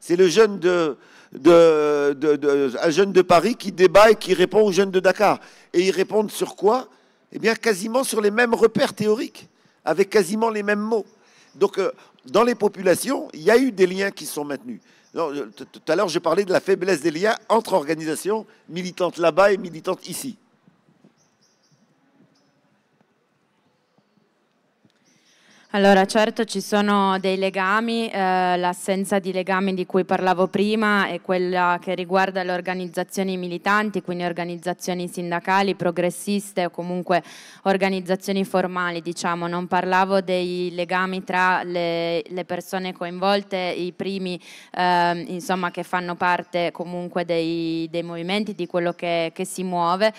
C'est le jeune de, un jeune de Paris qui débat et qui répond aux jeunes de Dakar. Et ils répondent sur quoi Eh bien, quasiment sur les mêmes repères théoriques, avec quasiment les mêmes mots. Donc, euh, dans les populations, il y a eu des liens qui sont maintenus. Euh, tout à l'heure, j'ai parlé de la faiblesse des liens entre organisations militantes là-bas et militantes ici. Allora, certo ci sono dei legami, eh, l'assenza di legami di cui parlavo prima è quella che riguarda le organizzazioni militanti, quindi organizzazioni sindacali, progressiste o comunque organizzazioni formali, diciamo, non parlavo dei legami tra le, le persone coinvolte, i primi eh, insomma, che fanno parte comunque dei, dei movimenti, di quello che, che si muove.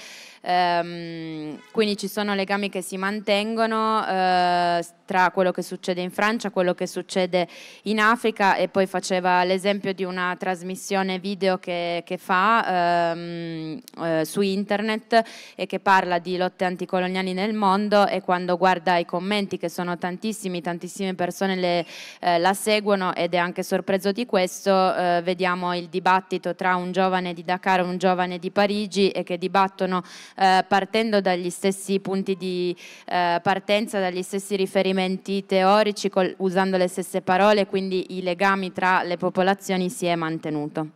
Ehm, quindi ci sono legami che si mantengono eh, tra quello che succede in Francia, quello che succede in Africa e poi faceva l'esempio di una trasmissione video che, che fa ehm, eh, su internet e che parla di lotte anticoloniali nel mondo e quando guarda i commenti che sono tantissimi, tantissime persone le, eh, la seguono ed è anche sorpreso di questo, eh, vediamo il dibattito tra un giovane di Dakar e un giovane di Parigi e che dibattono eh, partendo dagli stessi punti di eh, partenza, dagli stessi riferimenti teorici, col, usando le stesse parole, quindi i legami tra le popolazioni si è mantenuto.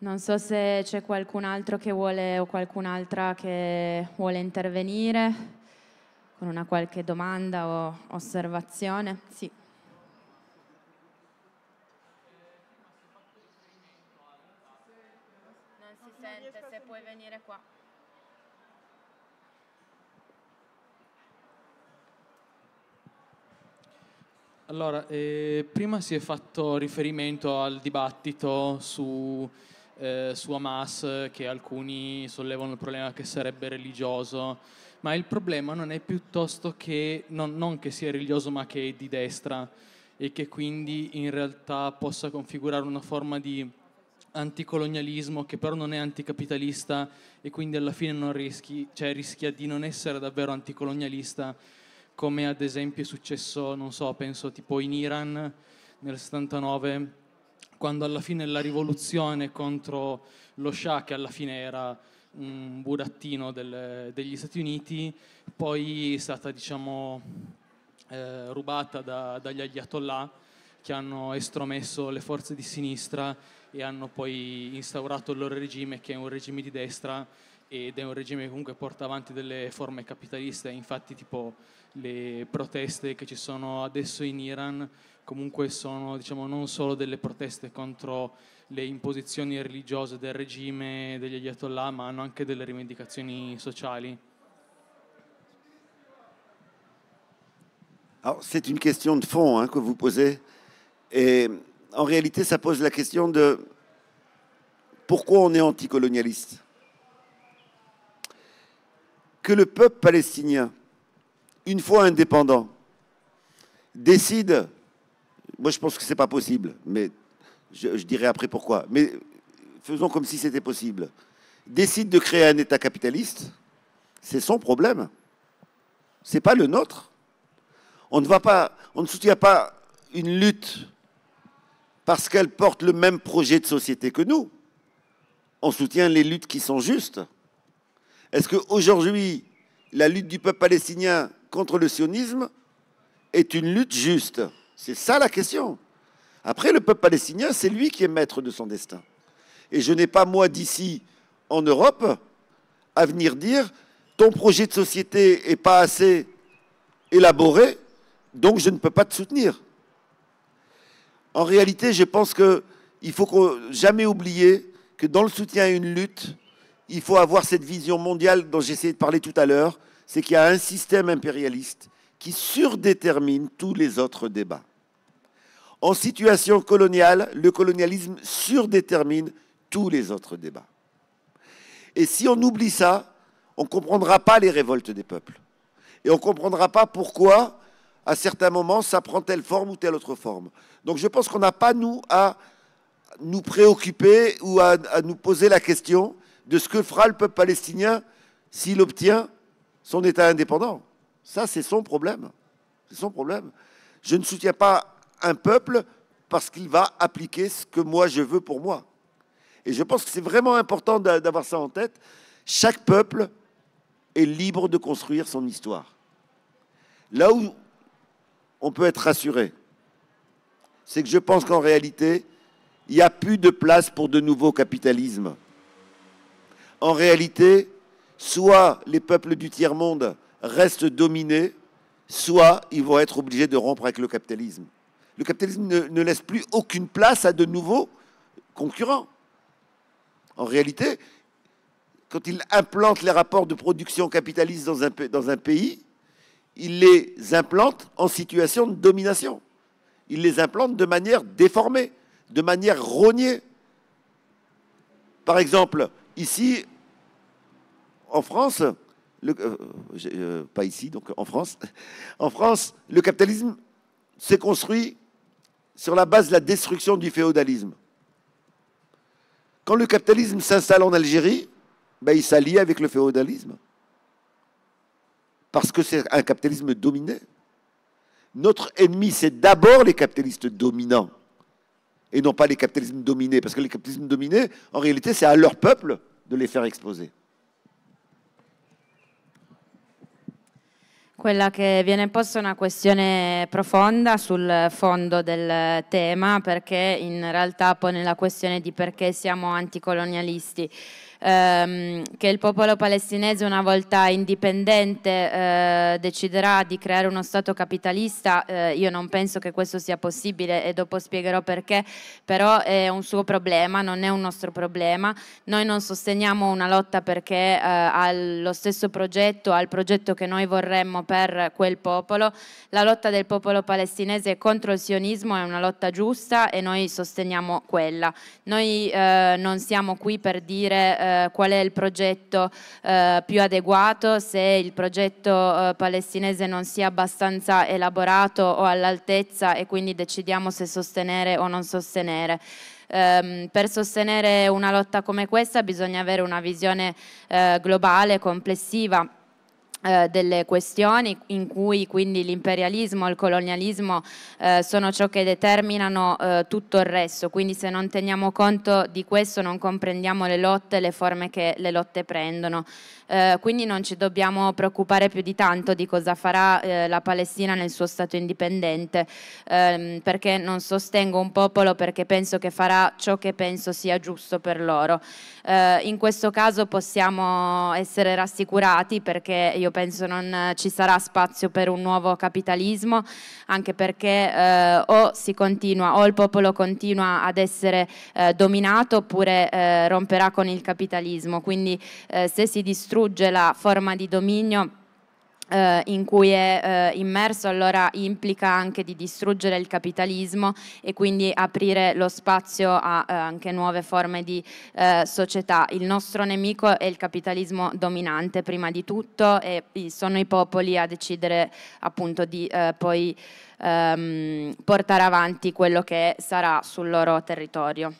Non so se c'è qualcun altro che vuole o qualcun'altra che vuole intervenire con una qualche domanda o osservazione. Sì. Non si sente, se puoi venire qua. Allora, eh, prima si è fatto riferimento al dibattito su, eh, su Hamas, che alcuni sollevano il problema che sarebbe religioso ma il problema non è piuttosto che, non, non che sia religioso ma che è di destra e che quindi in realtà possa configurare una forma di anticolonialismo che però non è anticapitalista e quindi alla fine non rischi, cioè rischia di non essere davvero anticolonialista come ad esempio è successo, non so, penso tipo in Iran nel 79 quando alla fine la rivoluzione contro lo Shah che alla fine era un burattino del, degli Stati Uniti, poi è stata diciamo, eh, rubata da, dagli Ayatollah che hanno estromesso le forze di sinistra e hanno poi instaurato il loro regime che è un regime di destra ed è un regime che comunque porta avanti delle forme capitaliste, infatti tipo le proteste che ci sono adesso in Iran comunque sono diciamo, non solo delle proteste contro les impositions religieuses del regime des Ayatollah, ma anche des revendications sociales c'est une question de fond hein, que vous posez. Et en réalité, ça pose la question de pourquoi on est anticolonialiste. Que le peuple palestinien, une fois indépendant, décide, moi je pense que ce n'est pas possible, mais je, dirai après pourquoi. Mais faisons comme si c'était possible. Décide de créer un État capitaliste, c'est son problème. C'est pas le nôtre. On ne va pas, on ne soutient pas une lutte parce qu'elle porte le même projet de société que nous. On soutient les luttes qui sont justes. Est-ce qu'aujourd'hui, la lutte du peuple palestinien contre le sionisme est une lutte juste C'est ça la question. Après, le peuple palestinien, c'est lui qui est maître de son destin. Et je n'ai pas, moi, d'ici, en Europe, à venir dire, ton projet de société n'est pas assez élaboré, donc je ne peux pas te soutenir. En réalité, je pense qu'il faut jamais oublier que dans le soutien à une lutte, il faut avoir cette vision mondiale dont j'essayais de parler tout à l'heure, c'est qu'il y a un système impérialiste qui surdétermine tous les autres débats. En situation coloniale, le colonialisme surdétermine tous les autres débats. Et si on oublie ça, on ne comprendra pas les révoltes des peuples. Et on ne comprendra pas pourquoi, à certains moments, ça prend telle forme ou telle autre forme. Donc je pense qu'on n'a pas, nous, à nous préoccuper ou à, à, nous poser la question de ce que fera le peuple palestinien s'il obtient son État indépendant. Ça, c'est son problème. C'est son problème. Je ne soutiens pas un peuple parce qu'il va appliquer ce que moi je veux pour moi. Et je pense que c'est vraiment important d'avoir ça en tête. Chaque peuple est libre de construire son histoire. Là où on peut être rassuré, c'est que je pense qu'en réalité, il n'y a plus de place pour de nouveaux capitalismes. En réalité, soit les peuples du tiers-monde restent dominés, soit ils vont être obligés de rompre avec le capitalisme. Le capitalisme ne, laisse plus aucune place à de nouveaux concurrents. En réalité, quand il implante les rapports de production capitaliste dans un, pays, il les implante en situation de domination. Il les implante de manière déformée, de manière rognée. Par exemple, ici, en France, euh, euh, pas ici, donc en France, en France, le capitalisme s'est construit sur la base de la destruction du féodalisme. Quand le capitalisme s'installe en Algérie, ben, il s'allie avec le féodalisme. Parce que c'est un capitalisme dominé. Notre ennemi, c'est d'abord les capitalistes dominants et non pas les capitalismes dominés. Parce que les capitalismes dominés, en réalité, c'est à leur peuple de les faire exploser. Quella che viene posta è una questione profonda sul fondo del tema perché in realtà pone la questione di perché siamo anticolonialisti ehm, che il popolo palestinese una volta indipendente eh, deciderà di creare uno Stato capitalista, eh, io non penso che questo sia possibile e dopo spiegherò perché, però è un suo problema, non è un nostro problema. Noi non sosteniamo una lotta perché eh, ha lo stesso progetto, al progetto che noi vorremmo per quel popolo. La lotta del popolo palestinese contro il sionismo è una lotta giusta e noi sosteniamo quella. Noi eh, non siamo qui per dire eh, eh, qual è il progetto eh, più adeguato, se il progetto eh, palestinese non sia abbastanza elaborato o all'altezza e quindi decidiamo se sostenere o non sostenere. Um, per sostenere una lotta come questa bisogna avere una visione eh, globale, complessiva eh, delle questioni in cui quindi l'imperialismo e il colonialismo eh, sono ciò che determinano eh, tutto il resto, quindi se non teniamo conto di questo non comprendiamo le lotte, le forme che le lotte prendono. Eh, quindi non ci dobbiamo preoccupare più di tanto di cosa farà eh, la Palestina nel suo Stato indipendente, ehm, perché non sostengo un popolo perché penso che farà ciò che penso sia giusto per loro. in questo caso possiamo essere rassicurati perché io penso non eh, ci sarà spazio per un nuovo capitalismo, anche perché eh, o si continua, o il popolo continua ad essere eh, dominato oppure eh, romperà con il capitalismo. Quindi eh, se si distrugge la forma di dominio eh, in cui è eh, immerso, allora implica anche di distruggere il capitalismo e quindi aprire lo spazio a eh, anche nuove forme di eh, società. Il nostro nemico è il capitalismo dominante prima di tutto e sono i popoli a decidere appunto di eh, poi ehm, portare avanti quello che sarà sul loro territorio.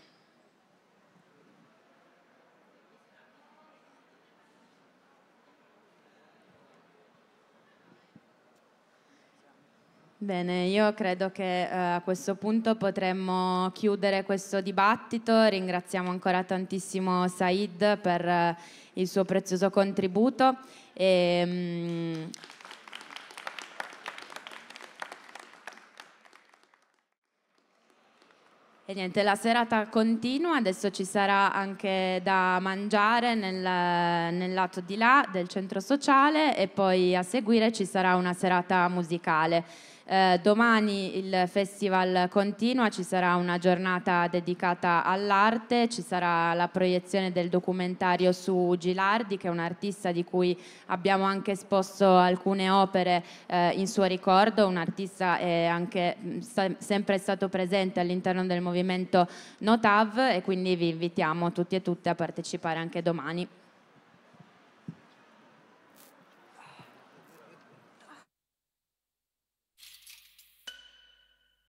Bene, io credo che eh, a questo punto potremmo chiudere questo dibattito. Ringraziamo ancora tantissimo Said per eh, il suo prezioso contributo. E, mm, E niente, la serata continua, adesso ci sarà anche da mangiare nel, nel, lato di là del centro sociale e poi a seguire ci sarà una serata musicale. Eh, domani il festival continua, ci sarà una giornata dedicata all'arte, ci sarà la proiezione del documentario su Gilardi che è un artista di cui abbiamo anche esposto alcune opere eh, in suo ricordo, un artista è anche mm, sta, sempre stato presente all'interno del movimento Notav e quindi vi invitiamo tutti e tutte a partecipare anche domani.